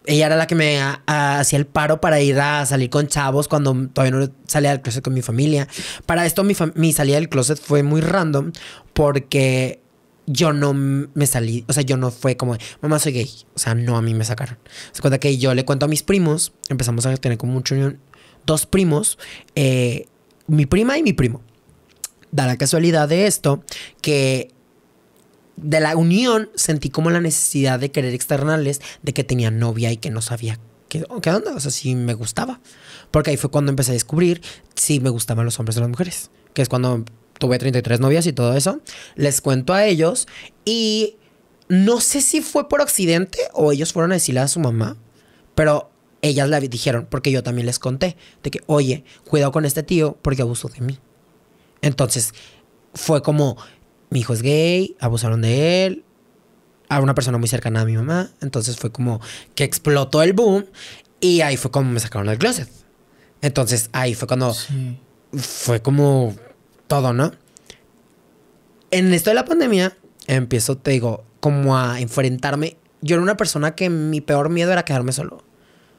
A: ella era la que me hacía el paro para ir a salir con chavos cuando todavía no salía del closet con mi familia. Para esto mi, salida del closet fue muy random porque yo no me salí, o sea, yo no fue como, mamá, soy gay. O sea, no, a mí me sacaron. Se cuenta que yo le cuento a mis primos, empezamos a tener como mucho dos primos, eh, mi prima y mi primo. Da la casualidad de esto que de la unión sentí como la necesidad de querer externales, de que tenía novia y que no sabía qué, qué onda, o sea, si me gustaba. Porque ahí fue cuando empecé a descubrir si me gustaban los hombres o las mujeres, que es cuando tuve 33 novias y todo eso. Les cuento a ellos y no sé si fue por accidente o ellos fueron a decirle a su mamá, pero ellas le dijeron, porque yo también les conté, de que, oye, cuidado con este tío porque abusó de mí. Entonces, fue como, mi hijo es gay, abusaron de él, a una persona muy cercana a mi mamá. Entonces fue como que explotó el boom y ahí fue como me sacaron del closet. Entonces ahí fue cuando fue como todo, ¿no? En esto de la pandemia empiezo, te digo, como a enfrentarme. Yo era una persona que mi peor miedo era quedarme solo.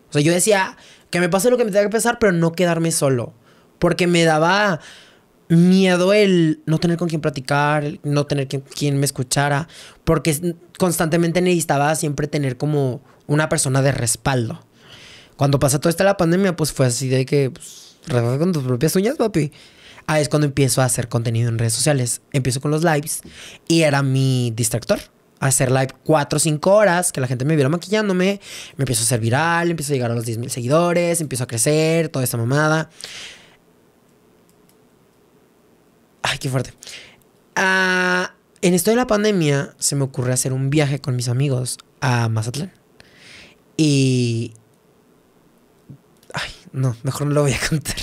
A: O sea, yo decía que me pase lo que me tenga que pasar, pero no quedarme solo. Porque me daba miedo el no tener con quién platicar, no tener quien, me escuchara, porque constantemente necesitaba siempre tener como una persona de respaldo. Cuando pasó toda esta la pandemia, pues fue así de que pues, con tus propias uñas, papi. Ahí es cuando empiezo a hacer contenido en redes sociales. Empiezo con los lives y era mi distractor. Hacer live 4 o 5 horas, que la gente me viera maquillándome, me empiezo a ser viral, empiezo a llegar a los 10 mil seguidores, empiezo a crecer, toda esa mamada. Ay, qué fuerte. Ah, en esto de la pandemia se me ocurre hacer un viaje con mis amigos a Mazatlán. Y... Ay, no, mejor no lo voy a contar.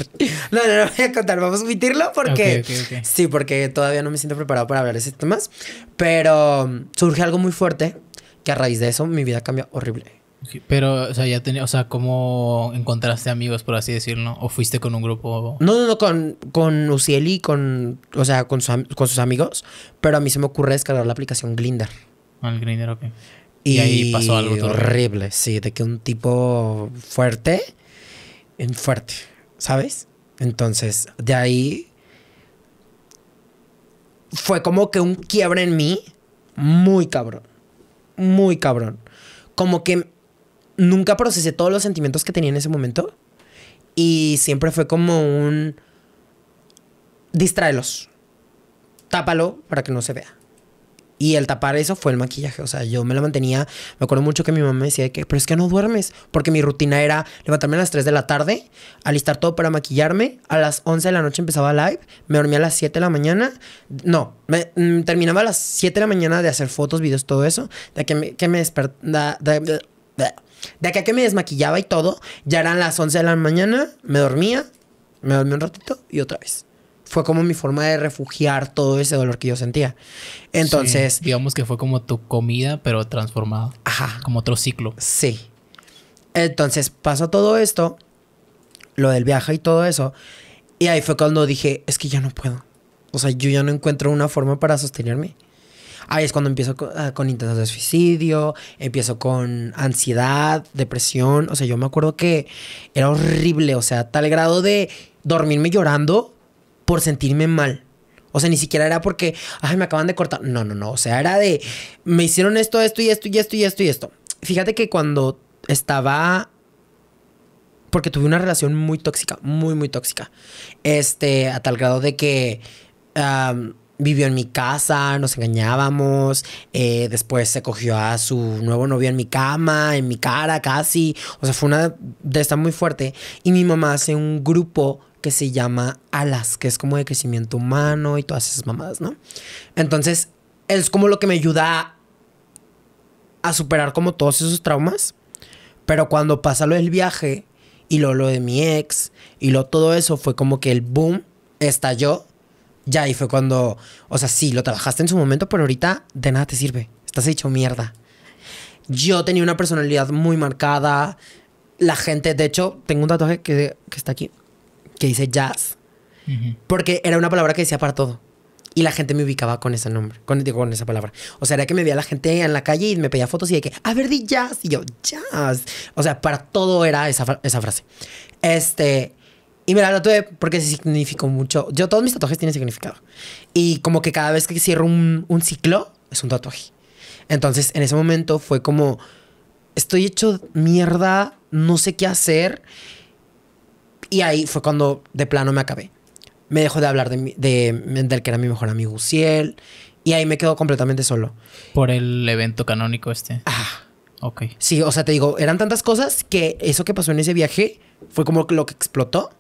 A: No, no lo voy a contar, vamos a omitirlo porque... Sí, porque todavía no me siento preparado para hablar de esos temas. Pero surge algo muy fuerte que a raíz de eso mi vida cambia horrible.
B: Pero, o sea, ya tenía, o sea, ¿cómo encontraste amigos, por así decirlo? ¿O fuiste con un grupo?
A: No, no, no, con, con Ucieli, con, o sea, con, sus amigos, pero a mí se me ocurre descargar la aplicación Glinder.
B: Ah, el Glinder, ok. Y, ahí pasó algo horrible, horrible, sí,
A: de que un tipo fuerte, fuerte, ¿sabes? Entonces, de ahí fue como que un quiebre en mí muy cabrón, muy cabrón. Como que nunca procesé todos los sentimientos que tenía en ese momento. Y siempre fue como un... Distráelos. Tápalo para que no se vea. Y el tapar eso fue el maquillaje. O sea, yo me la mantenía. Me acuerdo mucho que mi mamá decía que, pero es que no duermes. Porque mi rutina era levantarme a las 3 de la tarde, alistar todo para maquillarme. A las 11 de la noche empezaba live. Me dormía a las 7 de la mañana. No, me, mm, terminaba a las 7 de la mañana de hacer fotos, videos, todo eso. De que me, que me de acá que me desmaquillaba y todo, ya eran las 11 de la mañana, me dormía, me dormía un ratito y otra vez. Fue como mi forma de refugiar todo ese dolor que yo sentía.
B: Entonces. digamos que fue como tu comida, pero transformada. Ajá. Como otro ciclo. Sí. Entonces pasó todo esto, lo del viaje y todo eso.
A: Y ahí fue cuando dije, es que ya no puedo. O sea, yo ya no encuentro una forma para sostenerme. Ahí es cuando empiezo ah, con, intentos de suicidio, empiezo con ansiedad, depresión. O sea, yo me acuerdo que era horrible, o sea, tal grado de dormirme llorando por sentirme mal. O sea, ni siquiera era porque, ay, me acaban de cortar. No, no, no. O sea, era de, me hicieron esto, esto y esto y esto y esto y esto. Fíjate que cuando estaba porque tuve una relación muy tóxica, muy, muy tóxica. Este, a tal grado de que vivió en mi casa, nos engañábamos, eh, después se cogió a su nuevo novio en mi cama, en mi cara casi, o sea, fue una de estas muy fuerte. Y mi mamá hace un grupo que se llama Alas, que es como de crecimiento humano y todas esas mamadas, ¿no? Entonces, es como lo que me ayuda a, superar como todos esos traumas, pero cuando pasa lo del viaje y lo, lo de mi ex y lo todo eso, fue como que el boom estalló ya y fue cuando, o sea, sí, lo trabajaste en su momento, pero ahorita de nada te sirve, estás hecho mierda. Yo tenía una personalidad muy marcada, la gente, de hecho, tengo un tatuaje que, que está aquí, que dice jazz, porque era una palabra que decía para todo. Y la gente me ubicaba con ese nombre, con, con esa palabra. O sea, era que me veía la gente en la calle y me pedía fotos y de que, a ver, di jazz. Y yo, jazz. O sea, para todo era esa, esa frase. Este, y me la tuve porque significó mucho. Yo, todos mis tatuajes tienen significado. Y como que cada vez que cierro un, ciclo, es un tatuaje. Entonces, en ese momento fue como, estoy hecho mierda, no sé qué hacer. Y ahí fue cuando de plano me acabé. Me dejó de hablar de, del que era mi mejor amigo, Ciel. Y ahí me quedo
B: completamente solo. Por el evento canónico este. Ah. Ok.
A: Sí, o sea, te digo, eran tantas cosas que eso que pasó en ese viaje fue como lo que explotó.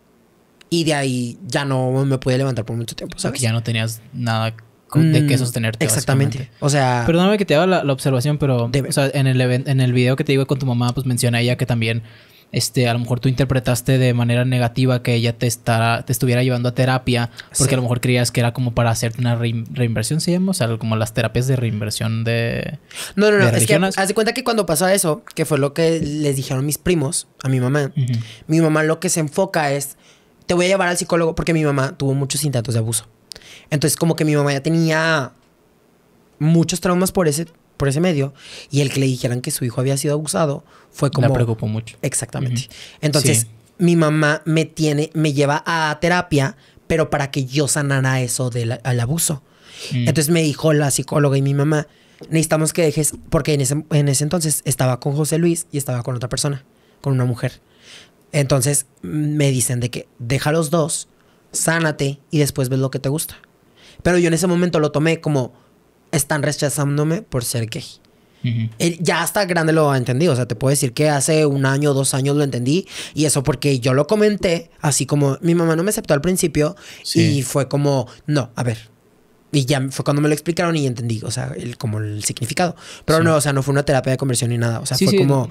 A: Y de ahí
B: ya no me pude levantar por mucho tiempo, ¿sabes? Porque ya no tenías nada de qué mm, sostenerte. Exactamente. O sea. Perdóname que te haga la, observación, pero. en el, en el video que te digo con tu mamá, pues menciona ella que también. Este, a lo mejor tú interpretaste de manera negativa que ella te, estará, te estuviera llevando a terapia, porque a lo mejor creías que era como para hacerte una reinversión, ¿se O sea, como las terapias de reinversión de. No, no, no. es que,
A: haz de cuenta que cuando pasó eso, que fue lo que les dijeron mis primos a mi mamá, mi mamá lo que se enfoca es te voy a llevar al psicólogo porque mi mamá tuvo muchos intentos de abuso. Entonces, como que mi mamá ya tenía muchos traumas por ese, por ese medio y el que le dijeran que su hijo había sido abusado fue como... La preocupó mucho. Exactamente. Entonces, mi mamá me tiene, me lleva a terapia, pero para que yo sanara eso del abuso. Mm. Entonces me dijo la psicóloga y mi mamá, necesitamos que dejes, porque en ese, en ese entonces estaba con José Luis y estaba con otra persona, con una mujer. Entonces me dicen de que deja los dos, sánate y después ves lo que te gusta. Pero yo en ese momento lo tomé como están rechazándome por ser gay. Eh, ya hasta grande lo ha entendido. O sea, te puedo decir que hace un año, dos años lo entendí. Y eso porque yo lo comenté, así como mi mamá no me aceptó al principio. Y fue como, no, a ver. Y ya fue cuando me lo explicaron y entendí, o sea, como el significado. Pero no, o sea, no fue una terapia de conversión ni nada. O sea, fue como,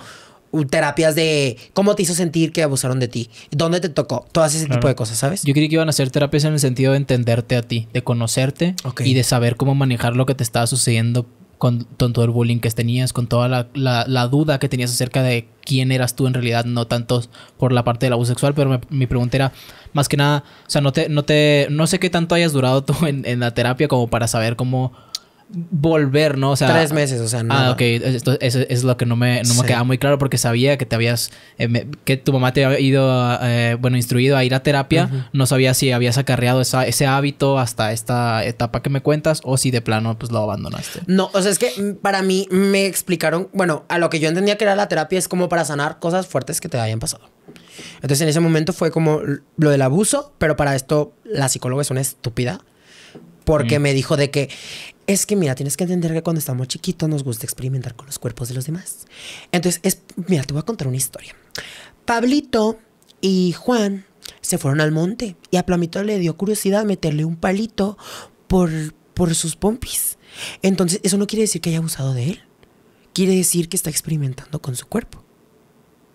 A: terapias de cómo te hizo sentir que abusaron de ti, dónde te tocó, todas ese tipo de cosas,
B: ¿sabes? Yo creí que iban a ser terapias en el sentido de entenderte a ti, de conocerte y de saber cómo manejar lo que te estaba sucediendo con, todo el bullying que tenías, con toda la, la, duda que tenías acerca de quién eras tú en realidad, no tanto por la parte del abuso sexual, pero mi pregunta era más que nada, o sea, no te, no te, no sé qué tanto hayas durado tú en, en la terapia como para saber cómo volver, ¿no? O sea, tres meses, o sea, no. Ah, ok, esto, eso, es lo que no me, no queda muy claro porque sabía que te habías, eh, que tu mamá te había ido, eh, bueno, instruido a ir a terapia, no sabía si habías acarreado esa, ese hábito hasta esta etapa que me cuentas o si de plano pues lo abandonaste.
A: No, o sea, es que para mí me explicaron, bueno, a lo que yo entendía que era la terapia es como para sanar cosas fuertes que te hayan pasado. Entonces en ese momento fue como lo del abuso, pero para esto la psicóloga es una estúpida porque me dijo de que es que, mira, tienes que entender que cuando estamos chiquitos nos gusta experimentar con los cuerpos de los demás. Entonces, es, mira, te voy a contar una historia. Pablito y Juan se fueron al monte y a Plamito le dio curiosidad meterle un palito por, por sus pompis. Entonces, eso no quiere decir que haya abusado de él. Quiere decir que está experimentando con su cuerpo.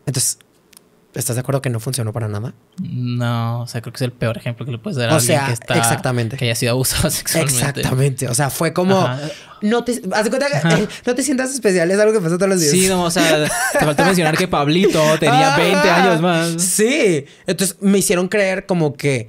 B: Entonces, ¿Estás de acuerdo que no funcionó para nada? No, o sea, creo que es el peor ejemplo que le puedes dar a alguien que está, Exactamente. Que haya sido abusado sexualmente. Exactamente. O sea, fue como.
A: No te. Haz cuenta no te sientas especial, es algo que pasa todos los días. Sí, no, o sea, te faltó mencionar que Pablito tenía 20 años
B: más. Sí. Entonces me hicieron creer como que.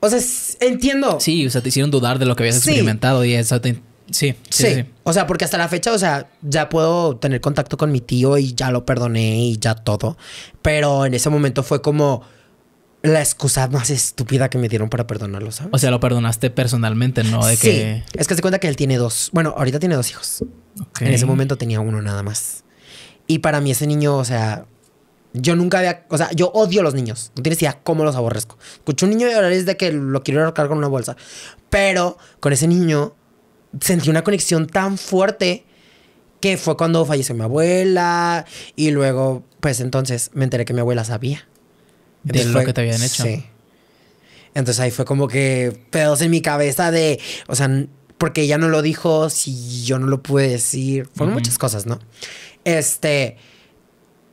B: O sea, entiendo. Sí, o sea, te hicieron dudar de lo que habías experimentado y eso te Sí
A: sí, O sea, porque hasta la fecha, o sea, ya puedo tener contacto con mi tío y ya lo perdoné y ya todo. Pero en ese momento fue como la excusa más estúpida
B: que me dieron para perdonarlo, ¿sabes? O sea, lo perdonaste personalmente, ¿no? De sí. que...
A: Es que se cuenta que él tiene dos. Bueno, ahorita tiene dos hijos. En ese momento tenía uno nada más. Y para mí ese niño, o sea, yo nunca había, o sea, yo odio a los niños. No tienes idea cómo los aborrezco. Escucho un niño llorar es de que lo quiero ahorcar con una bolsa. Pero con ese niño sentí una conexión tan fuerte que fue cuando falleció mi abuela y luego, pues entonces me enteré que mi abuela sabía. de lo que te habían hecho. Sí. Entonces ahí fue como que pedos en mi cabeza de, o sea, porque ella no lo dijo, si yo no lo pude decir, fueron muchas cosas, ¿no? Este,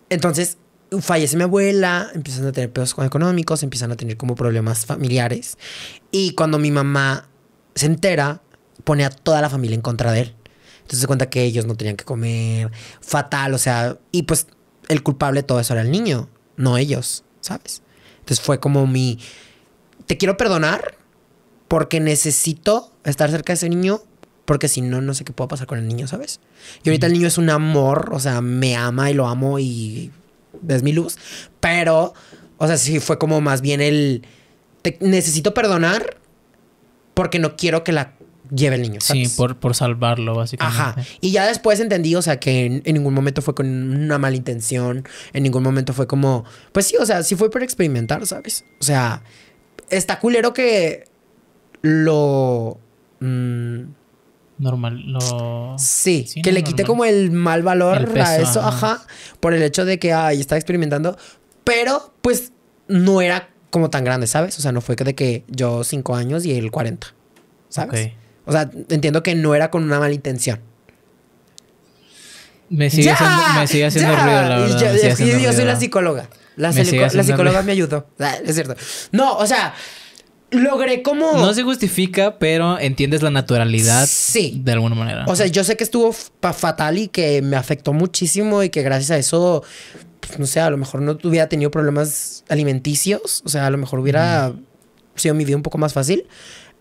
A: entonces fallece mi abuela, empiezan a tener pedos económicos, empiezan a tener como problemas familiares. Y cuando mi mamá se entera, pone a toda la familia en contra de él. Entonces se cuenta que ellos no tenían que comer, fatal, o sea, y pues el culpable de todo eso era el niño, no ellos, ¿sabes? Entonces fue como mi, te quiero perdonar porque necesito estar cerca de ese niño porque si no, no sé qué pueda pasar con el niño, ¿sabes? Y ahorita el niño es un amor, o sea, me ama y lo amo y es mi luz, pero, o sea, sí fue como más bien el, te, necesito perdonar porque no quiero que la lleve el niño. ¿sabes? Sí, por, por salvarlo, básicamente. Ajá. Y ya después entendí, o sea, que en, ningún momento fue con una mala intención, en ningún momento fue como, pues sí, o sea, sí fue por experimentar, ¿sabes? O sea, está
B: culero que lo... Mm, normal, lo...
A: Sí, que le quite como el mal valor a eso, ajá. por el hecho de que, ay, estaba experimentando, pero pues no era como tan grande, ¿sabes? O sea, no fue de que yo cinco años y él 40, ¿sabes? Okay. O sea, entiendo que no era con una mala
B: intención. Me sigue haciendo, ruido, la verdad. yo soy la psicóloga. La, psicóloga
A: me ayudó. Ah, es cierto. No, o sea, logré como. No
B: se justifica, pero entiendes la naturalidad. Sí. De alguna manera. O
A: sea, yo sé que estuvo fatal y que me afectó muchísimo y que gracias a eso, pues, no sé, a lo mejor no hubiera tenido problemas alimenticios. O sea, a lo mejor hubiera sido mi vida un poco más fácil.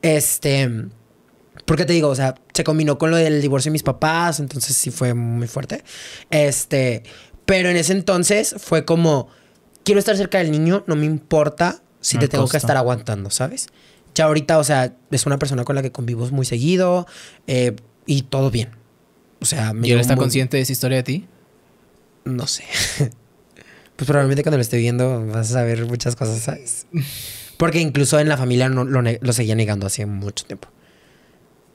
A: Este. Porque te digo, o sea, se combinó con lo del divorcio de mis papás, entonces sí fue muy fuerte. Este, pero en ese entonces fue como, quiero estar cerca del niño, no me importa si te tengo que estar aguantando, ¿sabes? Ya ahorita, o sea, es una persona con la que convivo muy seguido eh, y todo bien. O sea, me ¿Y él está consciente de esa historia de ti? No sé. pues probablemente cuando lo esté viendo vas a saber muchas cosas, ¿sabes? Porque incluso en la familia lo, lo seguía negando hace mucho tiempo.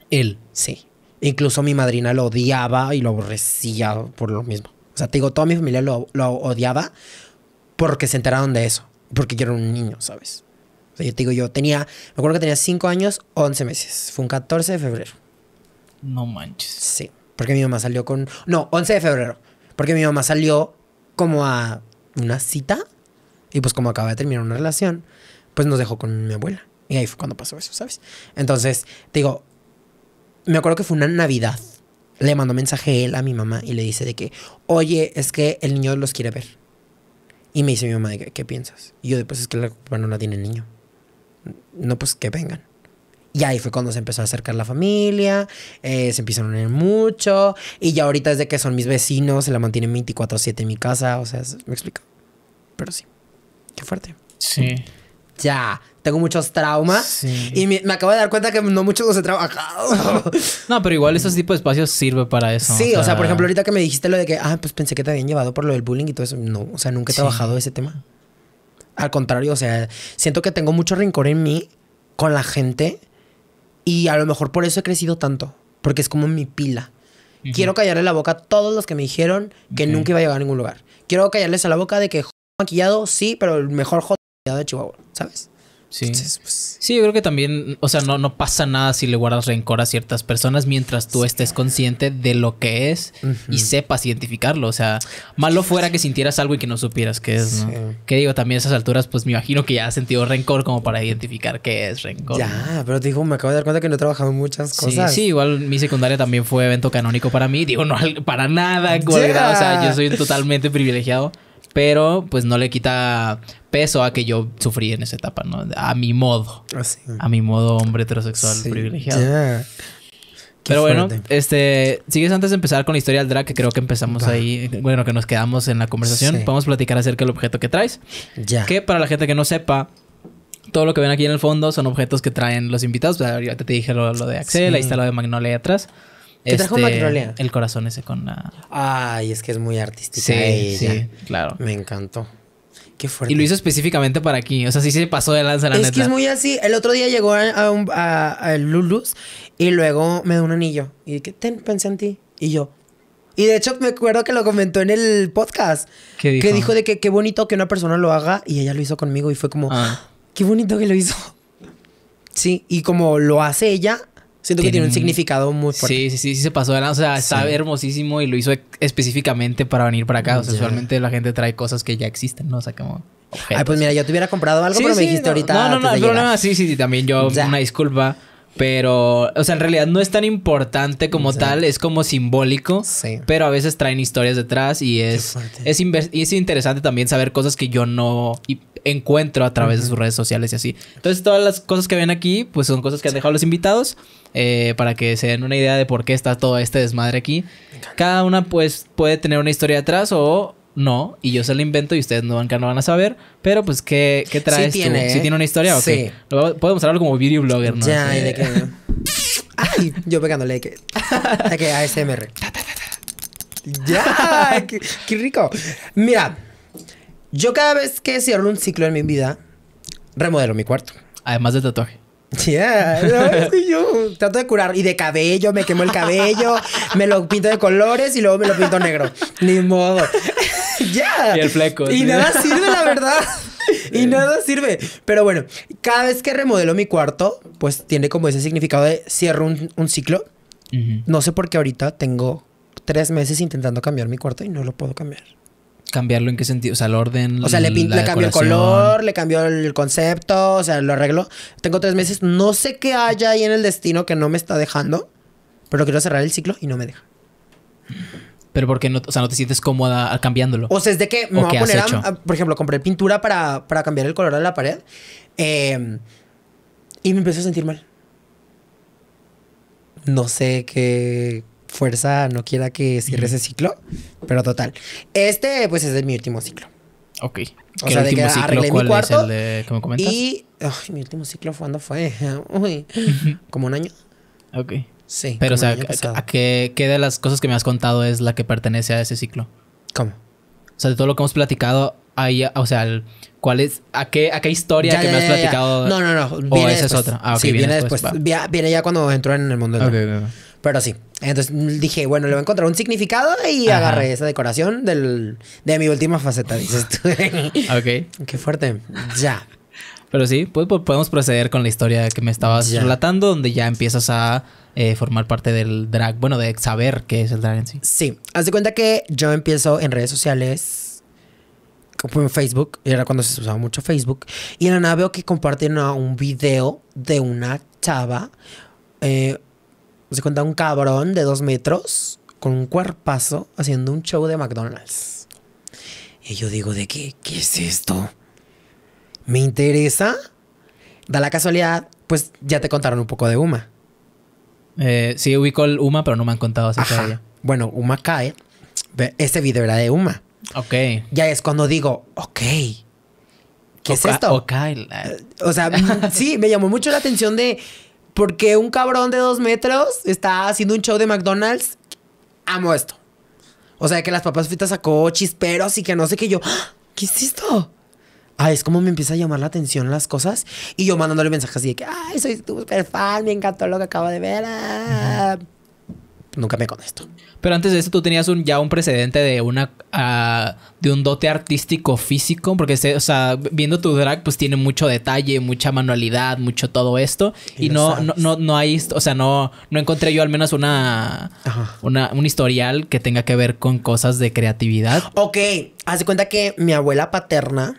A: Él. Sí. Incluso mi madrina lo odiaba y lo aborrecía por lo mismo. O sea, te digo, toda mi familia lo, odiaba porque se enteraron de eso. Porque quiero era un niño, ¿sabes? O sea, yo te digo, yo tenía, me acuerdo que tenía 5 años, 11 meses. Fue un 14 de febrero. No manches. Sí, porque mi mamá salió con... No, 11 de febrero. Porque mi mamá salió como a una cita y pues como acaba de terminar una relación, pues nos dejó con mi abuela. Y ahí fue cuando pasó eso, ¿sabes? Entonces, te digo, me acuerdo que fue una Navidad. Le mandó mensaje él a mi mamá y le dice de que, oye, es que el niño los quiere ver. Y me dice mi mamá, ¿qué, piensas? Y yo, pues es que la culpa no tiene niño. No, pues que vengan. Y ahí fue cuando se empezó a acercar la familia, eh, se empezaron a unir mucho, y ya ahorita es de que son mis vecinos, se la mantienen 24-7 en mi casa, o sea,
B: me explico. Pero sí, qué fuerte. Sí.
A: Ya, tengo muchos traumas. Y me, acabo de dar cuenta que no muchos los he trabajado.
B: no, pero igual ese tipo de espacios sirve para eso. Sí, o sea, por ejemplo,
A: ahorita que me dijiste lo de que, ah, pues pensé que te habían llevado por lo del bullying y todo eso. No, o sea, nunca he trabajado ese tema. Al contrario, o sea, siento que tengo mucho rencor en mí con la gente y a lo mejor por eso he crecido tanto, porque es como mi pila. Quiero callarle la boca a todos los que me dijeron que nunca iba a llegar a ningún lugar. Quiero callarles a la boca de que maquillado, sí, pero el mejor maquillado de Chihuahua, ¿sabes?
B: Pues, sí. yo creo que también, o sea, no, no pasa nada si le guardas rencor a ciertas personas mientras tú estés consciente de lo que es y sepas identificarlo. O sea, malo fuera que sintieras algo y que no supieras qué es, Que digo, también a esas alturas, pues me imagino que ya has sentido rencor como para identificar qué es rencor.
A: Ya, pero digo, me acabo de dar cuenta que no he trabajado en muchas cosas. Sí,
B: igual mi secundaria también fue evento canónico para mí. Digo, no para nada, o sea, yo soy totalmente privilegiado. Pero pues no le quita peso a que yo sufrí en esa etapa, ¿no? A mi modo. Así. A mi modo hombre heterosexual privilegiado. Pero bueno, este, sigues antes de empezar con la historia del drag, que creo que empezamos ahí, bueno, que nos quedamos en la conversación. vamos a platicar acerca del objeto que traes. Ya. Que para la gente que no sepa, todo lo que ven aquí en el fondo son objetos que traen los invitados. ya te dije lo, de Axel, ahí está lo de Magnolia atrás trajo este, El corazón ese con la. Ay, es que es muy artístico. Sí, sí, claro. Me encantó. Qué fuerte. Y lo hizo específicamente para aquí. O sea, sí se pasó de lanza la Es que es muy así.
A: El otro día llegó a, un, a, Lulus y luego me dio un anillo. Y que ten, pensé en ti. Y yo. Y de hecho, me acuerdo que lo comentó en el podcast. ¿Qué Que dijo de que qué bonito que una persona lo haga. Y ella lo hizo conmigo. Y fue como, ah. Ah, qué bonito que lo hizo. Sí, y como lo hace ella, Siento que tiene un significado muy fuerte.
B: Sí, sí, sí, se pasó de O sea, está hermosísimo y lo hizo específicamente para venir para acá. O sea, usualmente la gente trae cosas que ya existen, ¿no? O sea, como. Ay,
A: pues mira, yo te hubiera comprado algo, pero me dijiste ahorita. No, no, no, no,
B: sí, sí, sí, también yo, una disculpa. Pero, o sea, en realidad no es tan importante como tal, es como simbólico. Sí. Pero a veces traen historias detrás y es, es, es interesante también saber cosas que yo no encuentro a través de sus redes sociales y así. Entonces, todas las cosas que ven aquí, pues son cosas que han dejado los invitados eh, para que se den una idea de por qué está todo este desmadre aquí. Cada una, pues, puede tener una historia atrás o no, y yo se la invento y ustedes nunca no van a saber, pero pues, ¿qué, qué traes sí tiene, ¿eh? tiene una historia o qué. sí. Podemos hablar como videoblogger blogger, ¿no? Ya, de
A: Ay, yo pegándole que... que ASMR. ¡Ya! ¡Qué rico! Mira, yo cada vez que cierro un ciclo en mi vida, remodelo mi cuarto. Además de tatuaje. Yeah, yo trato de curar. Y de cabello, me quemo el cabello, me lo pinto de colores y luego me lo pinto negro. Ni modo. Ya.
B: Y el fleco. Y nada sirve,
A: la verdad. Y nada sirve. Pero bueno, cada vez que remodelo mi cuarto, pues tiene como ese significado de cierro un, ciclo. No sé por qué ahorita tengo tres meses intentando cambiar mi cuarto y no lo puedo cambiar
B: cambiarlo en qué sentido, o sea, el orden. O sea, le, cambió el color,
A: le cambió el concepto, o sea, lo arregló. Tengo tres meses, no sé qué haya ahí en el destino que no me está dejando, pero quiero cerrar el ciclo
B: y no me deja. Pero porque no, o sea, no te sientes cómoda cambiándolo. O sea, es de que me voy a poner, a,
A: por ejemplo, compré pintura para, cambiar el color de la pared em, y me empecé a sentir mal. No sé qué fuerza no quiera que cierre ese ciclo, pero total. Este, pues, es de mi último ciclo.
B: Ok. O sea, de que Es el de, Y
A: mi último ciclo, ¿cuándo fue? como un año. Ok. Sí. Pero, o sea, ¿a,
B: qué, de las cosas que me has contado es la que pertenece a ese ciclo? ¿Cómo? O sea, de todo lo que hemos platicado, ahí, o sea, ¿cuál es, a qué, a historia que me has platicado? No, no, no. o esa es otra. Ah, sí, viene, después.
A: Viene ya cuando entró en el mundo del pero sí. Entonces dije, bueno, le voy a encontrar un significado y agarré esa decoración de mi última faceta,
B: dices tú. ok. Qué fuerte. Ya. Pero sí, pues, pues, podemos proceder con la historia que me estabas relatando, donde ya empiezas a eh, formar parte del drag, bueno, de saber qué es el drag en sí. Sí,
A: haz de cuenta que yo empiezo en redes sociales, como en Facebook, y era cuando se usaba mucho Facebook, y en la nada veo que comparten un video de una chava, eh, se cuenta un cabrón de dos metros con un cuerpazo haciendo un show de McDonald's. Y yo
B: digo, ¿de qué? ¿Qué es esto?
A: ¿Me interesa? Da la casualidad, pues ya te contaron un poco de Uma.
B: Eh, sí, ubico el Uma, pero no me han contado así todavía.
A: Bueno, Uma cae. Ese video era de Uma. Ok. Ya es cuando digo, ok.
B: ¿Qué es esto? O eh, sea, mm,
A: sí, me llamó mucho la atención de porque un cabrón de dos metros está haciendo un show de McDonald's. Amo esto. O sea, que las papas fritas sacó chisperos y que no sé qué. Yo, ah, ¿qué es esto? Ah, es como me empieza a llamar la atención las cosas. Y yo mandándole mensajes así de que, ay, soy tu fan, me encantó lo que acabo de ver. Ah" nunca me contesto.
B: Pero antes de eso tú tenías un, ya un precedente de una ah, de un dote artístico físico, porque o sea, viendo tu drag pues tiene mucho detalle, mucha manualidad, mucho todo esto y, no, no, no hay, o sea, no no encontré yo al menos una, una un historial que tenga que ver con cosas de creatividad.
A: Ok, haz cuenta que mi abuela paterna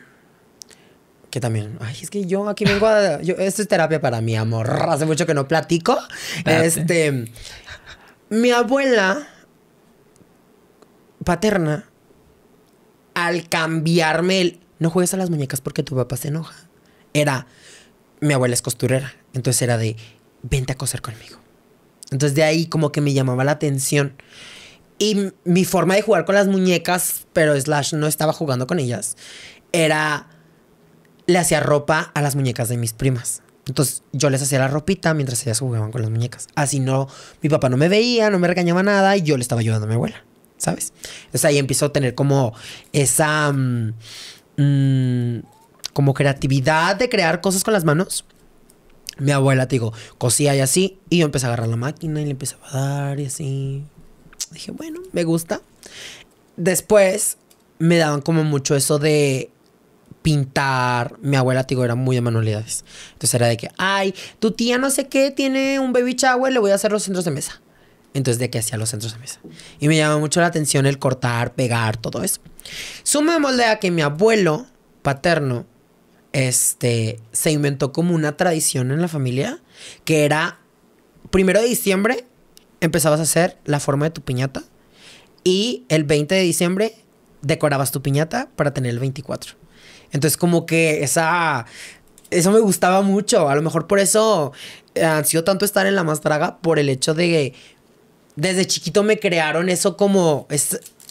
B: que también, ay,
A: es que yo aquí vengo a, esto es terapia para mi amor, hace mucho que no platico, este, mi abuela paterna, al cambiarme el, no juegues a las muñecas porque tu papá se enoja, era, mi abuela es costurera, entonces era de, vente a coser conmigo. Entonces de ahí como que me llamaba la atención. Y mi forma de jugar con las muñecas, pero slash no estaba jugando con ellas, era, le hacía ropa a las muñecas de mis primas. Entonces yo les hacía la ropita mientras ellas jugaban con las muñecas. Así no, mi papá no me veía, no me regañaba nada y yo le estaba ayudando a mi abuela, ¿sabes? Entonces ahí empiezo a tener como esa... Mm, mm, como creatividad de crear cosas con las manos. Mi abuela, te digo, cosía y así. Y yo empecé a agarrar la máquina y le empecé a dar y así. Dije, bueno, me gusta. Después me daban como mucho eso de pintar. Mi abuela, digo, era muy de manualidades. Entonces era de que, ay, tu tía no sé qué tiene un baby shower, le voy a hacer los centros de mesa. Entonces, de que hacía los centros de mesa. Y me llamó mucho la atención el cortar, pegar, todo eso. Sumémosle moldea que mi abuelo paterno este, se inventó como una tradición en la familia que era, primero de diciembre empezabas a hacer la forma de tu piñata y el 20 de diciembre decorabas tu piñata para tener el 24. Entonces como que esa... Eso me gustaba mucho. A lo mejor por eso eh, ansió tanto estar en la mastraga por el hecho de que desde chiquito me crearon eso como...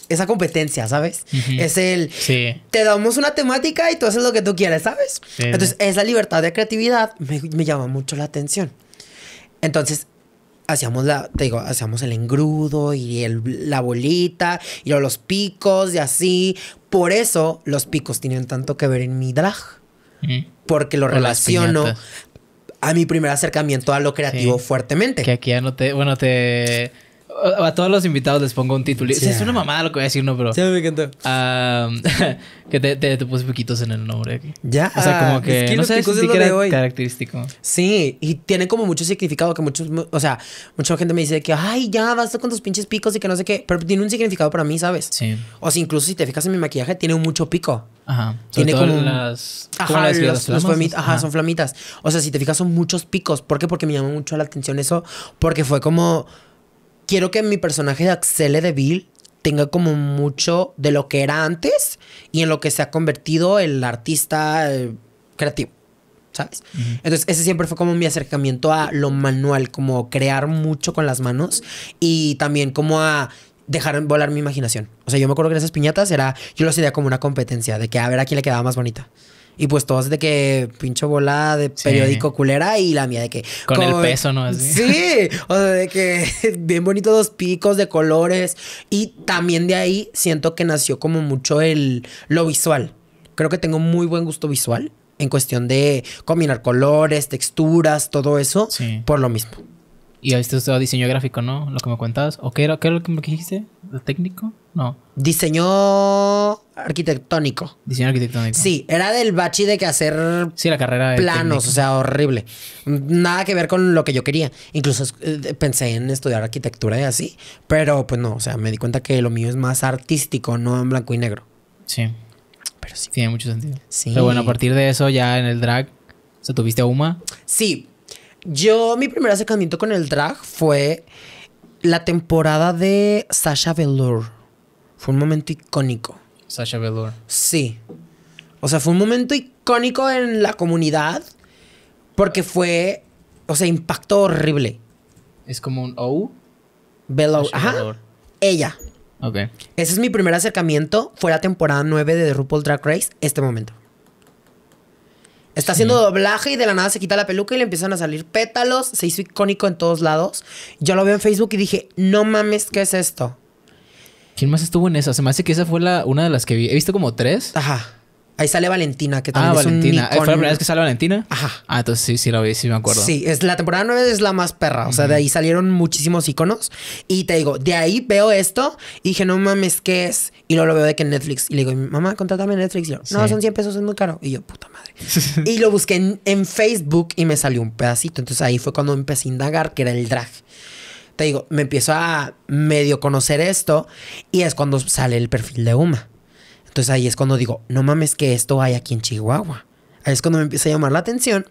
A: esa competencia, ¿sabes? Es el sí. te damos una temática y tú haces lo que tú quieres, ¿sabes? Entonces, esa libertad de creatividad me, me, llama mucho la atención. Entonces, hacíamos la, te digo, hacíamos el engrudo y el, la bolita y los picos y así. Por eso los picos tienen tanto que ver en mi drag.
B: Mm. Porque
C: lo
A: relaciono
B: a mi primer acercamiento a lo creativo fuertemente. Que aquí ya no te, bueno, te a todos los invitados les pongo un título. es una mamada lo que voy a decir, no, pero. Sí, me encantó. que te, puse poquitos en el nombre Ya. O sea, como que. Es no sé si sí característico.
A: Sí, y tiene como mucho significado que muchos. O sea, mucha gente me dice que, ay, ya basta con tus pinches picos y que no sé qué. Pero tiene un significado para mí, ¿sabes? Sí. O sea, incluso si te fijas en mi maquillaje, tiene un mucho pico. Ajá. tiene como. Las, ajá, ajá, son flamitas. O sea, si te fijas, son muchos picos. ¿Por qué? Porque me llamó mucho la atención eso. Porque fue como quiero que mi personaje de Axel Deville tenga como mucho de lo que era antes y en lo que se ha convertido el artista eh, creativo. ¿Sabes? Entonces, ese siempre fue como mi acercamiento a lo manual, como crear mucho con las manos y también como a dejar volar mi imaginación. O sea, yo me acuerdo que esas piñatas era, yo lo hacía como una competencia de que a ver a quién le quedaba más bonita. Y pues todos de que pincho volada de periódico culera y la mía de que. Con, el peso, ¿no? Sí. O sea, de que bien bonitos dos picos de colores. Y también de ahí siento que nació como mucho el lo visual. Creo que tengo muy buen gusto visual en cuestión de combinar colores, texturas, todo eso. Por lo mismo.
B: Y habías estudiado oh, diseño gráfico, ¿no? Lo que me cuentas ¿O qué era, lo que me dijiste? ¿Lo técnico? No. Diseño arquitectónico.
A: Diseño arquitectónico. Sí, era del bachi de que hacer sí, la carrera planos, o sea, horrible. Nada que ver con lo que yo quería. Incluso eh, pensé en estudiar arquitectura y así, pero pues no, o sea, me di cuenta que lo mío es más artístico, no en blanco y negro. Sí.
B: Pero sí. Tiene mucho sentido. Sí. Pero bueno, a partir de eso ya en el drag, ¿se tuviste a Uma?
A: Sí, yo, mi primer acercamiento con el drag fue la temporada de Sasha Velour. Fue un momento icónico.
B: Sasha Velour.
A: Sí. O sea, fue un momento icónico en la comunidad porque fue, o sea, impacto horrible. ¿Es como un O? Velour. Ajá. Ella. Ok. Ese es mi primer acercamiento. Fue la temporada 9 de The RuPaul Drag Race, este momento. Está haciendo doblaje y de la nada se quita la peluca y le empiezan a salir pétalos. Se hizo icónico en todos lados. Yo lo veo en Facebook y dije, no mames,
B: ¿qué es esto? ¿Quién más estuvo en esa? Se me hace que esa fue la, una de las que vi. He visto como tres. Ajá. Ahí sale Valentina, que también ah, es Valentina. Un eh, ¿Fue la primera vez que sale Valentina? Ajá. Ah, entonces sí, sí lo vi, sí me acuerdo. Sí,
A: es, la temporada 9 es la más perra. O sea, de ahí salieron muchísimos iconos. Y te digo, de ahí veo esto y dije, no mames, ¿qué es? Y luego lo veo de que en Netflix. Y le digo, mamá, contrátame Netflix. Y yo, no, son 100 pesos, es muy caro. Y yo, puta madre. y lo busqué en, en Facebook y me salió un pedacito. Entonces ahí fue cuando empecé a indagar, que era el drag te digo, me empiezo a medio conocer esto y es cuando sale el perfil de Uma. Entonces ahí es cuando digo, no mames que esto hay aquí en Chihuahua. Ahí es cuando me empieza a llamar la atención.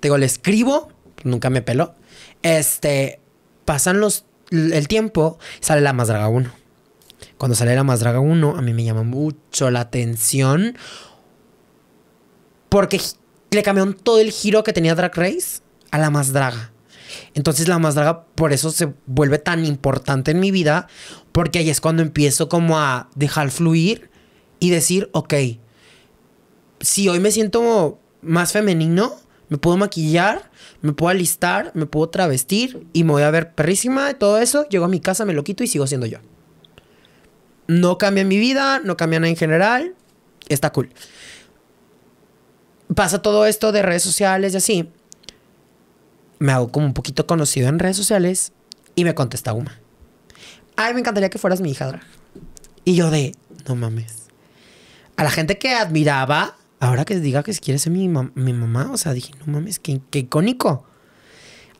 A: Digo, le escribo, nunca me peló. Este, pasan los, el tiempo, sale la más draga 1. Cuando sale la más draga 1, a mí me llama mucho la atención. Porque le cambiaron todo el giro que tenía Drag Race a la más draga. Entonces la más draga por eso se vuelve tan importante en mi vida, porque ahí es cuando empiezo como a dejar fluir y decir, ok, si hoy me siento más femenino, me puedo maquillar, me puedo alistar, me puedo travestir y me voy a ver perrísima y todo eso. Llego a mi casa, me lo quito y sigo siendo yo. No cambia mi vida, no cambia nada en general. Está cool. Pasa todo esto de redes sociales y así. Me hago como un poquito conocido en redes sociales y me contesta una. Ay, me encantaría que fueras mi hija. Y yo de, no mames a la gente que admiraba, ahora que diga que quiere ser mi, mamá, o sea, dije, no mames, qué, qué icónico.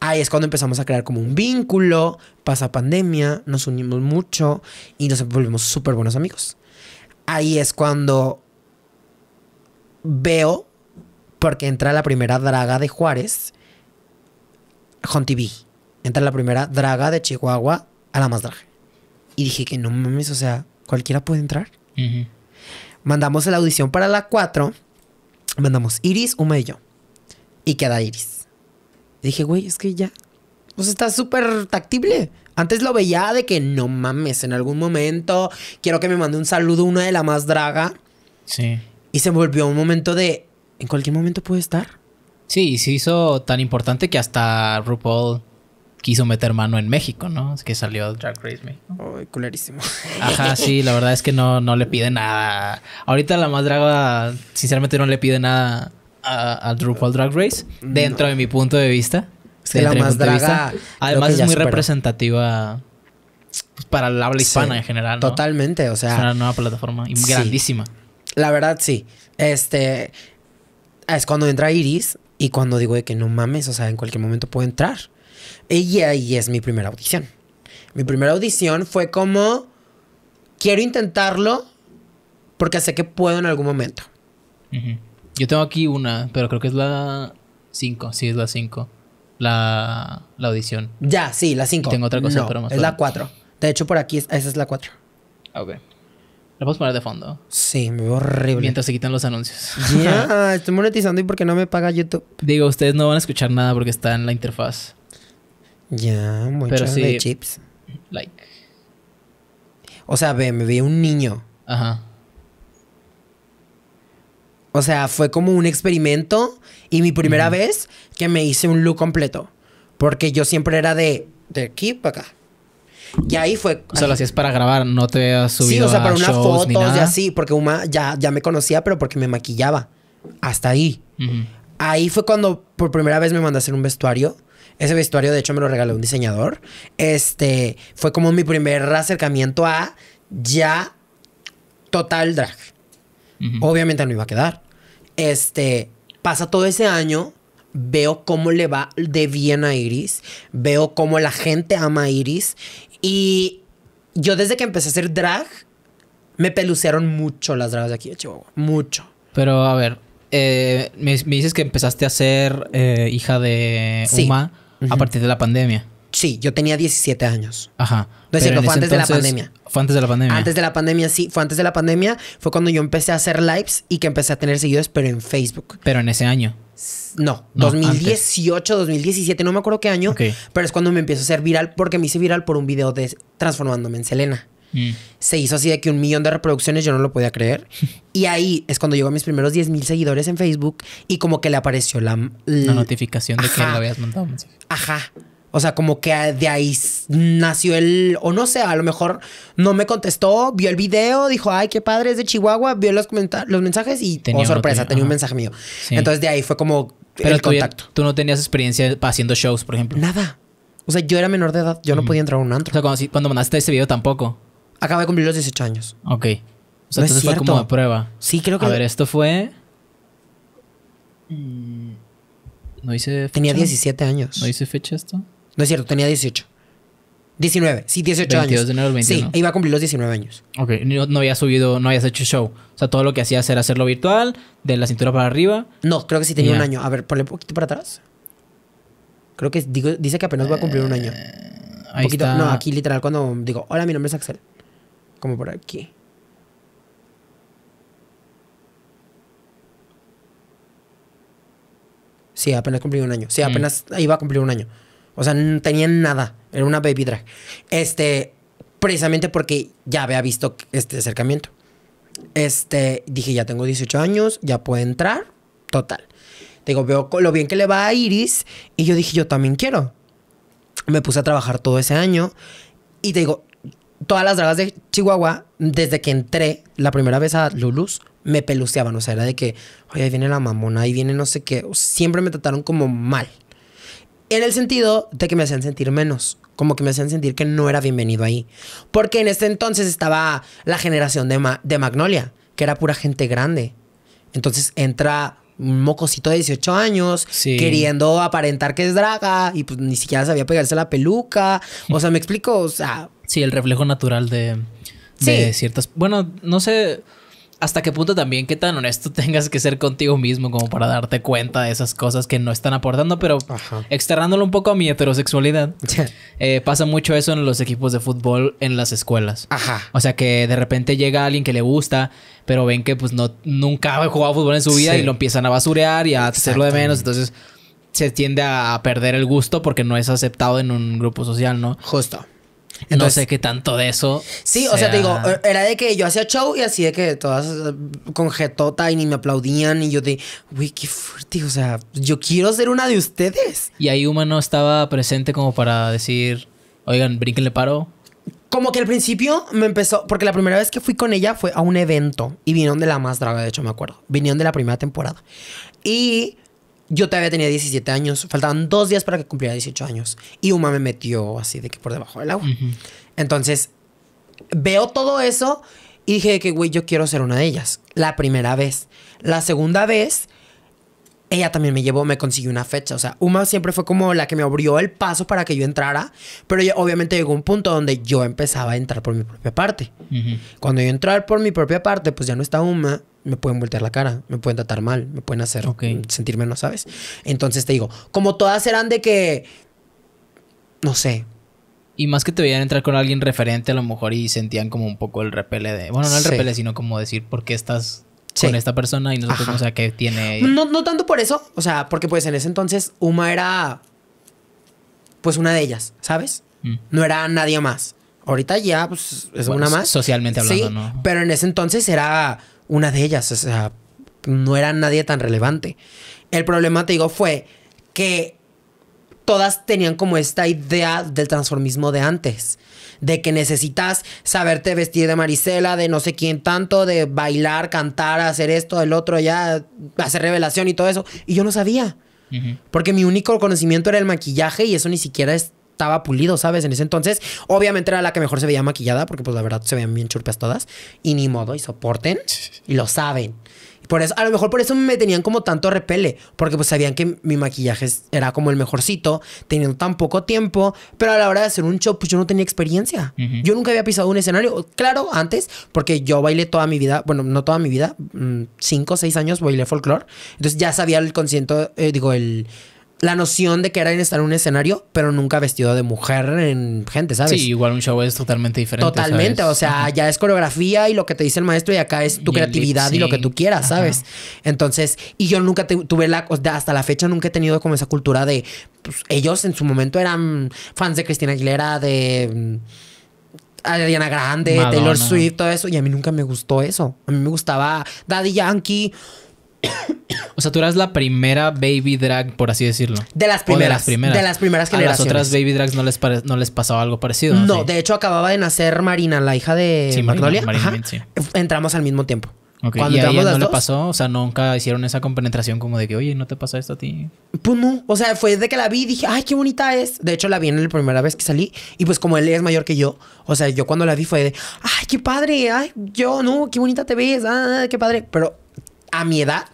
A: Ahí es cuando empezamos a crear como un vínculo, pasa pandemia, nos unimos mucho y nos volvimos súper buenos amigos. Ahí es cuando veo, porque entra la primera draga de Juárez, Hon TV. Entra la primera draga de Chihuahua a la más draga. Y dije que no mames, o sea, cualquiera puede entrar. Mandamos la audición para la 4. Mandamos Iris, Uma y yo. Y queda Iris. dije, güey, es que ya. Pues está súper tactible. Antes lo veía de que no mames, en algún momento quiero que me mande un saludo una de la más draga.
B: Sí. Y se volvió un momento de. En cualquier momento puede estar. Sí, y se hizo tan importante que hasta RuPaul quiso meter mano en México, ¿no? Es que salió Drag Race
A: México. Uy, culerísimo. Ajá, sí, la
B: verdad es que no, no le pide nada. Ahorita la más draga, sinceramente, no le pide nada al a Drag Race, dentro de mi punto de vista. Es que la más draga. Además, es muy representativa pues, para el habla hispana en general. ¿no? Totalmente, o sea. Es una nueva plataforma y grandísima.
A: La verdad, sí. Este. Es cuando entra Iris y cuando digo de que no mames, o sea, en cualquier momento puede entrar. Y ahí es mi primera audición. Mi primera audición fue como, quiero intentarlo porque sé que puedo en algún
B: momento. Yo tengo aquí una, pero creo que es la 5, sí, es la 5. La, la, audición. Ya, sí, la 5. Tengo otra cosa, Es la
A: 4. De hecho,
B: por aquí, esa es la 4. Ok. La puedes poner de fondo. Sí, me horrible. Mientras se quitan los anuncios. Ya, estoy monetizando y porque no me paga YouTube. Digo, ustedes no van a escuchar nada porque está en la interfaz. Ya, muchos de chips. Like. O sea, me vi un niño. Ajá.
A: O sea, fue como un experimento y mi primera vez que me hice un look completo. Porque yo siempre era de, de aquí para acá.
B: Y ahí fue. Solo sea, es para grabar, no te has subido. Sí, o sea, para unas fotos y así,
A: porque ya, ya me conocía, pero porque me maquillaba. Hasta ahí. Ahí fue cuando por primera vez me mandé a hacer un vestuario ese vestuario, de hecho, me lo regaló un diseñador. Este fue como mi primer acercamiento a ya total drag. Obviamente no iba a quedar. Este pasa todo ese año. Veo cómo le va de bien a Iris. Veo cómo la gente ama a Iris. Y yo desde que empecé a hacer drag, me pelucearon mucho las dragas de aquí de Chihuahua.
B: Mucho. Pero a ver, eh, me, dices que empezaste a ser eh, hija de sí. Uma a partir de la pandemia. Sí, yo tenía 17 años. Ajá. No es fue antes de la pandemia. Fue antes de la pandemia. Antes de
A: la pandemia, sí. Fue antes de la pandemia. Fue cuando yo empecé a hacer lives y que empecé a tener seguidores, pero en Facebook.
B: Pero en ese año. No, 2018,
A: 2017, no me acuerdo qué año. Pero es cuando me empiezo a hacer viral porque me hice viral por un video de transformándome en Selena. Mm. Se hizo así de que un millón de reproducciones, yo no lo podía creer. y ahí es cuando llegó a mis primeros 10 mil seguidores en Facebook y como que le apareció la... notificación de que lo habías
B: montado. Ajá.
A: O sea, como que de ahí nació el, o no sé, a lo mejor no me contestó, vio el video, dijo, ay, qué padre, es de Chihuahua, vio los, los mensajes y, oh, tenía oh, sorpresa, tenía, un mensaje mío. Entonces de ahí fue como Pero el contacto.
B: tú no tenías experiencia haciendo shows, por ejemplo. Nada.
A: O sea, yo era menor de edad, yo no mm. podía entrar a un antro. O sea, cuando, cuando mandaste ese video tampoco. Acaba de cumplir los 18 años.
B: Ok. O sea, entonces fue como prueba. Sí, creo que. A ver, esto fue. Mm. No hice fecha. Tenía 17 años. ¿No hice fecha esto?
A: No es cierto, tenía 18. 19, sí, 18 22 años. De enero del Sí,
B: iba a cumplir los 19 años. Ok, no, había subido, no habías hecho show. O sea, todo lo que hacías era hacerlo virtual, de la cintura para arriba. No, creo que sí tenía un año. A ver, ponle un poquito para atrás.
A: Creo que dice que apenas va a cumplir un año. Eh, ahí está. No, aquí literal, cuando digo, hola, mi nombre es Axel como por aquí. Sí, apenas cumplí un año. Sí, mm. apenas iba a cumplir un año. O sea, no tenía nada. Era una baby drag. Este, precisamente porque ya había visto este acercamiento. Este, dije, ya tengo 18 años, ya puedo entrar. Total. Digo, veo lo bien que le va a Iris. Y yo dije, yo también quiero. Me puse a trabajar todo ese año. Y te digo, todas las dragas de Chihuahua, desde que entré la primera vez a Lulus, me peluceaban. O sea, era de que, oye, ahí viene la mamona, ahí viene no sé qué. Siempre me trataron como mal. En el sentido de que me hacían sentir menos. Como que me hacían sentir que no era bienvenido ahí. Porque en este entonces estaba la generación de, Magnolia, que era pura gente grande. Entonces entra un mocosito de 18 años queriendo aparentar que es draga y pues ni siquiera sabía pegarse la peluca. O sea, me explico, o sea,
B: Sí, el reflejo natural de, ciertas. Bueno, no sé hasta qué punto también qué tan honesto tengas que ser contigo mismo como para darte cuenta de esas cosas que no están aportando, pero externándolo un poco a mi heterosexualidad, eh, pasa mucho eso en los equipos de fútbol en las escuelas. O sea que de repente llega alguien que le gusta, pero ven que pues no nunca ha jugado fútbol en su vida y lo empiezan a basurear y a hacerlo de menos, entonces se tiende a perder el gusto porque no es aceptado en un grupo social, ¿no? Justo. Entonces, no sé qué tanto de eso. Sí, o sea, te digo,
A: era de que yo hacía show y así de que todas con jetota y ni me aplaudían. Y yo de, uy, qué fuerte. O sea, yo quiero ser una de ustedes.
B: Y ahí no estaba presente como para decir, oigan, le paro.
A: Como que al principio me empezó, porque la primera vez que fui con ella fue a un evento y vinieron de la más draga, de hecho me acuerdo, vinieron de la primera temporada. Y yo todavía tenía 17 años, faltaban dos días para que cumpliera 18 años. Y Uma me metió así de que por debajo del agua. Entonces, veo todo eso y dije que, güey, yo quiero ser una de ellas. La primera vez. La segunda vez, ella también me llevó, me consiguió una fecha. O sea, Uma siempre fue como la que me abrió el paso para que yo entrara. Pero obviamente llegó un punto donde yo empezaba a entrar por mi propia parte. Cuando yo entrar por mi propia parte, pues ya no está Uma me pueden voltear la cara, me pueden tratar mal, me pueden hacer sentir menos, ¿sabes? Entonces te digo, como todas eran de que,
B: no sé. Y más que te veían entrar con alguien referente a lo mejor y sentían como un poco el repele de, bueno, no el repele, sino como decir por qué estás con esta persona y nosotros no sé qué tiene. No,
A: no tanto por eso, o sea, porque pues en ese entonces Uma era pues una de ellas, ¿sabes? Mm. No era nadie más. Ahorita ya, pues, es una más. Socialmente hablando, ¿no? Pero en ese entonces era una de ellas. O sea, no era nadie tan relevante. El problema, te digo, fue que todas tenían como esta idea del transformismo de antes. De que necesitas saberte vestir de Marisela, de no sé quién tanto, de bailar, cantar, hacer esto, el otro, ya, hacer revelación y todo eso. Y yo no sabía. Porque mi único conocimiento era el maquillaje y eso ni siquiera es estaba pulido, ¿sabes? En ese entonces, obviamente era la que mejor se veía maquillada, porque pues la verdad se veían bien churpias todas, y ni modo, y soporten, y lo saben. por eso, a lo mejor por eso me tenían como tanto repele, porque pues sabían que mi maquillaje era como el mejorcito, teniendo tan poco tiempo, pero a la hora de hacer un show, pues yo no tenía experiencia. Yo nunca había pisado un escenario, claro, antes, porque yo bailé toda mi vida, bueno, no toda mi vida, mm, cinco o seis años bailé folclore, entonces ya sabía el consiento, eh, digo, el la noción de que era estar en un escenario, pero nunca vestido de mujer en gente, ¿sabes? Sí,
B: igual un show es totalmente diferente. Totalmente,
A: o sea, ya es coreografía y lo que te dice el maestro y acá es tu creatividad y lo que tú quieras, ¿sabes? Entonces, y yo nunca tuve la, hasta la fecha nunca he tenido como esa cultura de, pues, ellos en su momento eran fans de Cristina Aguilera, de... Diana mm, Grande, Taylor Swift, todo eso. Y a mí nunca me gustó eso. A mí me gustaba Daddy Yankee,
B: o sea, tú eras la primera baby drag, por así decirlo. De las primeras. de las primeras. las primeras generaciones. A las otras baby drags no les, pasaba algo parecido. No,
A: de hecho acababa de nacer Marina, la hija de sí, Magnolia. Marina, sí. Entramos al mismo tiempo.
B: Cuando ¿Y a ella no le pasó? O sea, nunca hicieron esa compenetración como de que, oye, ¿no te pasa esto a ti?
A: Pues no. O sea, fue desde que la vi y dije, ay, qué bonita es. De hecho, la vi en la primera vez que salí. Y pues como él es mayor que yo, o sea, yo cuando la vi fue de, ay, qué padre, ay, yo, no, qué bonita te ves, Ay, ah, qué padre. Pero a mi edad,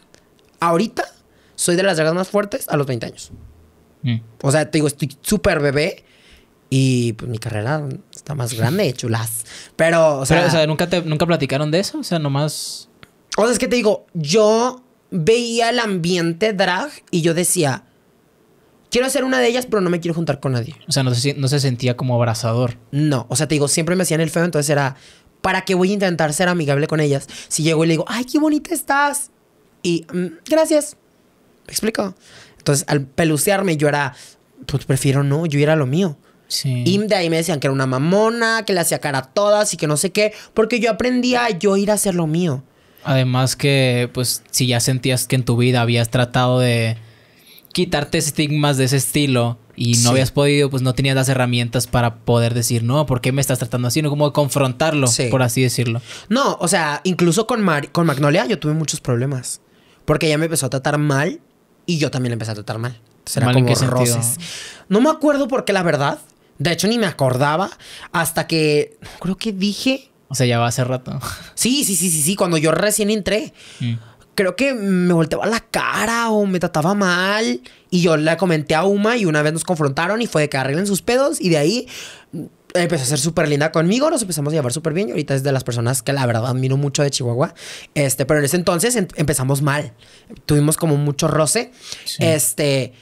A: ahorita, soy de las dragas más fuertes a los 20 años. Mm. O sea, te digo, estoy súper bebé. Y pues mi carrera está más grande, chulas. Pero, o sea. Pero, o sea
B: ¿nunca, ¿nunca platicaron de eso? O sea, nomás. O sea, es que te digo,
A: yo veía el ambiente drag y yo decía, quiero ser una de ellas, pero no me quiero juntar con nadie. O sea, no no se sentía como abrazador. No, o sea, te digo, siempre me hacían el feo, entonces era, ¿para qué voy a intentar ser amigable con ellas? Si llego y le digo, ay, qué bonita estás. Y mm, gracias. ¿Me explico? Entonces, al pelucearme, yo era, pues prefiero no, yo era lo mío. Y de ahí me decían que era una mamona, que le hacía cara a todas y que no sé qué, porque yo aprendía a yo ir a hacer lo mío.
B: Además que, pues, si ya sentías que en tu vida habías tratado de quitarte estigmas de ese estilo, y no habías podido, pues no tenías las herramientas para poder decir, no, ¿por qué me estás tratando así? No, como confrontarlo, por así decirlo. No, o sea, incluso con, con Magnolia yo tuve muchos
A: problemas. Porque ella me empezó a tratar mal y yo también la empecé a tratar mal. Será como qué roces. No me acuerdo porque la verdad. De hecho, ni me acordaba hasta que. Creo que dije.
B: O sea, ya va hace rato.
A: Sí, sí, sí, sí, sí. Cuando yo recién entré. Mm creo que me volteaba la cara o me trataba mal. Y yo le comenté a Uma y una vez nos confrontaron y fue de que arreglen sus pedos. Y de ahí mm, empezó a ser súper linda conmigo, nos empezamos a llevar súper bien. Y ahorita es de las personas que la verdad admiro mucho de Chihuahua. Este, pero en ese entonces em, empezamos mal. Tuvimos como mucho roce. Este,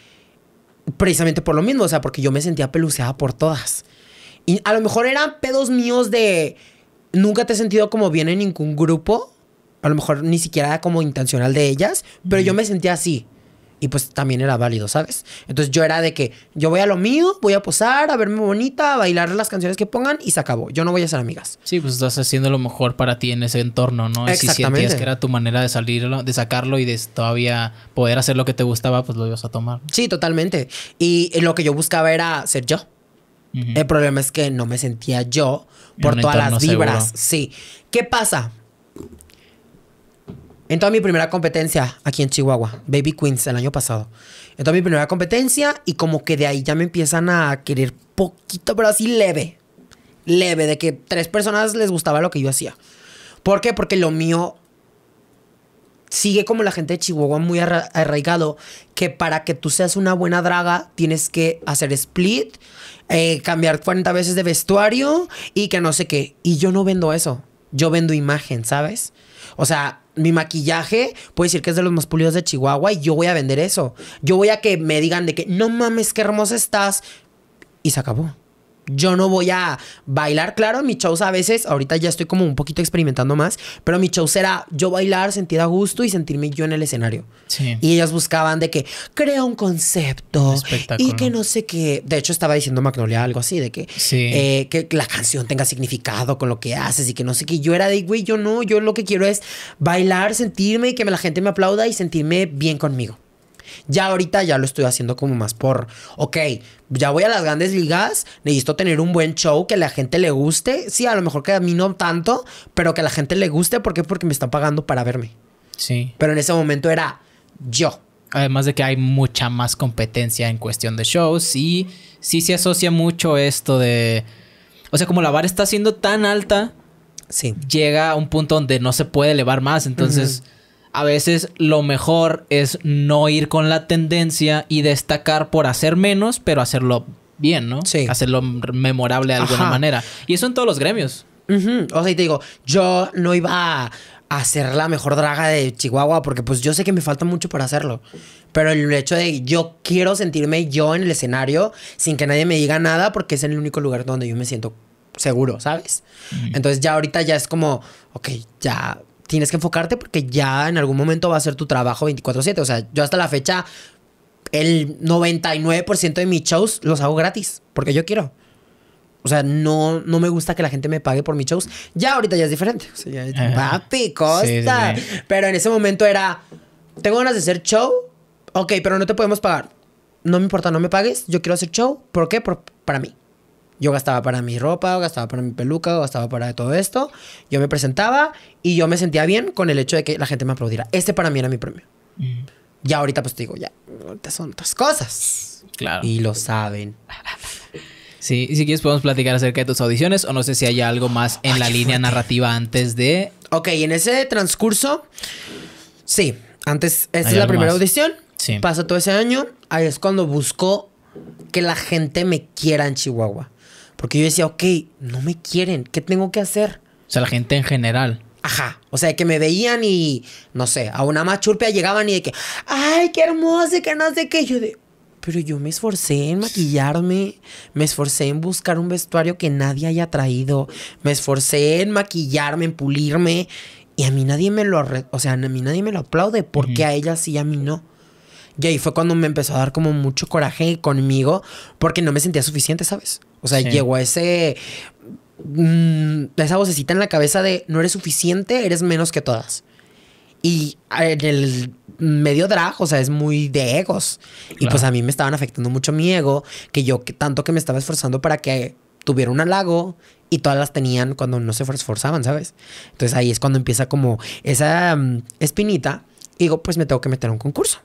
A: precisamente por lo mismo, o sea, porque yo me sentía peluceada por todas. Y a lo mejor eran pedos míos de nunca te he sentido como bien en ningún grupo a lo mejor ni siquiera era como intencional de ellas, pero yo me sentía así. Y pues también era válido, ¿sabes? Entonces yo era de que yo voy a lo mío, voy a posar, a verme bonita, a bailar las canciones que pongan y se acabó. Yo no voy a ser
B: amigas. Sí, pues estás haciendo lo mejor para ti en ese entorno, ¿no? Exactamente. Si sentías que era tu manera de salirlo, de sacarlo y de todavía poder hacer lo que te gustaba, pues lo ibas a tomar.
A: Sí, totalmente. Y eh, lo que yo buscaba era ser yo. El problema es que no me sentía yo por todas las vibras. Sí. ¿Qué pasa? En toda mi primera competencia aquí en Chihuahua, Baby Queens, el año pasado. En toda mi primera competencia y como que de ahí ya me empiezan a querer poquito, pero así leve. Leve, de que tres personas les gustaba lo que yo hacía. ¿Por qué? Porque lo mío sigue como la gente de Chihuahua muy arraigado, que para que tú seas una buena draga tienes que hacer split, eh, cambiar 40 veces de vestuario y que no sé qué. Y yo no vendo eso, yo vendo imagen, ¿sabes? O sea, mi maquillaje, puede decir que es de los más pulidos de Chihuahua y yo voy a vender eso. Yo voy a que me digan de que no mames, qué hermosa estás. Y se acabó. Yo no voy a bailar, claro, mi show a veces, ahorita ya estoy como un poquito experimentando más, pero mi show era yo bailar, sentir a gusto y sentirme yo en el escenario. Y ellas buscaban de que crea un concepto y que no sé qué. De hecho, estaba diciendo Magnolia algo así, de que, eh, que la canción tenga significado con lo que haces y que no sé qué. Yo era de, güey, yo no, yo lo que quiero es bailar, sentirme y que la gente me aplauda y sentirme bien conmigo. Ya ahorita ya lo estoy haciendo como más por, ok, ya voy a las grandes ligas, necesito tener un buen show que la gente le guste. Sí, a lo mejor que a mí no tanto, pero que a la gente le guste. ¿Por qué? Porque me están pagando para verme. Sí. Pero en ese momento era
B: yo. Además de que hay mucha más competencia en cuestión de shows y sí se asocia mucho esto de... O sea, como la vara está siendo tan alta, sí. llega a un punto donde no se puede elevar más. Entonces a veces lo mejor es no ir con la tendencia y destacar por hacer menos, pero hacerlo bien, ¿no? Sí. Hacerlo memorable de alguna manera. Y eso en todos los gremios. O sea, y te digo, yo no iba a hacer la mejor draga de Chihuahua
A: porque pues yo sé que me falta mucho para hacerlo. Pero el hecho de yo quiero sentirme yo en el escenario sin que nadie me diga nada porque es el único lugar donde yo me siento seguro, ¿sabes? Entonces ya ahorita ya es como, ok, ya tienes que enfocarte porque ya en algún momento va a ser tu trabajo 24/7. O sea, yo hasta la fecha, el 99% de mis shows los hago gratis porque yo quiero. O sea, no, no me gusta que la gente me pague por mis shows. Ya ahorita ya es diferente. O sea, papi, costa. Pero en ese momento era, tengo ganas de hacer show. Ok, pero no te podemos pagar. No me importa, no me pagues. Yo quiero hacer show. ¿Por qué? para mí. Yo gastaba para mi ropa, gastaba para mi peluca, gastaba para todo esto. Yo me presentaba y yo me sentía bien con el hecho de que la gente me aplaudiera. Este para mí era mi premio. Mm. Ya ahorita pues te digo, ya, son otras cosas.
B: Claro. Y lo saben. Sí, y si quieres podemos platicar acerca de tus audiciones o no sé si hay algo más en la línea narrativa antes de... Ok, en ese transcurso, sí,
A: antes, esta es la primera audición, sí. Pasó todo ese año, ahí es cuando buscó que la gente me quiera en Chihuahua. Porque yo decía, ok, no me quieren, ¿qué tengo que hacer? O sea, la gente en general. Ajá. O sea, que me veían y, no sé, a una más churpia llegaban y de que, ay, qué hermosa, que no sé qué. Yo de, pero yo me esforcé en maquillarme, me esforcé en buscar un vestuario que nadie haya traído, me esforcé en maquillarme, en pulirme, y a mí nadie me lo, o sea, a mí nadie me lo aplaude, porque a ella sí a mí no. Y ahí fue cuando me empezó a dar como mucho coraje conmigo, porque no me sentía suficiente, ¿sabes? O sea, llegó a ese. Mm, esa vocecita en la cabeza de no eres suficiente, eres menos que todas. Y ah, en el medio drag, o sea, es muy de egos. Y pues a mí me estaban afectando mucho mi ego, que yo tanto que me estaba esforzando para que tuviera un halago y todas las tenían cuando no se esforzaban, ¿sabes? Entonces ahí es cuando empieza como esa mm, espinita. Y digo, pues me tengo que meter a un concurso.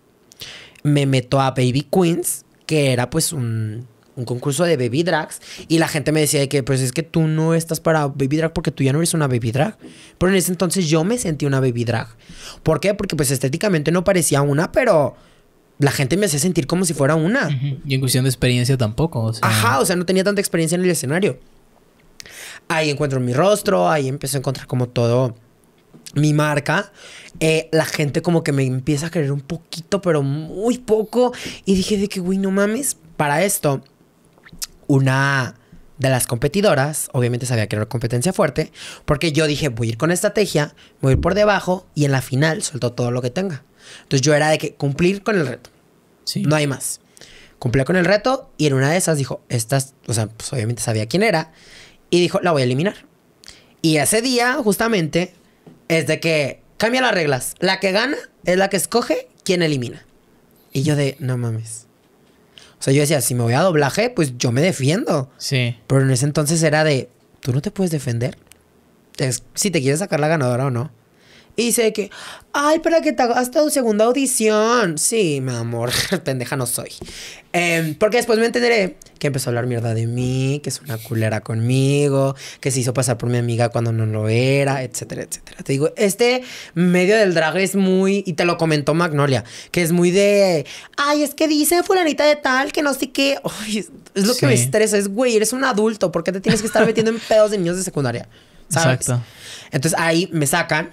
A: Me meto a Baby Queens, que era pues un un concurso de baby drags y la gente me decía que pues es que tú no estás para baby drag porque tú ya no eres una baby drag. Pero en ese entonces yo me sentí una baby drag. ¿Por qué? Porque pues estéticamente no parecía una, pero la gente me hacía sentir como si fuera una. Y en cuestión
B: de experiencia tampoco.
A: Ajá, o sea, no tenía tanta experiencia en el escenario. Ahí encuentro mi rostro, ahí empecé a encontrar como todo mi marca, eh, la gente como que me empieza a querer un poquito, pero muy poco. Y dije de que, güey, no mames, para esto una de las competidoras, obviamente sabía que era una competencia fuerte, porque yo dije, voy a ir con estrategia, voy a ir por debajo y en la final suelto todo lo que tenga. Entonces yo era de que cumplir con el reto. No hay más. Cumplí con el reto y en una de esas dijo, estas, o sea, pues obviamente sabía quién era y dijo, la voy a eliminar. Y ese día, justamente, es de que cambia las reglas. La que gana es la que escoge quién elimina. Y yo de, no mames. O sea, yo decía, si me voy a doblaje, pues yo me defiendo. Sí. Pero en ese entonces era de, tú no te puedes defender. si te quieres sacar la ganadora o no. Y sé que, ay, para que te hagas tu segunda audición. Sí, mi amor, pendeja no soy. Em, porque después me entenderé. que empezó a hablar mierda de mí, que es una culera conmigo, que se hizo pasar por mi amiga cuando no lo era, etcétera, etcétera. Te digo, este medio del drag es muy, y te lo comentó Magnolia, que es muy de, ay, es que dice fulanita de tal que no sé qué. es lo que me estresa, es, güey, eres un adulto, ¿por qué te tienes que estar metiendo en pedos de niños de secundaria? ¿Sabes? Exacto. Entonces ahí me sacan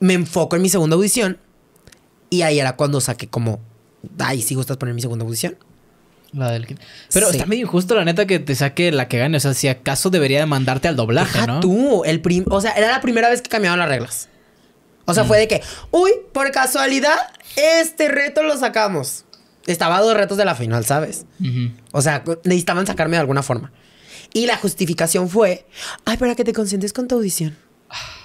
A: me enfoco
B: en mi segunda audición y ahí era cuando saqué como, ay, si gustas poner mi segunda audición. La del... Pero está medio injusto, la neta, que te saque la que gane. O sea, si acaso debería de mandarte al doblaje, tú. El O sea, era la primera vez que cambiaban las reglas. O sea, fue mm. de
A: que, uy, por casualidad, este reto lo sacamos. Estaba dos retos de la final, ¿sabes? O sea, necesitaban sacarme de alguna forma. Y la justificación fue, ay, para que te consientes con tu audición. Ah.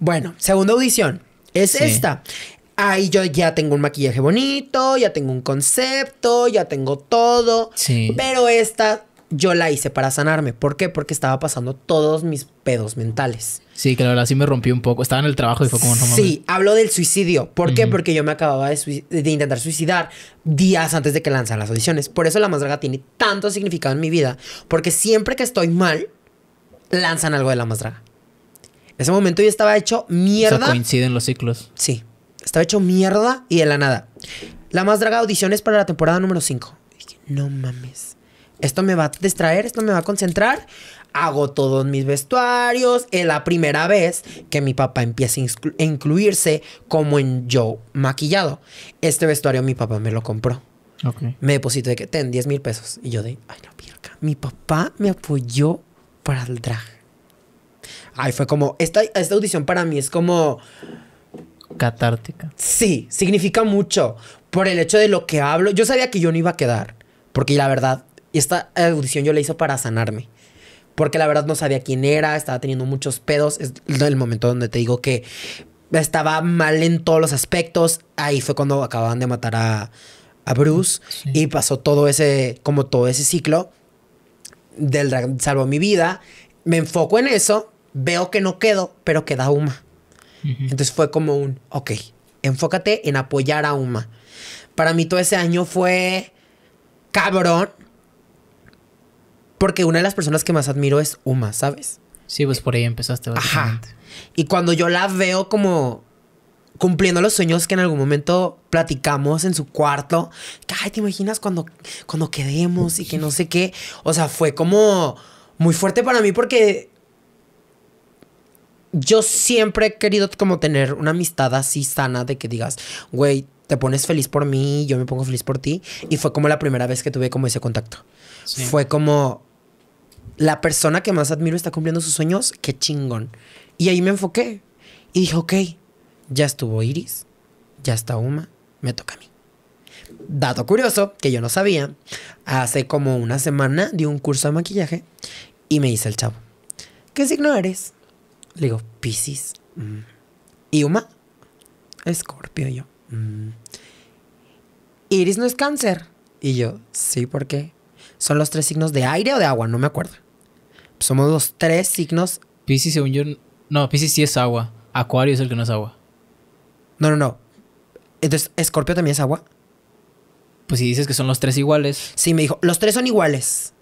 A: Bueno, segunda audición. Es esta. Ahí yo ya tengo un maquillaje bonito, ya tengo un concepto, ya tengo todo. Sí. Pero esta yo la hice para sanarme. ¿Por qué? Porque estaba pasando todos mis pedos mentales.
B: Sí, que la verdad sí me rompí un poco. Estaba en el trabajo y fue como Sí,
A: hablo del suicidio. ¿Por qué? Porque yo me acababa de, intentar suicidar días antes de que lanzan las audiciones. Por eso la más draga tiene tanto significado en mi vida. Porque siempre que estoy mal, lanzan algo de la más draga. Ese momento yo estaba hecho mierda. O coinciden los ciclos. Sí. Estaba hecho mierda y de la nada. La más draga es para la temporada número 5. no mames. Esto me va a distraer, esto me va a concentrar. Hago todos mis vestuarios. Es la primera vez que mi papá empieza a incluirse como en yo maquillado. Este vestuario mi papá me lo compró. Me deposito de que ten 10 mil pesos. Y yo de, ay, no, pierda. Mi papá me apoyó para el drag. Ay, fue como. Esta, esta audición para mí es como. Catártica. Sí, significa mucho. Por el hecho de lo que hablo. Yo sabía que yo no iba a quedar. Porque la verdad, esta audición yo la hice para sanarme. Porque la verdad no sabía quién era, estaba teniendo muchos pedos. Es el momento donde te digo que estaba mal en todos los aspectos. Ahí fue cuando acababan de matar a, Bruce. Y pasó todo ese, como todo ese ciclo del salvó mi vida. Me enfoco en eso, veo que no quedo, pero queda Uma. Entonces fue como un, ok, enfócate en apoyar a Uma. Para mí todo ese año fue cabrón, porque una de las personas que más admiro es Uma, ¿sabes? Sí, pues por ahí empezaste. Ajá. Y cuando yo la veo como cumpliendo los sueños que en algún momento platicamos en su cuarto, que, ay, ¿te imaginas cuando, cuando quedemos y que no sé qué? O sea, fue como muy fuerte para mí porque yo siempre he querido como tener una amistad así sana de que digas, güey, te pones feliz por mí, yo me pongo feliz por ti. Y fue como la primera vez que tuve como ese contacto. Fue como, la persona que más admiro está cumpliendo sus sueños, qué chingón. Y ahí me enfoqué. Y dije, ok, ya estuvo Iris, ya está Uma, me toca a mí. Dato curioso, que yo no sabía, hace como una semana di un curso de maquillaje y me dice el chavo, ¿qué signo eres? Le digo, Piscis. Mm. Y Uma, Escorpio. yo, mm. Iris no es cáncer. Y yo, sí, ¿por qué? Son los tres signos de aire o de agua, no me acuerdo. Somos
B: los tres signos. Piscis, según yo. No, Piscis sí es agua. Acuario es el que no es agua. No, no, no. Entonces, ¿Escorpio también es agua? Pues si dices que son los
A: tres iguales. Sí, me dijo, los tres son iguales.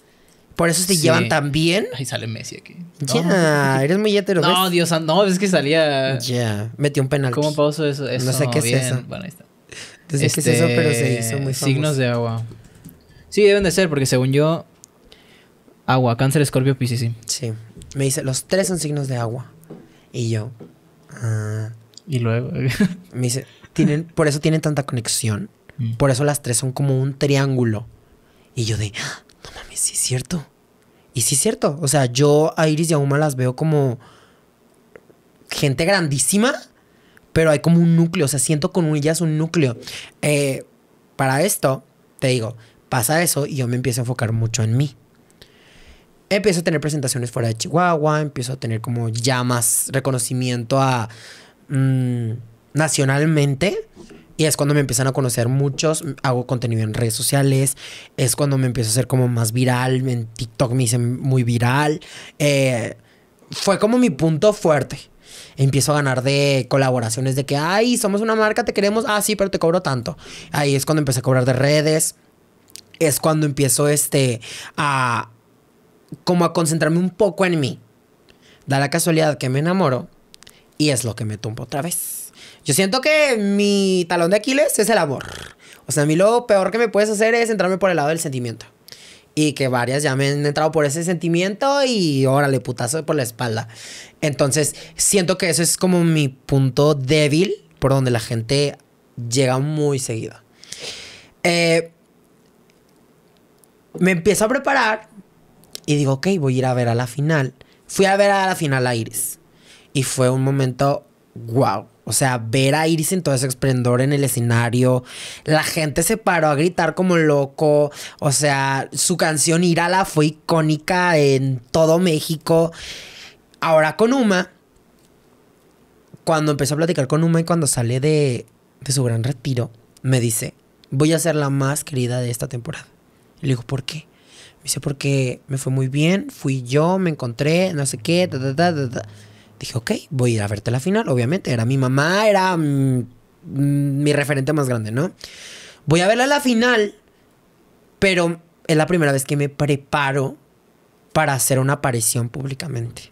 A: Por eso se llevan tan
B: bien. Ahí sale Messi
A: aquí. Ya, eres muy hetero. No,
B: Dios, no, es que salía. Ya, metió un penal. ¿Cómo pasó eso? No sé qué es eso. Bueno, ahí está. Este... es eso, pero se hizo muy este, famoso. Signos de agua. Sí, deben de ser, porque según yo. Agua, cáncer, escorpio, piscis. Sí. sí. Me dice, los tres son signos de agua. Y yo. Ah. y luego.
A: Eh. me dice, tienen, por eso tienen tanta conexión. Mm. Por eso las tres son como un triángulo. Y yo de no mames, sí es cierto. Y sí es cierto. O sea, yo a Iris y a Uma las veo como gente grandísima, pero hay como un núcleo. O sea, siento con ellas un núcleo. Eh, para esto, te digo, pasa eso y yo me empiezo a enfocar mucho en mí. Empiezo a tener presentaciones fuera de Chihuahua, empiezo a tener como ya más reconocimiento a, mm, nacionalmente. Y es cuando me empiezan a conocer muchos, hago contenido en redes sociales, es cuando me empiezo a hacer como más viral, en TikTok me hice muy viral. Eh, fue como mi punto fuerte. Empiezo a ganar de colaboraciones de que, ay, somos una marca, te queremos, ah, sí, pero te cobro tanto. Ahí es cuando empecé a cobrar de redes, es cuando empiezo este, a como a concentrarme un poco en mí. Da la casualidad que me enamoro y es lo que me tumbo otra vez. Yo siento que mi talón de Aquiles es el amor. O sea, a mí lo peor que me puedes hacer es entrarme por el lado del sentimiento. Y que varias ya me han entrado por ese sentimiento y órale, putazo por la espalda. Entonces, siento que eso es como mi punto débil por donde la gente llega muy seguida. Eh, me empiezo a preparar y digo, ok, voy a ir a ver a la final. Fui a ver a la final a Iris. Y fue un momento, wow. O sea, ver a Iris en todo ese esplendor en el escenario. La gente se paró a gritar como loco. O sea, su canción Irala fue icónica en todo México. Ahora con Uma, cuando empezó a platicar con Uma y cuando sale de, su gran retiro, me dice, voy a ser la más querida de esta temporada. Y le digo, ¿por qué? Me dice, porque me fue muy bien, fui yo, me encontré, no sé qué, da da da da Dije, ok, voy a ir a verte la final, obviamente. Era mi mamá, era mm, mi referente más grande, ¿no? Voy a verla a la final, pero es la primera vez que me preparo para hacer una aparición públicamente.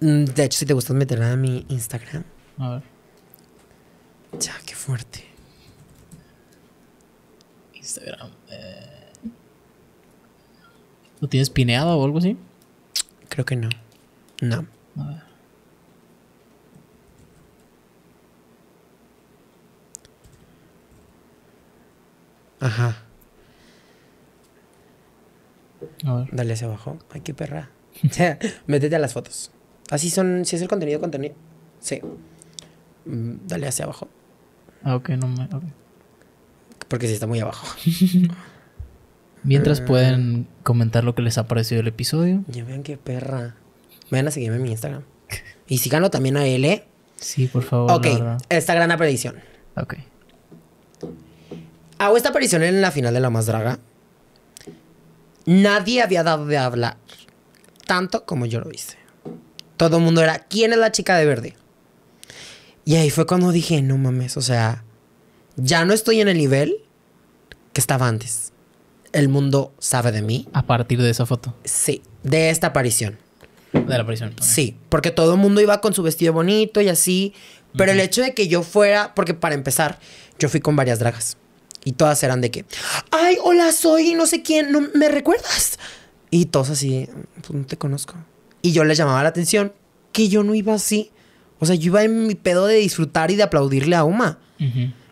A: Mm, de hecho, si te gustas meterla a mi Instagram. A ver.
B: Ya, qué fuerte. Instagram. Eh. ¿Lo tienes pineado o algo así? Creo que no. No. A
A: Ajá. Dale hacia abajo. Ay, qué perra. Métete a las fotos. Así ah, son, si es el contenido, contenido. Sí.
B: Mm, dale hacia abajo. Ah, ok, no me. Porque si está muy abajo. Mientras ah. pueden comentar lo que les ha parecido el episodio. Ya vean qué
A: perra. Vayan a seguirme en mi Instagram. Y síganlo también a él,
B: Sí, por favor. Ok,
A: esta gran aparición. Ok. Hago esta aparición en la final de La Más Draga. Nadie había dado de hablar tanto como yo lo hice. Todo el mundo era, ¿quién es la chica de verde? Y ahí fue cuando dije, no mames, o sea, ya no estoy en el nivel que estaba antes. El mundo sabe de mí. A partir de esa foto. Sí, de esta aparición
B: de la prisión.
A: Sí, porque todo el mundo iba con su vestido bonito y así. Pero el hecho de que yo fuera, porque para empezar, yo fui con varias dragas. Y todas eran de que, ay, hola, soy no sé quién, ¿no ¿me recuerdas? Y todos así, pues no te conozco. Y yo les llamaba la atención que yo no iba así. O sea, yo iba en mi pedo de disfrutar y de aplaudirle a Uma.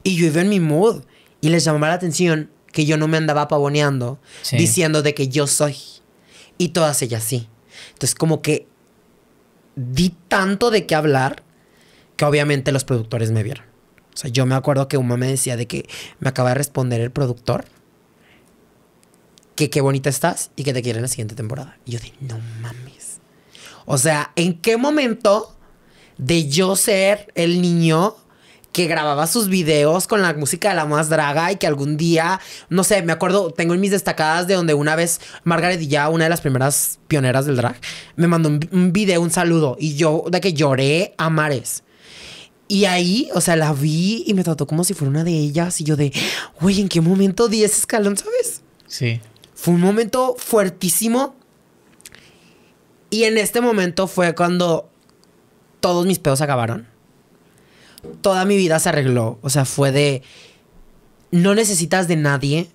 A: Y yo iba en mi mood. Y les llamaba la atención que yo no me andaba pavoneando, diciendo de que yo soy. Y todas ellas sí. Entonces, como que di tanto de qué hablar que obviamente los productores me vieron. O sea, yo me acuerdo que Uma me decía de que me acaba de responder el productor que qué bonita estás y que te en la siguiente temporada. Y yo dije, no mames. O sea, ¿en qué momento de yo ser el niño que grababa sus videos con la música de la más draga y que algún día, no sé, me acuerdo, tengo en mis destacadas de donde una vez Margaret ya, una de las primeras pioneras del drag, me mandó un, video, un saludo y yo de que lloré a mares. Y ahí, o sea, la vi y me trató como si fuera una de ellas y yo de, güey, ¿en qué momento di ese escalón, sabes? Sí. Fue un momento fuertísimo. Y en este momento fue cuando todos mis pedos acabaron toda mi vida se arregló. O sea, fue de, no necesitas de nadie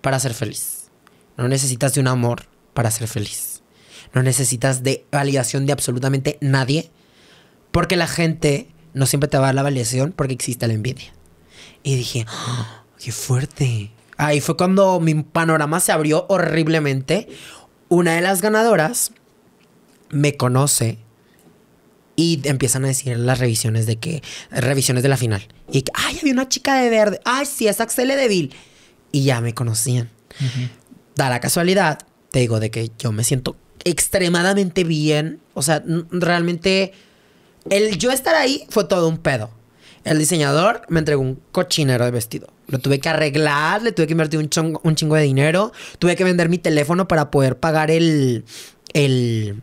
A: para ser feliz. No necesitas de un amor para ser feliz. No necesitas de validación de absolutamente nadie. Porque la gente no siempre te va a dar la validación porque existe la envidia. Y dije, ¡Ah, qué fuerte. Ahí fue cuando mi panorama se abrió horriblemente. Una de las ganadoras me conoce y empiezan a decir las revisiones de que, revisiones de la final. Y que, ay, había una chica de verde. Ay, sí, es Axel Deville. Y ya me conocían. Da la casualidad, te digo, de que yo me siento extremadamente bien. O sea, realmente, el yo estar ahí fue todo un pedo. El diseñador me entregó un cochinero de vestido. Lo tuve que arreglar, le tuve que invertir un, un chingo de dinero. Tuve que vender mi teléfono para poder pagar el, el,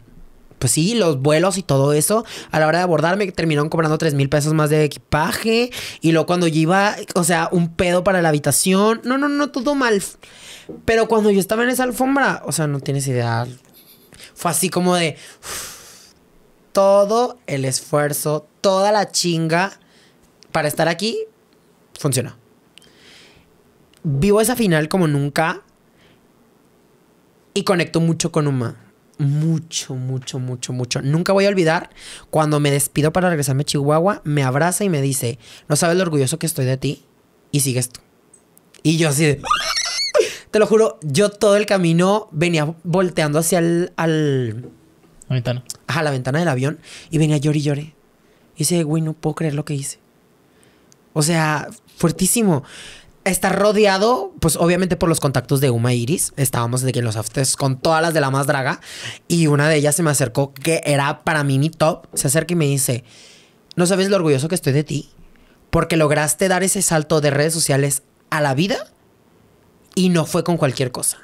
A: pues sí, los vuelos y todo eso. A la hora de abordarme terminaron cobrando 3 mil pesos más de equipaje. Y luego cuando yo iba, o sea, un pedo para la habitación. No, no, no, todo mal. Pero cuando yo estaba en esa alfombra, o sea, no tienes idea. Fue así como de... todo el esfuerzo, toda la chinga para estar aquí, funcionó. Vivo esa final como nunca. Y conecto mucho con Uma mucho, mucho, mucho, mucho. Nunca voy a olvidar cuando me despido para regresarme a Chihuahua, me abraza y me dice, no sabes lo orgulloso que estoy de ti y sigues esto Y yo así de... Te lo juro, yo todo el camino venía volteando hacia el... Al, la ventana. la ventana del avión y venía llorando y lloré. Y dice, güey, no puedo creer lo que hice. O sea, fuertísimo. Está rodeado, pues obviamente por los contactos de Uma e Iris. Estábamos de que en los afters con todas las de la más draga. Y una de ellas se me acercó, que era para mí mi top. Se acerca y me dice: No sabes lo orgulloso que estoy de ti. Porque lograste dar ese salto de redes sociales a la vida. Y no fue con cualquier cosa.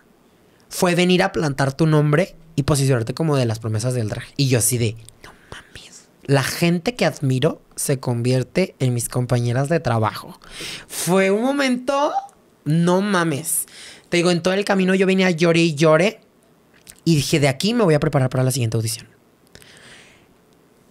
A: Fue venir a plantar tu nombre y posicionarte como de las promesas del drag. Y yo así de, no mames. La gente que admiro se convierte en mis compañeras de trabajo. Fue un momento, no mames. Te digo, en todo el camino yo venía llorar y lloré y dije, de aquí me voy a preparar para la siguiente audición.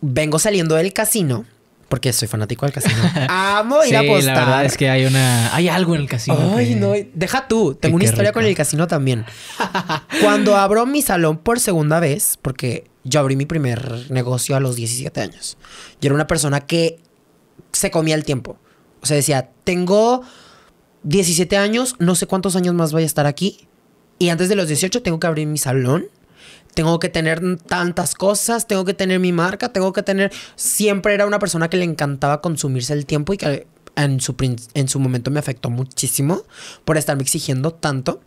A: Vengo saliendo del casino. Porque soy fanático del casino.
B: Amo ir a apostar. La verdad es que hay una.
A: Hay algo en el casino. no. Deja tú. Tengo una historia con el casino también. Cuando abro mi salón por segunda vez, porque yo abrí mi primer negocio a los 17 años. Yo era una persona que se comía el tiempo. O sea, decía, tengo 17 años, no sé cuántos años más voy a estar aquí. Y antes de los 18 tengo que abrir mi salón. Tengo que tener tantas cosas, tengo que tener mi marca, tengo que tener... Siempre era una persona que le encantaba consumirse el tiempo y que en su, en su momento me afectó muchísimo por estarme exigiendo tanto.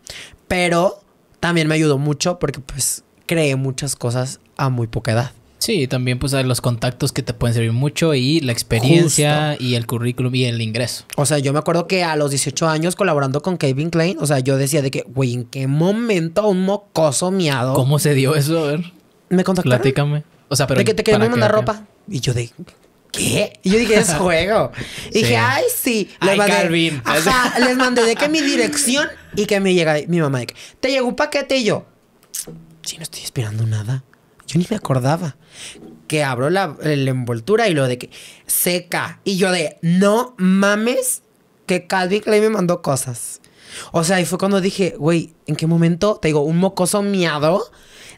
A: Pero también me ayudó mucho porque pues cree muchas cosas a
B: muy poca edad. Sí, también pues los contactos que te pueden servir mucho y la experiencia y el currículum y el ingreso.
A: O sea, yo me acuerdo que a los 18 años colaborando con Kevin Klein, o sea, yo decía de que, güey, ¿en qué momento un mocoso miado? ¿Cómo se dio eso? A ver. Me contactaron.
B: Platícame. O sea, pero... De que te querían mandar ropa. Y yo de...
A: ¿Qué? Y yo dije, es juego. Y dije, ay, sí. Les ay, mandé, Calvin. Ajá, les mandé de que mi dirección y que me llega mi mamá de que, te llegó un paquete y yo, Sí, no estoy esperando nada. Yo ni me acordaba. Que abro la, envoltura y lo de que seca. Y yo de, no mames, que Calvin Klein me mandó cosas. O sea, ahí fue cuando dije, güey, ¿en qué momento? Te digo, un mocoso miado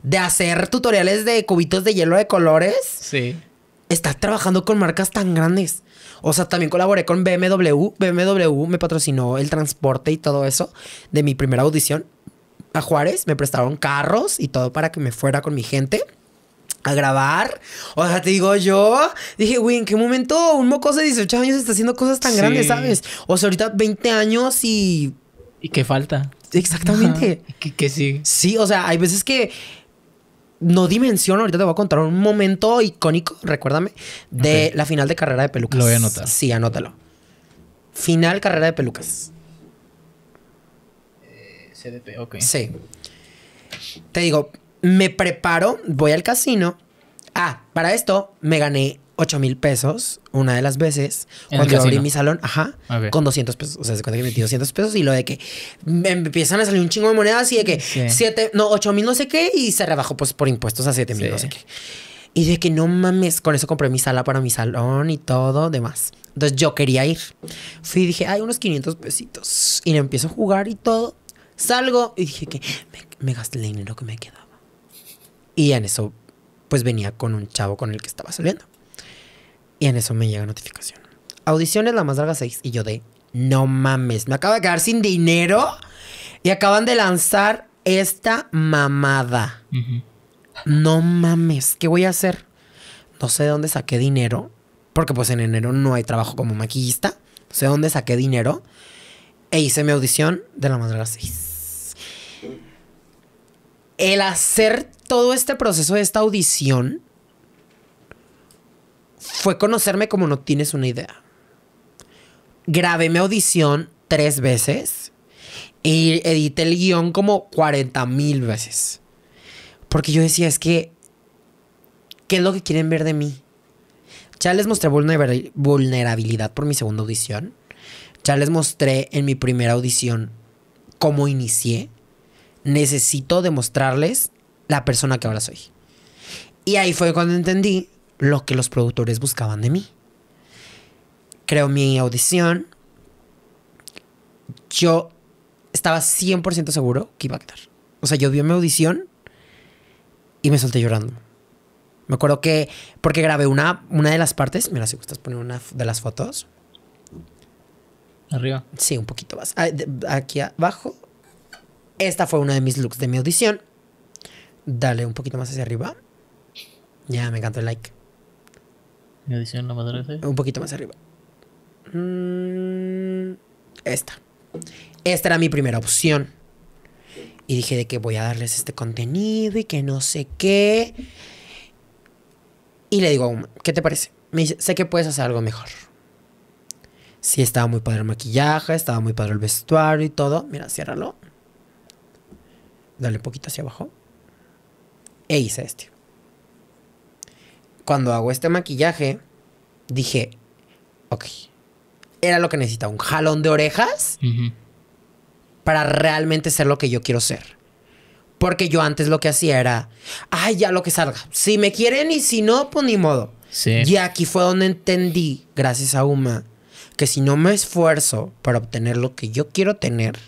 A: de hacer tutoriales de cubitos de hielo de colores. Sí. Estás trabajando con marcas tan grandes. O sea, también colaboré con BMW. BMW me patrocinó el transporte y todo eso de mi primera audición a Juárez, me prestaron carros y todo para que me fuera con mi gente a grabar. O sea, te digo yo, dije, güey, ¿en qué momento un mocoso de 18 años está haciendo cosas tan grandes, sabes? O sea, ahorita 20 años y...
B: ¿Y qué falta?
A: Exactamente. Que ¿Qué sigue? Sí, o sea, hay veces que no dimensiono, ahorita te voy a contar un momento icónico, recuérdame, de la final de carrera de pelucas. Lo voy a anotar. Sí, anótalo. Final carrera de pelucas. Sí. Te digo, me preparo, voy al casino. Ah, para esto me gané 8 mil pesos una de las veces cuando abrí mi salón, ajá, con 200 pesos. O sea, se cuenta que metí 200 pesos y lo de que empiezan a salir un chingo de monedas y de que Siete no, 8 mil no sé qué y se rebajó pues por impuestos a 7 mil no sé qué. Y de que no mames, con eso compré mi sala para mi salón y todo demás. Entonces yo quería ir. Fui y dije, hay unos 500 pesitos. Y le empiezo a jugar y todo. Salgo y dije que me, gasté el dinero que me quedaba. Y en eso, pues venía con un chavo con el que estaba saliendo. Y en eso me llega notificación. Audiciones la más larga 6. Y yo de, no mames, me acabo de quedar sin dinero. Y acaban de lanzar esta mamada. No mames, ¿qué voy a hacer? No sé de dónde saqué dinero. Porque pues en enero no hay trabajo como maquillista. No sé de dónde saqué dinero. E hice mi audición de la más larga 6 el hacer todo este proceso de esta audición fue conocerme como no tienes una idea. Grabé mi audición tres veces y edité el guión como 40 mil veces. Porque yo decía, es que, ¿qué es lo que quieren ver de mí? Ya les mostré vulnerabilidad por mi segunda audición. Ya les mostré en mi primera audición cómo inicié necesito demostrarles la persona que ahora soy. Y ahí fue cuando entendí lo que los productores buscaban de mí. Creo mi audición. Yo estaba 100% seguro que iba a quedar. O sea, yo vi mi audición y me solté llorando. Me acuerdo que, porque grabé una, una de las partes, mira si gustas poner una de las fotos. Arriba. Sí, un poquito más. Ah, aquí abajo. Esta fue una de mis looks de mi audición. Dale un poquito más hacia arriba. Ya, me encantó el like. ¿Mi audición la madre Un poquito más arriba. Mm, esta. Esta era mi primera opción. Y dije de que voy a darles este contenido y que no sé qué. Y le digo, ¿qué te parece? Me dice, sé que puedes hacer algo mejor. Sí, estaba muy padre el maquillaje, estaba muy padre el vestuario y todo. Mira, ciérralo dale poquito hacia abajo. E hice este. Cuando hago este maquillaje, dije, ok, era lo que necesitaba, un jalón de orejas para realmente ser lo que yo quiero ser. Porque yo antes lo que hacía era, ay, ya lo que salga. Si me quieren y si no, pues ni modo. Y aquí fue donde entendí, gracias a Uma, que si no me esfuerzo para obtener lo que yo quiero tener,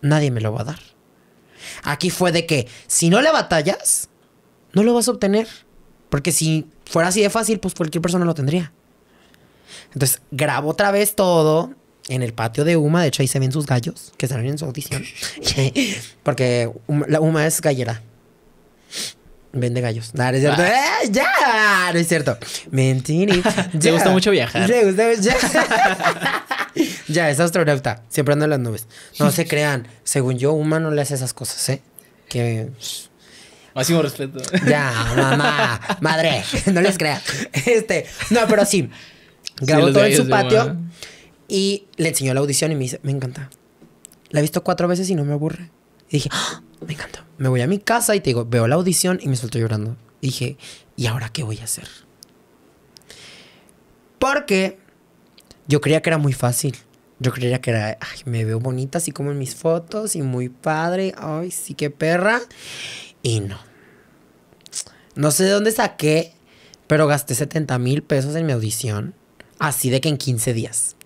A: nadie me lo va a dar. Aquí fue de que si no le batallas, no lo vas a obtener. Porque si fuera así de fácil, pues cualquier persona lo tendría. Entonces Grabo otra vez todo en el patio de Uma. De hecho, ahí se ven sus gallos que salen en su audición. Porque la Uma es gallera. Vende gallos. Nah, es cierto. Ah. ¡Eh, ¡Ya! No es cierto. Mentira. Le gusta mucho viajar. Le gusta. Ya. ya, es astronauta. Siempre anda en las nubes. No se crean. Según yo, humano le hace esas cosas, ¿eh? Que.
B: Máximo respeto. Ya, mamá, madre,
A: no les crea Este, no, pero sí. Grabó todo en su patio y le enseñó la audición y me dice, me encanta. La he visto cuatro veces y no me aburre. Y dije, ah, me encanta. Me voy a mi casa y te digo, veo la audición y me suelto llorando. dije, ¿y ahora qué voy a hacer? Porque yo creía que era muy fácil. Yo creía que era, ay, me veo bonita así como en mis fotos y muy padre. Ay, sí, qué perra. Y no. No sé de dónde saqué, pero gasté 70 mil pesos en mi audición. Así de que en 15 días.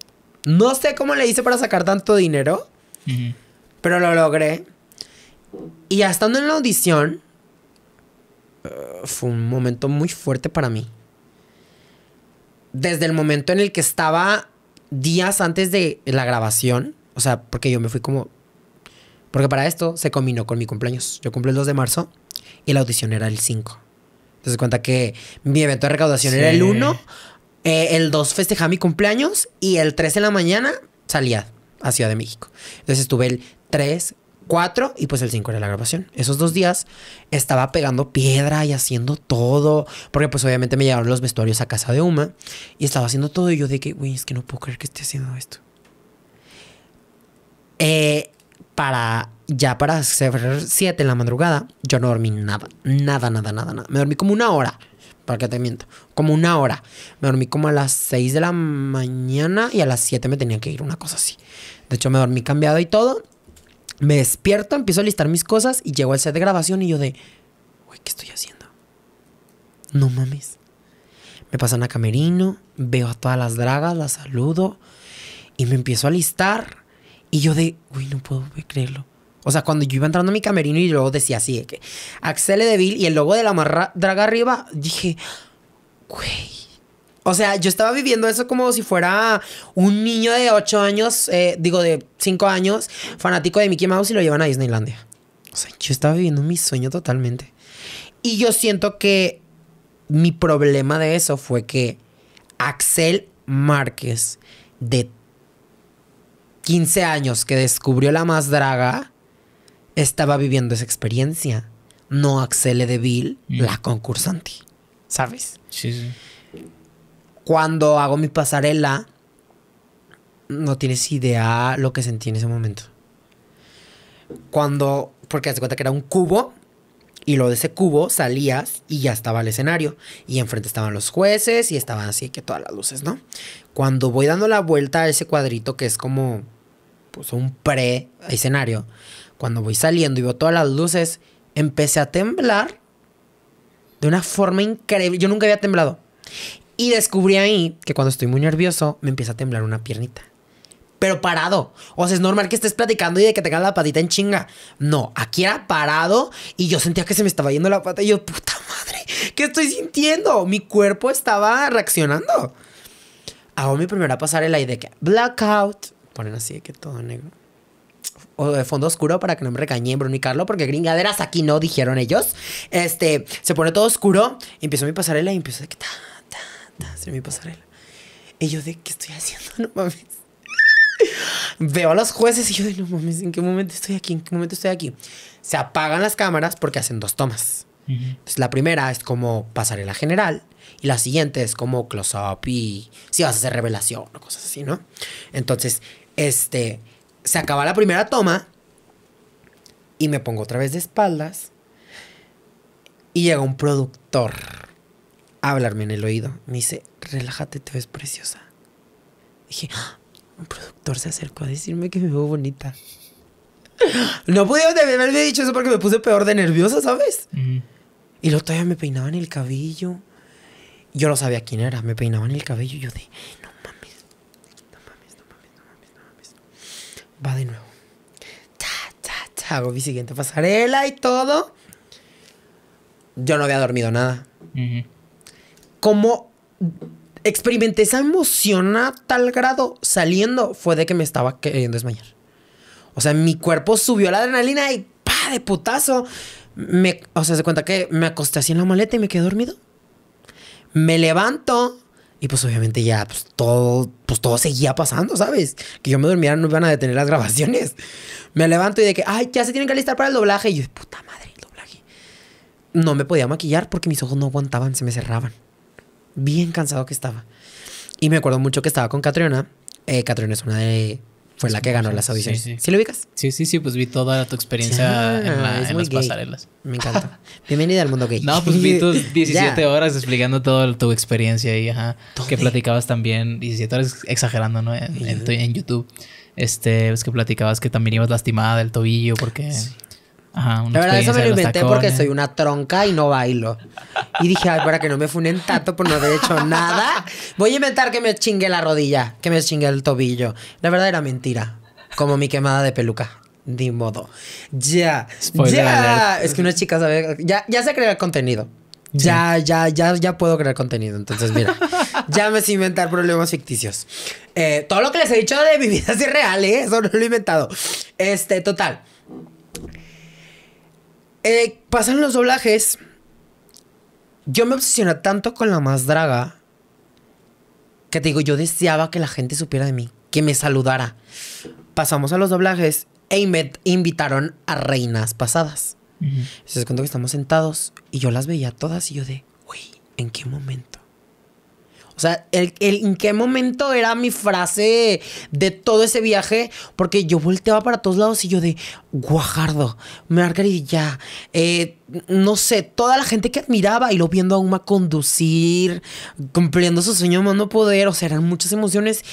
A: No sé cómo le hice para sacar tanto dinero, pero lo logré. Y ya estando en la audición, eh, fue un momento muy fuerte para mí. Desde el momento en el que estaba días antes de la grabación, o sea, porque yo me fui como... Porque para esto se combinó con mi cumpleaños. Yo cumplí el 2 de marzo y la audición era el 5. Entonces cuenta que mi evento de recaudación era el 1, eh, el 2 festejaba mi cumpleaños y el 3 de la mañana salía a Ciudad de México. Entonces estuve el 3, 4 y pues el 5 era la grabación. Esos dos días estaba pegando piedra y haciendo todo, porque pues obviamente me llevaron los vestuarios a casa de Uma y estaba haciendo todo y yo de que, güey, es que no puedo creer que esté haciendo esto. Eh, para ya para hacer... 7 en la madrugada, yo no dormí nada, nada, nada, nada, nada. Me dormí como una hora, para que te miento, como una hora. Me dormí como a las 6 de la mañana y a las 7 me tenía que ir, una cosa así. De hecho, me dormí cambiado y todo. Me despierto, empiezo a listar mis cosas y llego al set de grabación y yo de, güey, ¿qué estoy haciendo? No mames. Me pasan a camerino, veo a todas las dragas, las saludo y me empiezo a listar y yo de, güey, no puedo creerlo. O sea, cuando yo iba entrando a mi camerino y luego decía así, que Axel Bill y el logo de la marra, draga arriba, dije, güey, o sea, yo estaba viviendo eso como si fuera un niño de 8 años, eh, digo de 5 años, fanático de Mickey Mouse y lo llevan a Disneylandia. O sea, yo estaba viviendo mi sueño totalmente. Y yo siento que mi problema de eso fue que Axel Márquez, de 15 años, que descubrió la más draga, estaba viviendo esa experiencia. No Axel de mm. la concursante. ¿Sabes? Sí, sí cuando hago mi pasarela, no tienes idea lo que sentí en ese momento. Cuando, porque hace cuenta que era un cubo y lo de ese cubo salías y ya estaba el escenario. Y enfrente estaban los jueces y estaban así que todas las luces, ¿no? Cuando voy dando la vuelta a ese cuadrito que es como pues, un pre-escenario, cuando voy saliendo y veo todas las luces, empecé a temblar de una forma increíble. Yo nunca había temblado. Y descubrí ahí que cuando estoy muy nervioso me empieza a temblar una piernita. Pero parado. O sea, es normal que estés platicando y de que te tengas la patita en chinga. No, aquí era parado y yo sentía que se me estaba yendo la pata. Y yo, puta madre, ¿qué estoy sintiendo? Mi cuerpo estaba reaccionando. Hago mi primera pasarela y de que blackout. Ponen así de que todo negro. O de fondo oscuro para que no me regañen Bruno y Carlo, porque gringaderas aquí no dijeron ellos. Este, se pone todo oscuro. Empiezo mi pasarela y empiezo de que hacer mi pasarela. Y yo de, ¿qué estoy haciendo? No mames. Veo a los jueces y yo de, no mames, ¿en qué momento estoy aquí? ¿En qué momento estoy aquí? Se apagan las cámaras porque hacen dos tomas. Entonces, la primera es como pasarela general y la siguiente es como close-up y si vas a hacer revelación o cosas así, ¿no? Entonces, este, se acaba la primera toma y me pongo otra vez de espaldas y llega un productor hablarme en el oído. Me dice, relájate, te ves preciosa. Dije, ah, un productor se acercó a decirme que me veo bonita. No pude haberme dicho eso porque me puse peor de nerviosa, ¿sabes? Y luego todavía me peinaban el cabello. Yo no sabía quién era, me peinaban el cabello. Y yo de, no mames, no mames, no mames, no mames, Va de nuevo. Ta, ta, ta. Hago mi siguiente pasarela y todo. Yo no había dormido nada como experimenté esa emoción a tal grado saliendo fue de que me estaba queriendo desmayar. O sea, mi cuerpo subió la adrenalina y ¡pa! de putazo. Me, o sea, se cuenta que me acosté así en la maleta y me quedé dormido. Me levanto y pues obviamente ya pues, todo, pues todo seguía pasando, ¿sabes? Que yo me durmiera no iban a detener las grabaciones. Me levanto y de que, ay, ya se tienen que alistar para el doblaje. Y yo, puta madre, el doblaje. No me podía maquillar porque mis ojos no aguantaban, se me cerraban bien cansado que estaba. Y me acuerdo mucho que estaba con Catriona. Eh, Catriona es una de... Fue la que ganó las audiciones. Sí,
B: sí. lo ubicas? Sí, sí, sí, pues vi toda tu
A: experiencia en, las pasarelas. Me encanta.
B: Bienvenida al mundo gay. No, pues vi tus 17 horas explicando toda tu experiencia y ajá. Que platicabas también, 17 horas exagerando, ¿no? En, YouTube. Este, es que platicabas que también ibas lastimada del tobillo porque la verdad, eso me lo inventé porque soy
A: una tronca y no bailo. Y dije, ay, para que no me funen tanto por no haber hecho nada, voy a inventar que me chingue la rodilla, que me chingue el tobillo. La verdad era mentira. Como mi quemada de peluca. Ni modo. Ya. ya. Es que una chica sabe. Ya, ya se crea contenido. Ya, ya, ya, ya puedo crear contenido. Entonces, mira, ya me sé inventar problemas ficticios. Eh, todo lo que les he dicho de mi vida es irreal, ¿eh? Eso no lo he inventado. Este, total. Eh, pasan los doblajes. Yo me obsesioné tanto con la más draga que te digo, yo deseaba que la gente supiera de mí, que me saludara. Pasamos a los doblajes e invitaron a reinas pasadas. se les Entonces, cuando estamos sentados y yo las veía todas y yo de, uy, ¿en qué momento? O sea, el, ¿en qué momento era mi frase de todo ese viaje? Porque yo volteaba para todos lados y yo de Guajardo, y ya, eh, no sé, toda la gente que admiraba y lo viendo a Uma conducir, cumpliendo su sueño de mano poder, o sea, eran muchas emociones.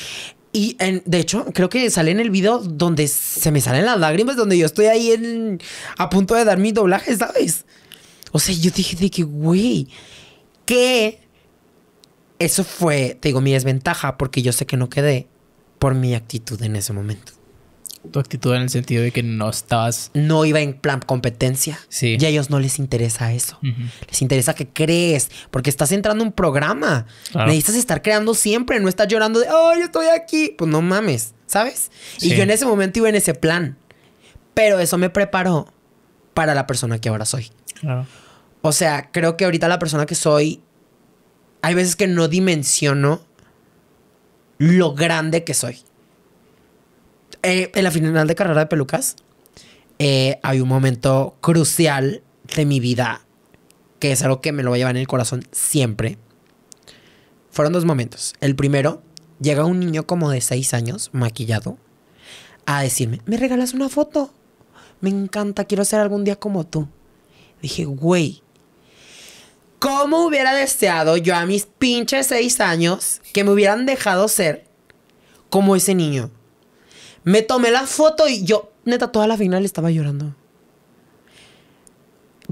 A: Y de hecho, creo que sale en el video donde se me salen las lágrimas, donde yo estoy ahí a punto de dar mi doblaje, ¿sabes? O sea, yo dije de que, güey, ¿qué? eso fue, te digo, mi desventaja porque yo sé que no quedé por mi actitud en ese momento. Tu actitud en el sentido de que no estabas... No iba en plan competencia. Sí. Y a ellos no les interesa eso. Les interesa que crees, porque estás entrando a un programa. Necesitas estar creando siempre, no estás llorando de, oh, yo estoy aquí. Pues no mames, ¿sabes? Y yo en ese momento iba en ese plan. Pero eso me preparó para la persona que ahora soy. Claro. O sea, creo que ahorita la persona que soy hay veces que no dimensiono lo grande que soy. Eh, en la final de carrera de pelucas, eh, hay un momento crucial de mi vida que es algo que me lo va a llevar en el corazón siempre. Fueron dos momentos. El primero, llega un niño como de seis años, maquillado, a decirme, ¿me regalas una foto? Me encanta, quiero ser algún día como tú. Dije, güey, ¿Cómo hubiera deseado yo a mis pinches seis años que me hubieran dejado ser como ese niño? Me tomé la foto y yo, neta, toda la final estaba llorando.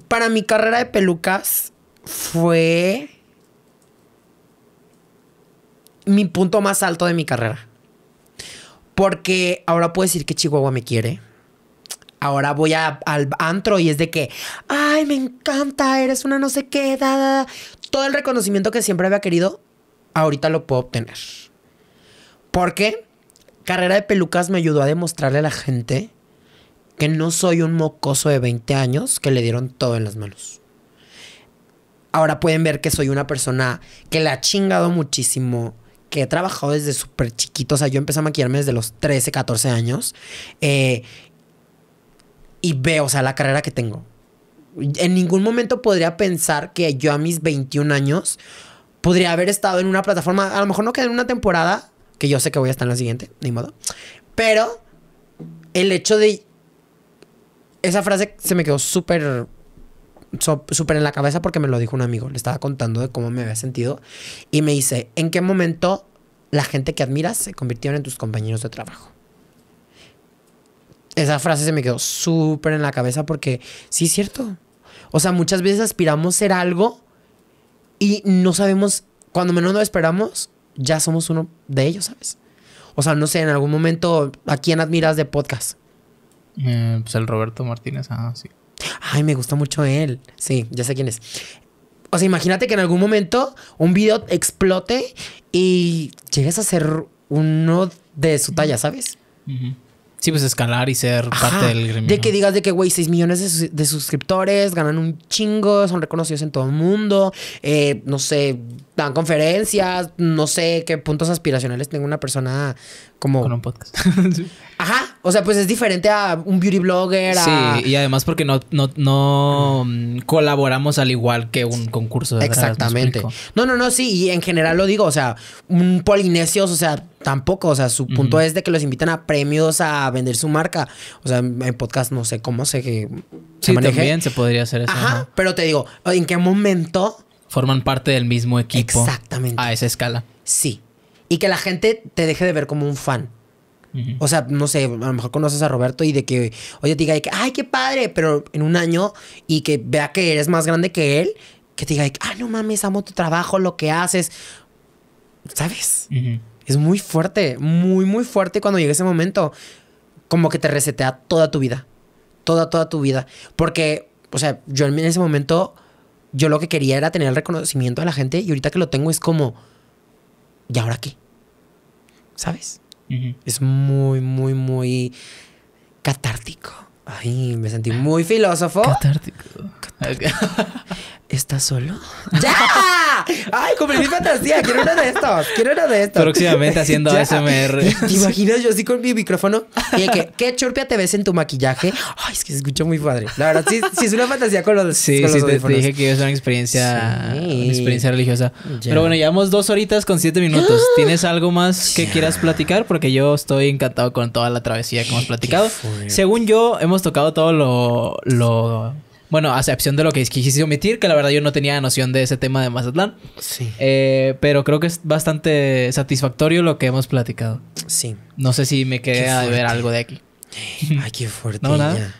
A: Para mi carrera de pelucas fue mi punto más alto de mi carrera. Porque ahora puedo decir que Chihuahua me quiere ahora voy al antro y es de que, ay, me encanta, eres una no sé qué, edad! Todo el reconocimiento que siempre había querido, ahorita lo puedo obtener. Porque Carrera de Pelucas me ayudó a demostrarle a la gente que no soy un mocoso de 20 años que le dieron todo en las manos. Ahora pueden ver que soy una persona que la ha chingado muchísimo, que he trabajado desde súper chiquito. O sea, yo empecé a maquillarme desde los 13, 14 años. Eh, y veo, o sea, la carrera que tengo. En ningún momento podría pensar que yo a mis 21 años podría haber estado en una plataforma, a lo mejor no quedé en una temporada, que yo sé que voy a estar en la siguiente, ni modo, pero el hecho de... Esa frase se me quedó súper súper en la cabeza porque me lo dijo un amigo. Le estaba contando de cómo me había sentido y me dice, ¿en qué momento la gente que admiras se convirtieron en tus compañeros de trabajo? esa frase se me quedó súper en la cabeza porque sí es cierto. O sea, muchas veces aspiramos ser algo y no sabemos, cuando menos lo esperamos, ya somos uno de ellos, ¿sabes? O sea, no sé, en algún momento, ¿a quién admiras de podcast?
B: Eh, pues el Roberto Martínez, ah, sí. Ay,
A: me gusta mucho él. Sí, ya sé quién es. O sea, imagínate que en algún momento un video explote y llegues a ser uno de su talla, ¿sabes?
B: pues escalar y ser parte del gremio. De
A: que digas de que, güey, 6 millones de, suscriptores, ganan un chingo, son reconocidos en todo el mundo, eh, no sé, dan conferencias, no sé qué puntos aspiracionales tenga una persona
B: como... Con un podcast.
A: Ajá, o sea, pues es diferente a un beauty blogger. Sí,
B: y además porque no, no, mm, colaboramos al igual que un concurso de Exactamente.
A: no, no, no, sí, y en general lo digo, o sea, un polinesios, o sea, tampoco, o sea, su punto es de que los invitan a premios a vender su marca. O sea, en podcast no sé cómo se,
B: que sí, también se podría hacer eso. Ajá, pero te digo, ¿en qué momento? Forman parte del mismo equipo. Exactamente. A esa escala. Sí.
A: Y que la gente te deje de ver como un fan. O sea, no sé, a lo mejor conoces a Roberto y de que, oye, te diga, que, ay, qué padre, pero en un año y que vea que eres más grande que él, que te diga, de que, ah, no mames, amo tu trabajo, lo que haces. ¿Sabes? Es muy fuerte, muy, muy fuerte cuando llega ese momento. Como que te resetea toda tu vida. Toda, toda tu vida. Porque, o sea, yo en ese momento, yo lo que quería era tener el reconocimiento de la gente y ahorita que lo tengo es como, ¿y ahora qué? ¿Sabes? Es muy, muy, muy catártico. Ay, me sentí muy filósofo. Catártico. Catártico. ¿Estás solo? ¡Ya! ¡Ay, cumplí mi fantasía! Quiero uno de estos. Quiero uno de estos. Próximamente haciendo ASMR. ¿Te imaginas yo así con mi micrófono? Y que, qué chorpia te ves en tu maquillaje. Ay, es que se escucha
B: muy padre. La verdad, sí, sí es una fantasía con los Sí, con sí, los te, dije que es una experiencia, una experiencia religiosa. Pero bueno, llevamos dos horitas con siete minutos. ¿Tienes algo más que quieras platicar? Porque yo estoy encantado con toda la travesía que hemos platicado. Según yo, hemos tocado todo lo, lo bueno, a excepción de lo que quisiste omitir, que la verdad yo no tenía noción de ese tema de Mazatlán. Sí. Eh, pero creo que es bastante satisfactorio lo que hemos platicado. Sí. No sé si me queda a ver algo de aquí. Ay, qué fuerte. No, nada.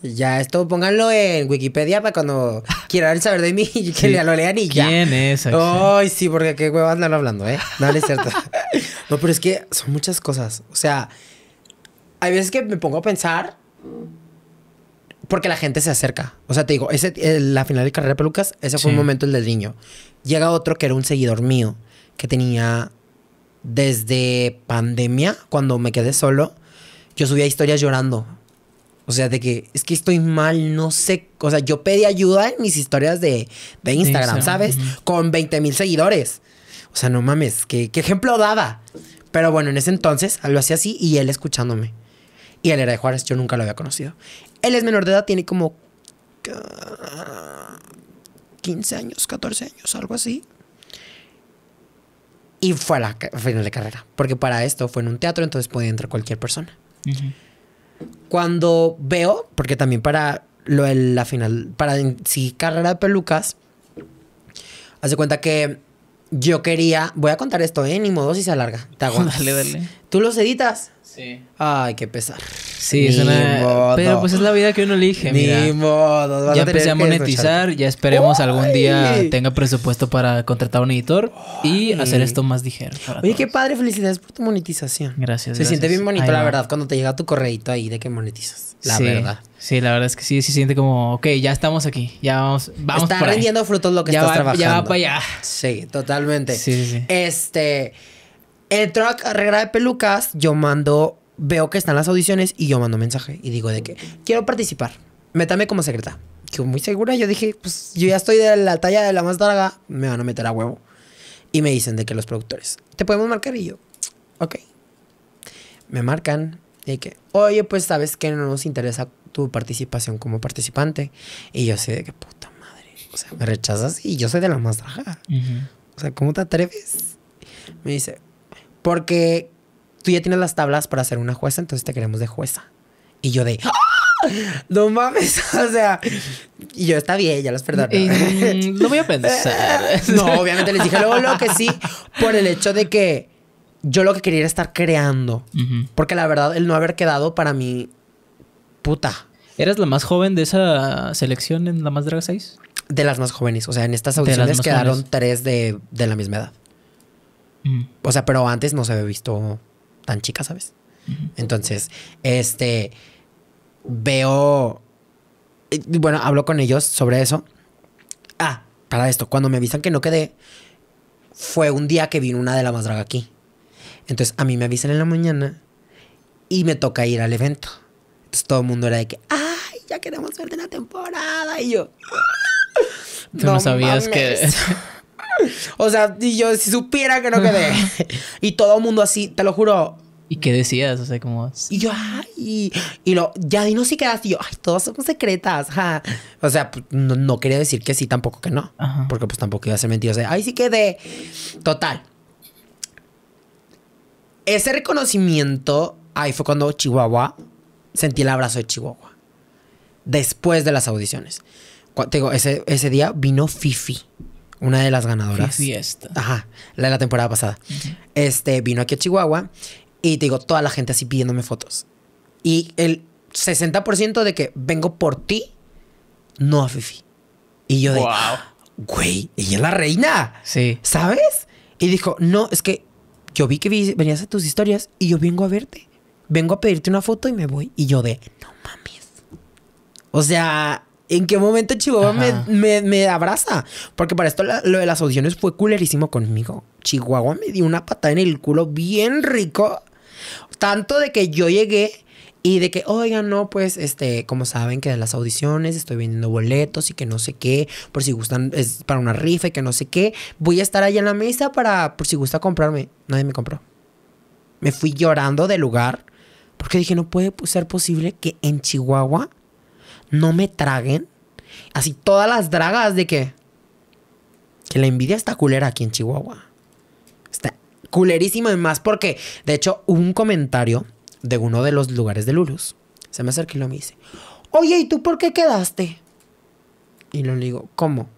A: Ya. esto pónganlo en Wikipedia para cuando quieran saber de mí que lo lean y ya. ¿Quién es? Ay, sí, porque qué huevo andan hablando, ¿eh? Dale, cierto. no, pero es que son muchas cosas. O sea, hay veces que me pongo a pensar porque la gente se acerca. O sea, te digo, ese, eh, la final de carrera de pelucas, ese fue un momento el del niño. Llega otro que era un seguidor mío, que tenía desde pandemia, cuando me quedé solo, yo subía historias llorando. O sea, de que es que estoy mal, no sé. O sea, yo pedí ayuda en mis historias de, de Instagram, ¿sabes? Con 20 mil seguidores. O sea, no mames, ¿qué, ¿qué, ejemplo daba. Pero bueno, en ese entonces lo hacía así y él escuchándome. Y él era de Juárez, yo nunca lo había conocido. Él es menor de edad, tiene como 15 ah, años, 14 años, algo así. Y fue a la final de carrera, porque para esto fue en un teatro, entonces podía entrar cualquier persona. Cuando veo, porque también para la final, para sí, carrera de pelucas, hace cuenta que yo quería, voy a contar esto, en ¿eh? Ni modo si se alarga. Te Tú los editas. Sí. Ay, qué pesar.
B: Sí, es una... Pero pues es la vida que uno elige, Ni mira.
A: modo. ya empecé a monetizar, ya esperemos algún día
B: tenga presupuesto para contratar un editor y hacer esto más ligero. Oye,
A: qué padre, felicidades por tu monetización.
B: Gracias. Se siente bien bonito, la verdad,
A: cuando te llega tu correíto ahí de que monetizas. La verdad.
B: Sí, la verdad es que sí, se siente como, ok, ya estamos aquí, ya vamos, vamos. Está rindiendo frutos lo que ya estás Ya va para allá.
A: Sí, totalmente. Sí, sí, sí. Este. El truck carrera de Pelucas, yo mando, veo que están las audiciones y yo mando mensaje y digo de que quiero participar, métame como secreta. Que muy segura, yo dije, pues yo ya estoy de la talla de la más larga, me van a meter a huevo. Y me dicen de que los productores, ¿te podemos marcar? Y yo, ok. Me marcan Y que, oye, pues sabes que no nos interesa tu participación como participante. Y yo sé de qué puta madre, o sea, me rechazas y yo soy de la más draga. O sea, ¿cómo te atreves? Me dice, porque tú ya tienes las tablas para ser una jueza, entonces te queremos de jueza. Y yo de... ¡Ah! No mames, o sea, y yo está bien, ya las perdono. no eh, voy a pensar. no, obviamente les dije luego lo que sí, por el hecho de que yo lo que quería era estar creando. Porque la verdad, el no haber quedado para mí, puta.
B: ¿Eras la más joven de esa selección en La Más Draga 6? De las más jóvenes. O sea, en estas audiciones quedaron
A: tres de, la misma edad. O sea, pero antes no se había visto tan chica, ¿sabes? Entonces, este, veo, eh, bueno, hablo con ellos sobre eso. Ah, para esto, cuando me avisan que no quedé, fue un día que vino una de la más aquí. Entonces, a mí me avisan en la mañana y me toca ir al evento. Entonces, todo el mundo era de que, ¡ay, ya queremos verte en la temporada! Y yo... Ah, Tú no, sabías que... O sea, y yo si supiera que no quedé. y todo el mundo así, te lo juro.
B: ¿Y qué decías? O sea, como... Y yo,
A: ay... Y lo, ya di no si quedas. Y yo, ay, todas son secretas. O sea, pues, no, quería decir que sí, tampoco que no. Porque pues tampoco iba a ser mentira. O sea, ay, sí quedé. Total. Ese reconocimiento, ahí fue cuando Chihuahua, sentí el abrazo de Chihuahua. Después de las audiciones. digo, ese, ese día vino Fifi una de las ganadoras. Qué fiesta. Ajá, la de la temporada pasada. Este, vino aquí a Chihuahua y te digo, toda la gente así pidiéndome fotos. Y el 60% de que vengo por ti, no a Fifi. Y yo de, wow. güey, ella es la reina. Sí. ¿Sabes? Y dijo, no, es que yo vi que venías a tus historias y yo vengo a verte. Vengo a pedirte una foto y me voy. Y yo de, no mames. O sea, ¿En qué momento Chihuahua me, me, abraza? Porque para esto lo de las audiciones fue culerísimo conmigo. Chihuahua me dio una patada en el culo bien rico. Tanto de que yo llegué y de que, oigan, no, pues, este, como saben que de las audiciones estoy vendiendo boletos y que no sé qué, por si gustan, es para una rifa y que no sé qué, voy a estar allá en la mesa para, por si gusta comprarme. Nadie me compró. Me fui llorando del lugar porque dije, no puede ser posible que en Chihuahua no me traguen. Así todas las dragas de que. Que la envidia está culera aquí en Chihuahua. Está culerísima, más porque, de hecho, un comentario de uno de los lugares de Lulus. Se me acercó y lo me dice: Oye, ¿y tú por qué quedaste? Y le digo: ¿Cómo?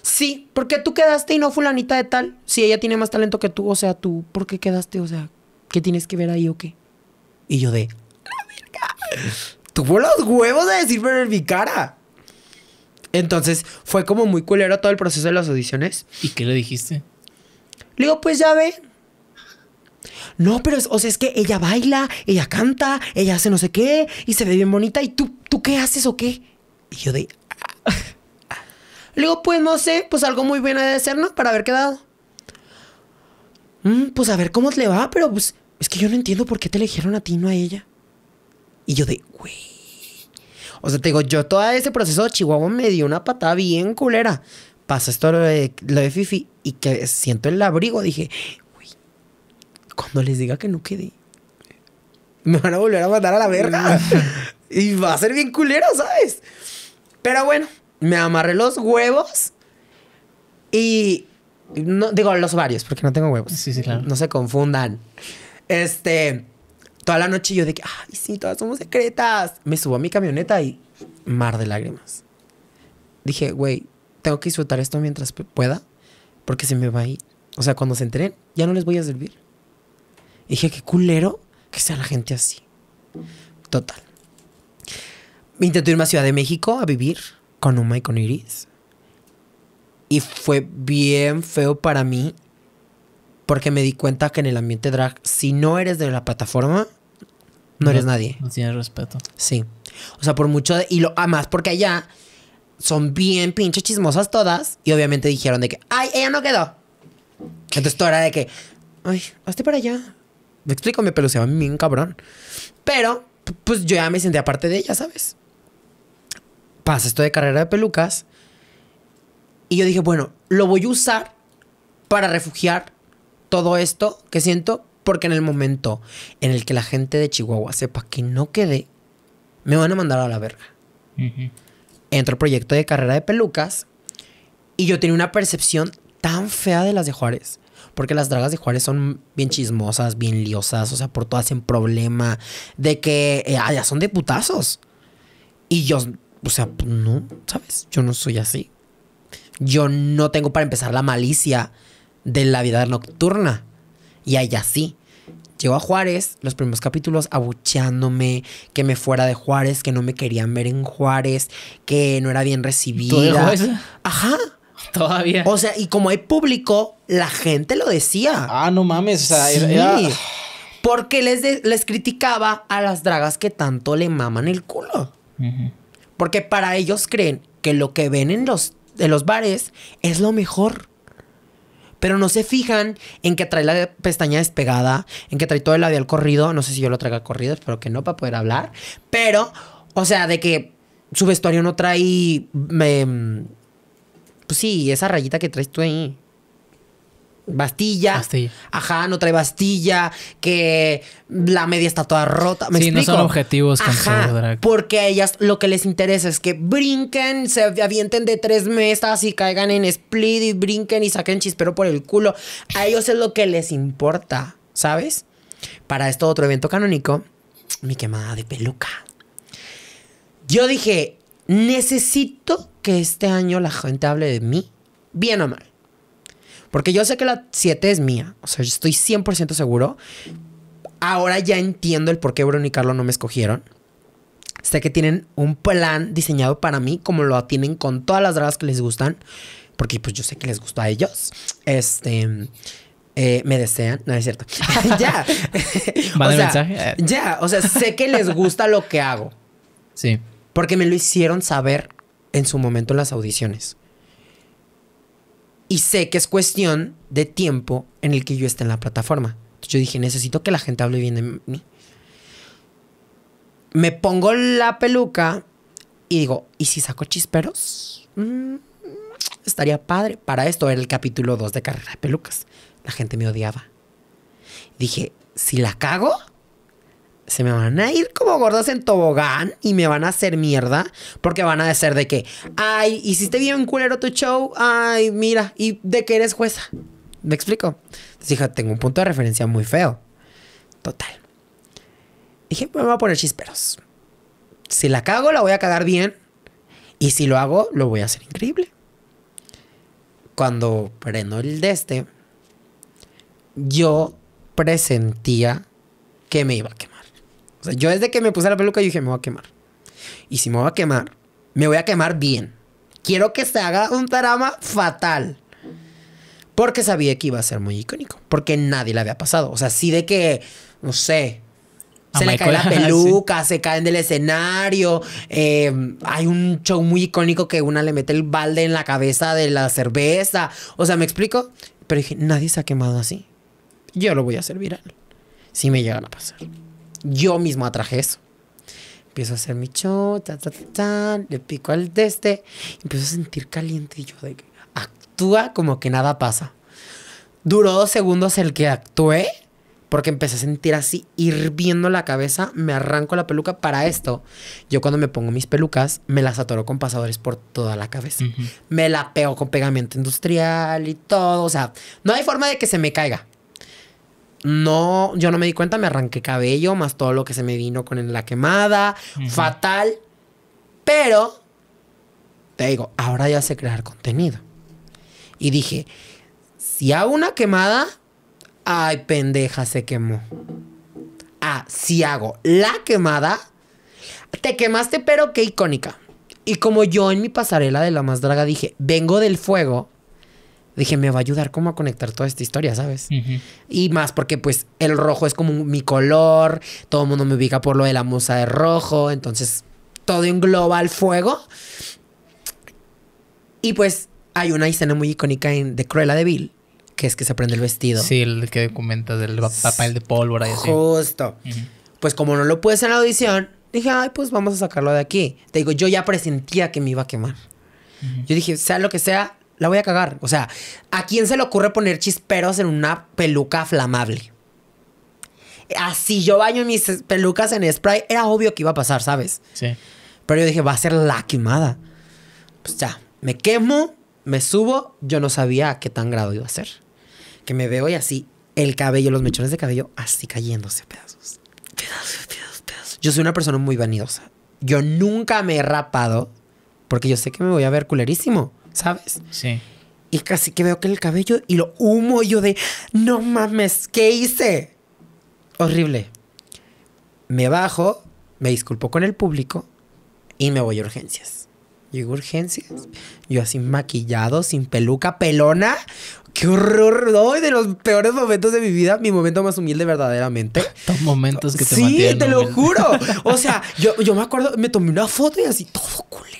A: Sí, ¿por qué tú quedaste y no fulanita de tal? Si ella tiene más talento que tú, o sea, tú, ¿por qué quedaste? O sea, ¿qué tienes que ver ahí o qué? Y yo de, la ¡Ah, verga tuvo los huevos de decirme en mi cara. Entonces fue como muy culero todo el proceso de las audiciones. ¿Y
B: qué le dijiste?
A: Le digo, pues ya ve. No, pero es, o sea, es que ella baila, ella canta, ella hace no sé qué y se ve bien bonita. ¿Y tú, tú qué haces o qué? Y yo de. Ah". Le digo, pues no sé, pues algo muy bueno de ser, ¿no? Para haber quedado. Mm, pues a ver cómo le va, pero pues es que yo no entiendo por qué te eligieron a ti, no a ella. Y yo de, güey. O sea, te digo, yo todo ese proceso de Chihuahua me dio una patada bien culera. Pasa esto lo de, lo de Fifi y que siento el abrigo. Dije, güey, cuando les diga que no quedé, me van a volver a mandar a la verga. y va a ser bien culero, ¿sabes? Pero bueno, me amarré los huevos y no digo los varios porque no tengo huevos. Sí, sí, claro. No se confundan. Este, toda la noche yo de que, ay, sí, todas somos secretas. Me subo a mi camioneta y mar de lágrimas. Dije, güey, tengo que disfrutar esto mientras pueda, porque se me va a ir. O sea, cuando se enteren, ya no les voy a servir. dije, qué culero que sea la gente así. Total. Me irme a Ciudad de México a vivir con Uma y con Iris. Y fue bien feo para mí porque me di cuenta que en el ambiente drag, si no eres de la plataforma, no, eres nadie. No tienes respeto. Sí. O sea, por mucho. De, y lo amas, porque allá son bien pinche chismosas todas. Y obviamente dijeron de que, ay, ella no quedó. Entonces todo era de que, ay, hazte para allá. Me explico, me va bien cabrón. Pero, pues yo ya me senté aparte de ella, ¿sabes? Pasa esto de carrera de pelucas. Y yo dije, bueno, lo voy a usar para refugiar todo esto que siento, porque en el momento en el que la gente de Chihuahua sepa que no quedé, me van a mandar a la verga. Entró el proyecto de carrera de pelucas y yo tenía una percepción tan fea de las de Juárez. Porque las dragas de Juárez son bien chismosas, bien liosas, o sea, por todas en problema, de que eh, ah, son de putazos. Y yo, o sea, pues, no, ¿sabes? Yo no soy así. Yo no tengo para empezar la malicia de la vida nocturna. Y allá sí. Llegó a Juárez, los primeros capítulos abucheándome, que me fuera de Juárez, que no me querían ver en Juárez, que no era bien recibida. Ajá. Todavía. O sea, y como hay público, la gente lo decía. Ah, no mames. O sea, Porque les, les criticaba a las dragas que tanto le maman el culo. Porque para ellos creen que lo que ven en los, de los bares es lo mejor pero no se fijan en que trae la pestaña despegada, en que trae todo el labial corrido. No sé si yo lo traiga corrido, espero que no, para poder hablar. Pero, o sea, de que su vestuario no trae. Me, pues sí, esa rayita que traes tú ahí. Bastilla. Ajá, no trae Bastilla. Que la media está toda rota. sí, no son objetivos Ajá, Porque a ellas lo que les interesa es que brinquen, se avienten de tres mesas y caigan en split y brinquen y saquen chispero por el culo. A ellos es lo que les importa, ¿sabes? Para esto otro evento canónico, mi quemada de peluca. Yo dije, necesito que este año la gente hable de mí, bien o mal. Porque yo sé que la 7 es mía. O sea, estoy 100% seguro. Ahora ya entiendo el por qué Bruno y Carlos no me escogieron. Sé que tienen un plan diseñado para mí, como lo tienen con todas las dragas que les gustan. Porque pues yo sé que les gusta a ellos. Este. Eh, me desean, no es cierto. ya. o sea, mensaje? ya, o sea, sé que les gusta lo que hago. Sí. Porque me lo hicieron saber en su momento en las audiciones. Y sé que es cuestión de tiempo en el que yo esté en la plataforma. Entonces yo dije, necesito que la gente hable bien de mí. Me pongo la peluca y digo, ¿y si saco chisperos? Mm, estaría padre. Para esto era el capítulo 2 de Carrera de Pelucas. La gente me odiaba. Dije, si la cago, se me van a ir como gordas en tobogán y me van a hacer mierda porque van a decir de que, ay, hiciste bien culero tu show, ay, mira, y de que eres jueza. ¿Me explico? Entonces, hija, tengo un punto de referencia muy feo. Total. Dije, me voy a poner chisperos. Si la cago, la voy a cagar bien. Y si lo hago, lo voy a hacer increíble. Cuando prendo el de este, yo presentía que me iba a quemar. O sea, yo desde que me puse la peluca, yo dije, me voy a quemar. Y si me voy a quemar, me voy a quemar bien. Quiero que se haga un tarama fatal. Porque sabía que iba a ser muy icónico. Porque nadie le había pasado. O sea, sí de que, no sé, se le cae la ah, peluca, se caen del escenario. Em, hay un show muy icónico que una le mete el balde en la cabeza de la cerveza. O sea, ¿me explico? Pero dije, nadie se ha quemado así. Yo lo voy a hacer viral. Si me llegan a pasar. Yo mismo atraje eso. Empiezo a hacer mi show, ta, le pico al deste, empiezo a sentir caliente y yo de actúa como que nada pasa. Duró dos segundos el que actué, porque empecé a sentir así hirviendo la cabeza, me arranco la peluca. Para esto, yo cuando me pongo mis pelucas, me las atoro con pasadores por toda la cabeza. Me la pego con pegamento industrial y todo. O sea, no hay forma de que se me caiga no, yo no me di cuenta, me arranqué cabello, más todo lo que se me vino con la quemada, fatal. Pero, te digo, ahora ya sé crear contenido. Y dije, si hago una quemada, ay, pendeja, se quemó. Ah, si hago la quemada, te quemaste, pero qué icónica. Y como yo en mi pasarela de la más draga dije, vengo del fuego, Dije, me va a ayudar como a conectar toda esta historia, ¿sabes? Y más porque pues el rojo es como mi color, todo el mundo me ubica por lo de la musa de rojo, entonces todo engloba global fuego. Y pues hay una escena muy icónica en The Cruella de
B: Bill, que es que se prende el vestido. Sí, el que comenta del papel de pólvora y así. Justo.
A: Pues como no lo puedes en la audición, dije, ay, pues vamos a sacarlo de aquí. Te digo, yo ya presentía que me iba a quemar. Yo dije, sea lo que sea, la voy a cagar. O sea, ¿a quién se le ocurre poner chisperos en una peluca flamable? Así yo baño mis pelucas en spray, era obvio que iba a pasar, ¿sabes? Sí. Pero yo dije, va a ser la quemada. Pues ya, me quemo, me subo, yo no sabía a qué tan grado iba a ser. Que me veo y así, el cabello, los mechones de cabello, así cayéndose a pedazos. Pedazos, pedazos, pedazos. Yo soy una persona muy vanidosa. Yo nunca me he rapado porque yo sé que me voy a ver culerísimo. ¿sabes? Sí. Y casi que veo que el cabello y lo humo yo de, no mames, ¿qué hice? Horrible. Me bajo, me disculpo con el público y me voy a urgencias. Llego a urgencias, yo así maquillado, sin peluca, pelona. ¡Qué horror! doy de los peores momentos de mi vida, mi momento más humilde verdaderamente. Estos momentos que te Sí, te lo juro. O sea, yo, yo me acuerdo, me tomé una foto y así, todo culero.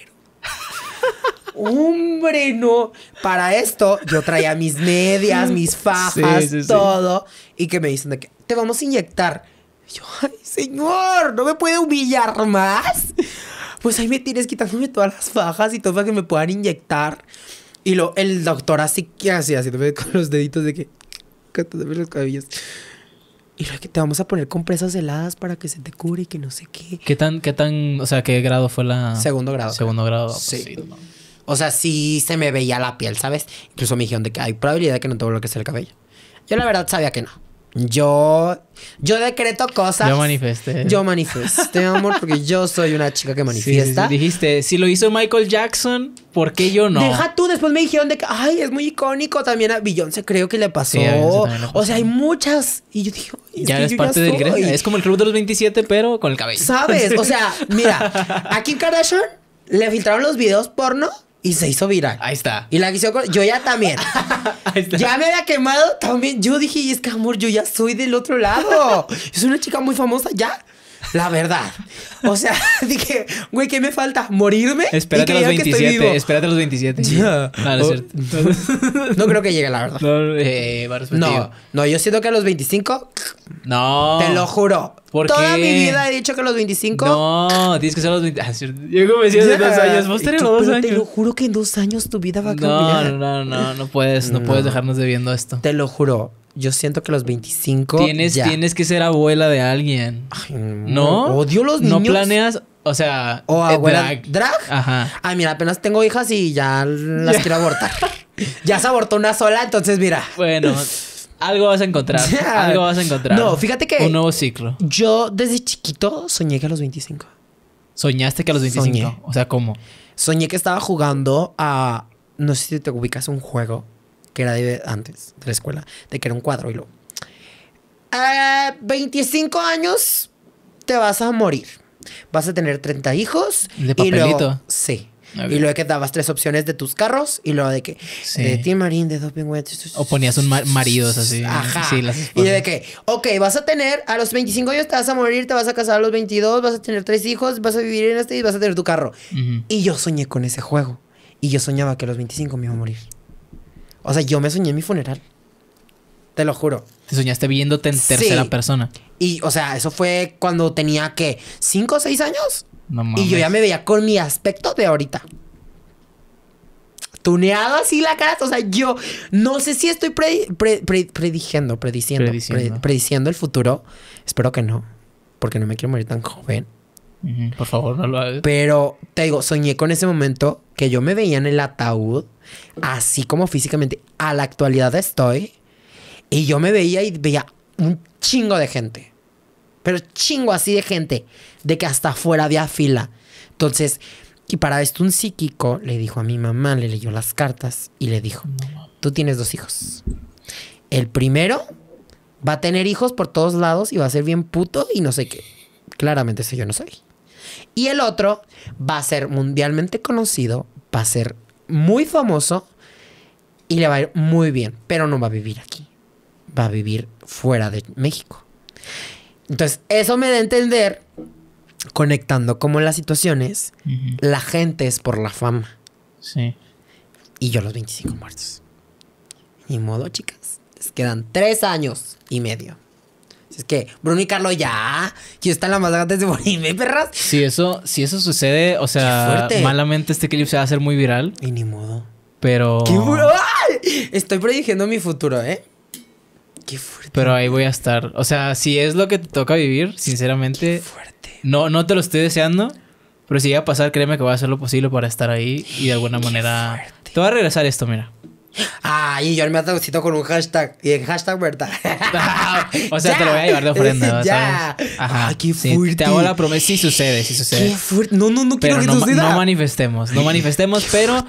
A: Hombre, no. Para esto yo traía mis medias, mis fajas, todo. Y que me dicen de que te vamos a inyectar. yo, ay, señor, no me puede humillar más. Pues ahí me tienes quitándome todas las fajas y todo para que me puedan inyectar. Y lo, el doctor así que así, así, con los deditos de que. Cántame los cabellos. Y lo que te vamos a poner compresas heladas para que se te cure y que no sé qué.
B: ¿Qué tan, qué tan, o sea, qué grado fue la. Segundo grado. Segundo grado. Pues sí.
A: No. O sea, sí se me veía la piel, ¿sabes? Incluso me dijeron de que hay probabilidad de que no te lo que crecer el cabello. Yo la verdad sabía que no. Yo, yo decreto cosas. Yo
B: manifesté. Yo manifesté, amor, porque yo soy una chica que manifiesta. Sí, dijiste, si lo hizo Michael Jackson, ¿por qué yo no? Deja
A: tú, después me dijeron de que, ay, es muy icónico también a Beyoncé, creo que le pasó. O sea, hay muchas. Y yo dije, es ya eres parte del Es
B: como el club de los 27, pero con el cabello. ¿Sabes? O sea,
A: mira, aquí en Kardashian le filtraron los videos porno y se hizo viral. Ahí está. Y la quiso Yo ya también. Ya me había quemado también. Yo dije, y es que amor, yo ya soy del otro lado. es una chica muy famosa ya. La verdad. O sea, dije, güey, ¿qué me falta? ¿Morirme? Espérate a los 27. Espérate
B: a los 27.
A: No, creo que llegue, la verdad.
B: No, eh, no, no, yo siento que a los 25. No. Te lo juro. Toda mi vida
A: he dicho que a los 25.
B: No, tienes que ser a los 25. Ah, yo decía hace dos años. Vos tenés dos años. Te lo
A: juro que en dos años tu vida va a cambiar. No, no, no, no, no
B: puedes, no, no puedes dejarnos debiendo esto. Te lo juro yo siento que los 25. Tienes, ya. tienes que ser abuela de alguien. no. Odio los niños. No planeas. O sea, o eh, abuela drag. drag. Ajá.
A: Ay, mira, apenas tengo hijas y ya las quiero abortar. ya se abortó una sola, entonces
B: mira. Bueno, algo vas a encontrar. Algo vas a encontrar. No, fíjate que. Un nuevo ciclo. Yo desde chiquito soñé que a los 25. ¿Soñaste que a los 25? Soñé. O sea, ¿cómo?
A: Soñé que estaba jugando a. No sé si te ubicas un juego que era de antes de la escuela, de que era un cuadro y luego. A 25 años te vas a morir. Vas a tener 30 hijos. De papelito. Y luego, sí. Y luego que dabas tres opciones de tus carros y luego de que de Tim Marín, de Doping
B: O ponías un maridos así. Ajá. Sí,
A: y de que, ok, vas a tener a los 25 años te vas a morir, te vas a casar a los 22, vas a tener tres hijos, vas a vivir en este y vas a tener tu carro. Y yo soñé con ese juego. Y yo soñaba que a los 25 me iba a morir. O sea, yo me soñé en mi funeral.
B: Te lo juro. Te soñaste viéndote en tercera persona.
A: Y, o sea, eso fue cuando tenía que cinco o seis años. No mames. Y yo ya me veía con mi aspecto de ahorita. Tuneado así la cara. O sea, yo no sé si estoy pre, prediciendo, prediciendo. prediciendo el futuro. Espero que no. Porque no me quiero morir tan joven. Por favor, no lo hagas. Pero te digo, soñé con ese momento que yo me veía en el ataúd, así como físicamente. A la actualidad estoy. Y yo me veía y veía un chingo de gente. Pero chingo así de gente. De que hasta afuera había fila. Entonces, y para esto un psíquico le dijo a mi mamá, le leyó las cartas y le dijo, tú tienes dos hijos. El primero va a tener hijos por todos lados y va a ser bien puto y no sé qué. Claramente eso yo no soy. Y el otro va a ser mundialmente conocido, va a ser muy famoso y le va a ir muy bien, pero no va a vivir aquí, va a vivir fuera de México. Entonces, eso me da a entender, conectando como las situaciones, la gente es por la fama. Sí. Y yo los 25 muertos. Ni modo, chicas. Les quedan tres años y medio es que Bruno y Carlos ya, que está la más antes de morirme, perras.
B: Si eso, si eso sucede, o sea, malamente este clip se va a hacer muy viral. Y ni modo. Pero.
A: Estoy prediciendo mi
B: futuro, ¿eh? Qué fuerte. Pero ahí voy a estar. O sea, si es lo que te toca vivir, sinceramente. fuerte. No, no te lo estoy deseando. Pero si llega a pasar, créeme que voy a hacer lo posible para estar ahí y de alguna manera. Te voy a regresar esto, mira.
A: Ah, y yo me atacocito con un hashtag. Y el hashtag, ¿verdad?
B: o sea, te lo voy a llevar de ofrenda. Ajá. qué fuerte. te hago la promesa. Sí sucede, sí sucede.
A: No, no, no quiero que no, No
B: manifestemos, no manifestemos, pero.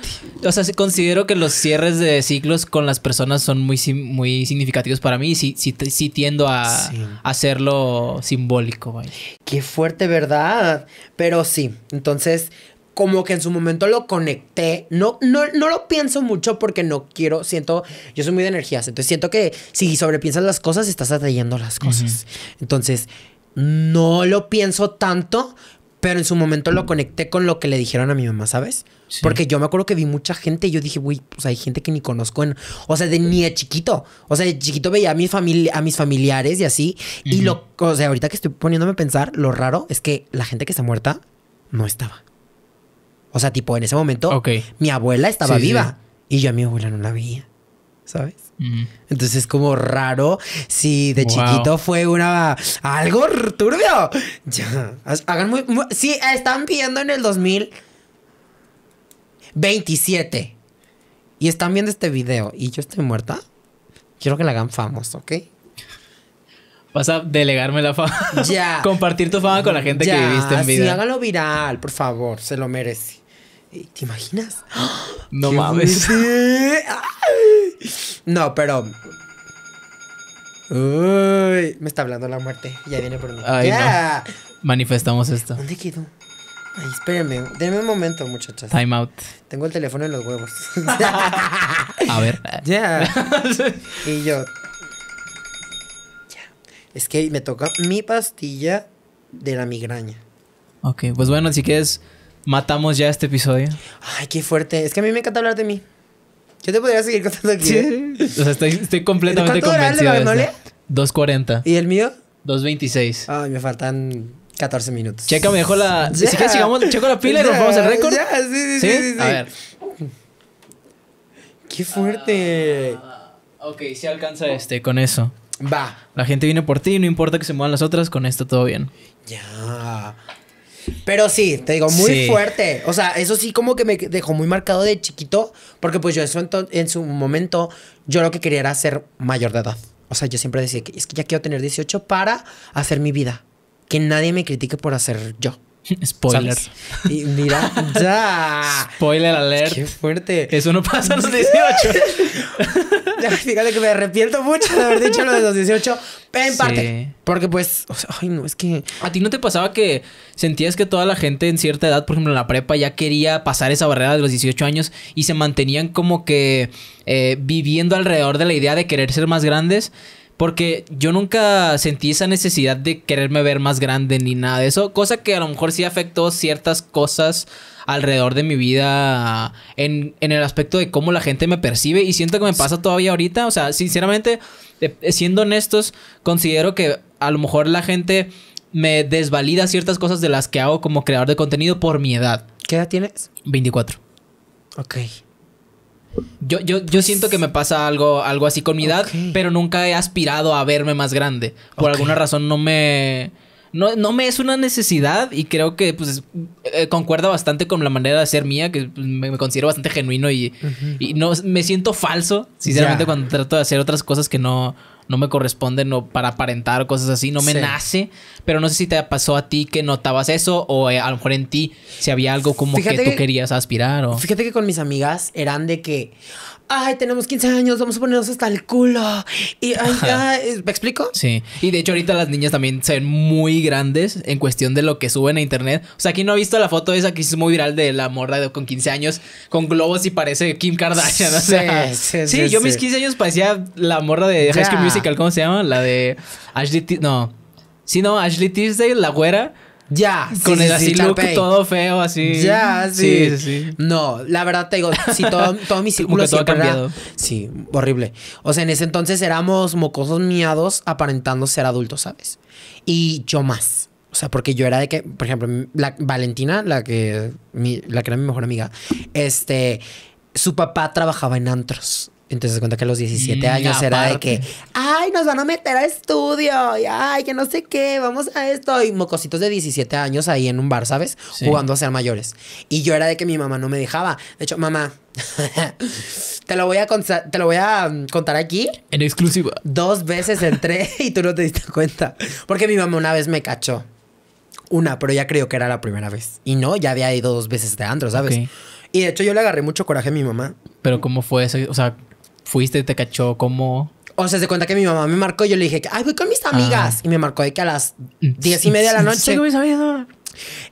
B: O sea, considero que los cierres de ciclos con las personas son muy, muy significativos para mí. Y sí, tiendo a, hacerlo simbólico,
A: Qué fuerte, ¿verdad? Pero sí. Entonces, como que en su momento lo conecté. No, no, no lo pienso mucho porque no quiero, siento, yo soy muy de energías, entonces siento que si sobrepiensas las cosas, estás atrayendo las cosas. Entonces, no lo pienso tanto, pero en su momento lo conecté con lo que le dijeron a mi mamá, ¿sabes? Porque yo me acuerdo que vi mucha gente y yo dije, güey, pues hay gente que ni conozco o sea, de ni de chiquito. O sea, de chiquito veía a, a mis familiares y así. Y lo, o sea, ahorita que estoy poniéndome a pensar, lo raro es que la gente que está muerta no estaba. O sea, tipo, en ese momento, mi abuela estaba viva y yo a mi abuela no la veía, ¿sabes? Mm. Entonces es como raro si de chiquito fue una algo turbio. Ya, hagan muy, sí, están viendo en el 2027 y están viendo este video y yo estoy muerta.
B: Quiero que la hagan famoso, ¿ok? Vas a delegarme la fama. Ya. Compartir tu fama con la gente que viviste en vida. Sí, hágalo
A: viral, por favor. Se lo merece. ¿Te imaginas? No mames. no, pero. me está hablando la muerte. Ya viene por mí. Ay,
B: Manifestamos esto.
A: ¿Dónde quedó? Ay, espérenme. Denme un momento, muchachas. Time out. Tengo el teléfono en los huevos. A ver. Ya. y yo. Ya. Es que me toca mi pastilla de la migraña.
B: Ok, pues bueno, así que es matamos ya este episodio.
A: Ay, qué fuerte. Es que a mí me encanta hablar de mí. Yo te podría seguir contando aquí. ¿eh? O sea, estoy, completamente convencido. ¿Cuánto de
B: 2.40. ¿Y el mío? 2.26. Ay, me faltan 14 minutos. Checa, me dejó la... Si quieres, checo la pila y rompamos el récord. Ya, sí, sí, sí, sí, A ver. Qué fuerte. Ah, ok, sí alcanza este con eso. Va. La gente viene por ti, no importa que se muevan las otras, con esto todo bien. Ya. Pero sí, te digo, muy fuerte. O sea, eso sí
A: como que me dejó muy marcado de chiquito, porque pues yo eso en, en su momento, yo lo que quería era ser mayor de edad. O sea, yo siempre decía que es que ya quiero tener 18 para hacer mi vida. Que nadie me critique por hacer yo. Spoiler. Y mira,
B: ya. Spoiler alert. Qué fuerte. Eso no pasa a los 18. Fíjate
A: que me arrepiento mucho de haber dicho lo de los 18, en parte. Porque pues, ay no, es
B: que... ¿A ti no te pasaba que sentías que toda la gente en cierta edad, por ejemplo en la prepa, ya quería pasar esa barrera de los 18 años y se mantenían como que eh, viviendo alrededor de la idea de querer ser más grandes? Porque yo nunca sentí esa necesidad de quererme ver más grande ni nada de eso. Cosa que a lo mejor sí afectó ciertas cosas alrededor de mi vida en, el aspecto de cómo la gente me percibe. Y siento que me pasa todavía ahorita. O sea, sinceramente, eh, siendo honestos, considero que a lo mejor la gente me desvalida ciertas cosas de las que hago como creador de contenido por mi edad. ¿Qué edad tienes? 24. Ok. Yo, yo, siento que me pasa algo, algo así con mi edad, pero nunca he aspirado a verme más grande. Por alguna razón no me... No, me es una necesidad y creo que pues eh, concuerda bastante con la manera de ser mía, que pues, me, considero bastante genuino y, no me siento falso, sinceramente, cuando trato de hacer otras cosas que no, no me corresponde no, para aparentar cosas así, no me nace, pero no sé si te pasó a ti que notabas eso o eh, a lo mejor en ti si había algo como que, tú querías aspirar Fíjate
A: que con mis amigas eran de que ay, tenemos 15 años, vamos a ponernos hasta el
B: culo. Y ay, eh, ¿me explico? Sí. Y de hecho, ahorita las niñas también se ven muy grandes en cuestión de lo que suben a internet. O sea, aquí no ha visto la foto esa que es muy viral de la morra con 15 años con globos y parece Kim Kardashian. sí, yo mis 15 años parecía la morra de High School Musical, ¿cómo se llama? La de Ashley No. Sí, no, Ashley Tisdale, la güera ya,
A: con el así todo
B: feo, así. Ya, sí. sí,
A: No, la verdad te digo, sí, todo, mi círculo todo cambiado. sí, horrible. O sea, en ese entonces éramos mocosos miados aparentando ser adultos, ¿sabes? Y yo más. O sea, porque yo era de que, por ejemplo, Valentina, la que, la que era mi mejor amiga, este, su papá trabajaba en antros. Entonces cuenta que a los 17 mm, años era de que, ay, nos van a meter a estudio, y ay, que no sé qué, vamos a esto. Y mocositos de 17 años ahí en un bar, ¿sabes? Jugando a ser mayores. Y yo era de que mi mamá no me dejaba. De hecho, mamá, te, lo voy a te lo voy a mm, contar aquí.
B: En exclusiva.
A: Dos veces entré y tú no te diste cuenta. Porque mi mamá una vez me cachó. Una, pero ya creo que era la primera vez. Y no, ya había ido dos veces de ¿sabes? Y de hecho yo le agarré mucho coraje a mi mamá.
B: Pero ¿cómo fue eso? O sea, fuiste, te cachó, como...
A: O sea, se cuenta que mi mamá me marcó y yo le dije, ay, voy con mis ah. amigas. Y me marcó de que a las
B: diez y media de la noche.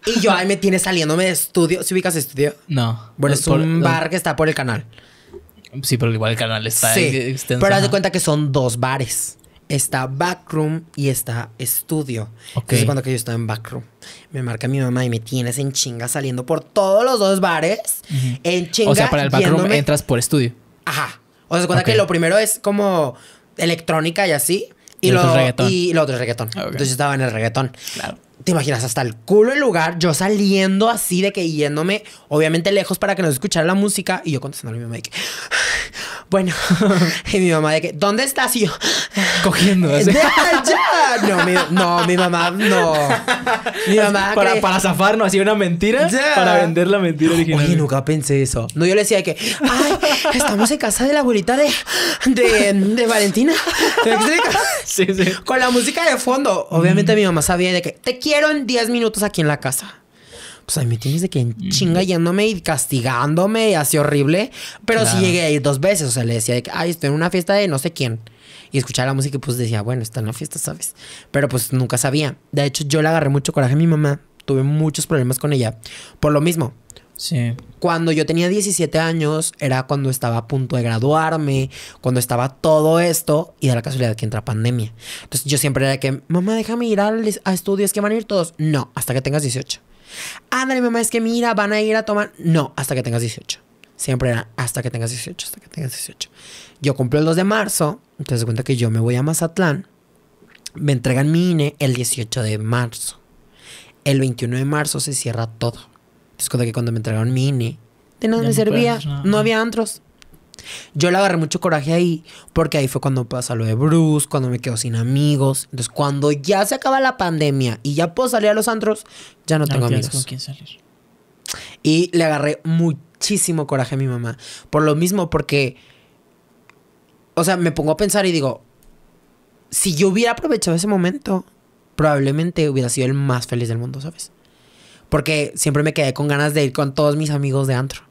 A: Y yo, ahí me tiene saliéndome de estudio. ¿Se ubicas estudio?
B: No. Bueno, es, un bar
A: que está por el canal.
B: Sí, pero igual el canal está sí, Pero haz de
A: cuenta que son dos bares. Está Backroom y está Estudio. Okay. Es cuando que yo estaba en Backroom, me marca mi mamá y me tienes en chinga saliendo por todos los dos bares. En chinga. O sea, para el Backroom entras por Estudio. Ajá. O sea, se cuenta que lo primero es como electrónica y así. Y, lo, otro y lo otro es reggaetón. Entonces yo estaba en el reggaetón. Claro. ¿Te imaginas? Hasta el culo el lugar, yo saliendo así de que yéndome, obviamente lejos para que nos escuchara la música, y yo contestando mi mi mic. Bueno, y mi mamá de que, ¿dónde estás? yo,
B: cogiendo. Eh, no mi, mamá, no. Para, para zafarnos, hacía una mentira para vender la mentira original. Oye,
A: nunca pensé eso. No, yo le decía que, ay, estamos en casa de la abuelita de, de, Valentina. ¿Te sí, Con la música de fondo. Obviamente mm. mi mamá sabía de que, te quiero en 10 minutos aquí en la casa. O pues, a me tienes de que en chinga yéndome y castigándome y así horrible. Pero si sí llegué ahí dos veces, o sea, le decía ay, estoy en una fiesta de no sé quién. Y escuchaba la música y pues decía, bueno, está en la fiesta, ¿sabes? Pero pues nunca sabía. De hecho, yo le agarré mucho coraje a mi mamá. Tuve muchos problemas con ella. Por lo mismo, Sí. Cuando yo tenía 17 años, era cuando estaba a punto de graduarme, cuando estaba todo esto, y de la casualidad que entra pandemia. Entonces yo siempre era de que, mamá, déjame ir a, a estudios que van a ir todos. No, hasta que tengas 18. Ándale, mamá, es que mira, van a ir a tomar. No, hasta que tengas 18. Siempre era hasta que tengas 18, hasta que tengas 18. Yo cumplo el 2 de marzo, entonces cuenta que yo me voy a Mazatlán. Me entregan mi INE el 18 de marzo. El 21 de marzo se cierra todo. Entonces, cuando, que cuando me entregaron mi INE,
B: de nada me servía. no. no había antros.
A: Yo le agarré mucho coraje ahí, porque ahí fue cuando pasa lo de Bruce, cuando me quedo sin amigos. Entonces, cuando ya se acaba la pandemia y ya puedo salir a los antros, ya no, tengo amigos. Y le agarré muchísimo coraje a mi mamá. Por lo mismo, porque. O sea, me pongo a pensar y digo. Si yo hubiera aprovechado ese momento, probablemente hubiera sido el más feliz del mundo, ¿sabes? Porque siempre me quedé con ganas de ir con todos mis amigos de antro.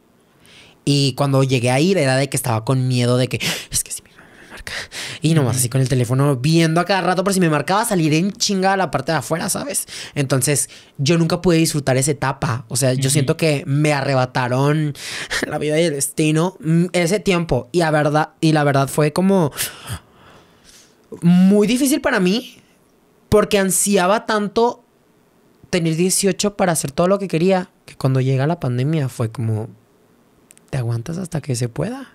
A: Y cuando llegué a ir era de que estaba con miedo de que es que si me marca. Y nomás así con el teléfono viendo a cada rato por si me marcaba salir en chinga a la parte de afuera, ¿sabes? Entonces yo nunca pude disfrutar esa etapa. O sea, yo siento que me arrebataron la vida y el destino mm, ese tiempo. Y la verdad, y la verdad fue como muy difícil para mí porque ansiaba tanto tener 18 para hacer todo lo que quería que cuando llega la pandemia fue como te aguantas hasta que se pueda.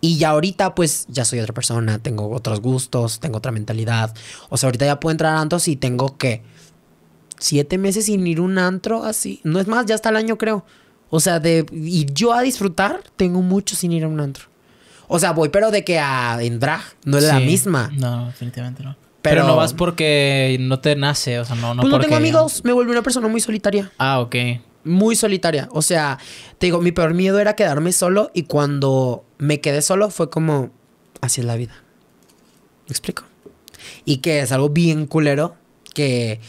A: Y ya ahorita, pues, ya soy otra persona, tengo otros gustos, tengo otra mentalidad. O sea, ahorita ya puedo entrar a antros y tengo que siete meses sin ir a un antro así. No es más, ya está el año creo. O sea, de y yo a disfrutar, tengo mucho sin ir a un antro. O sea, voy, pero de que a en
B: no es la misma. No, definitivamente no. Pero, no vas porque no te nace, o sea, no, no. Pues no tengo amigos,
A: me vuelvo una persona muy solitaria. Ah, ok muy solitaria. O sea, te digo, mi peor miedo era quedarme solo y cuando me quedé solo fue como, así es la vida. ¿Me explico? Y que es algo bien culero que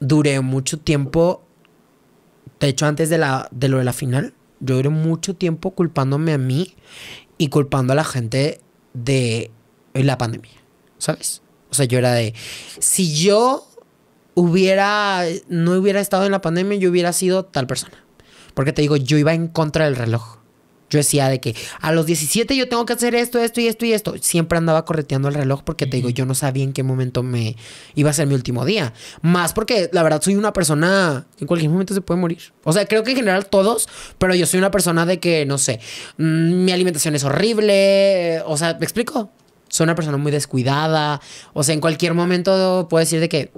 A: duré mucho tiempo, de hecho antes de, la, de lo de la final, yo duré mucho tiempo culpándome a mí y culpando a la gente de la pandemia, ¿sabes? O sea, yo era de, si yo hubiera, no hubiera estado en la pandemia, yo hubiera sido tal persona. Porque te digo, yo iba en contra del reloj. Yo decía de que a los 17 yo tengo que hacer esto, esto y esto y esto. Siempre andaba correteando el reloj porque te digo, yo no sabía en qué momento me iba a ser mi último día. Más porque la verdad soy una persona que en cualquier momento se puede morir. O sea, creo que en general todos, pero yo soy una persona de que, no sé, mm, mi alimentación es horrible. O sea, ¿me explico? Soy una persona muy descuidada. O sea, en cualquier momento puedo decir de que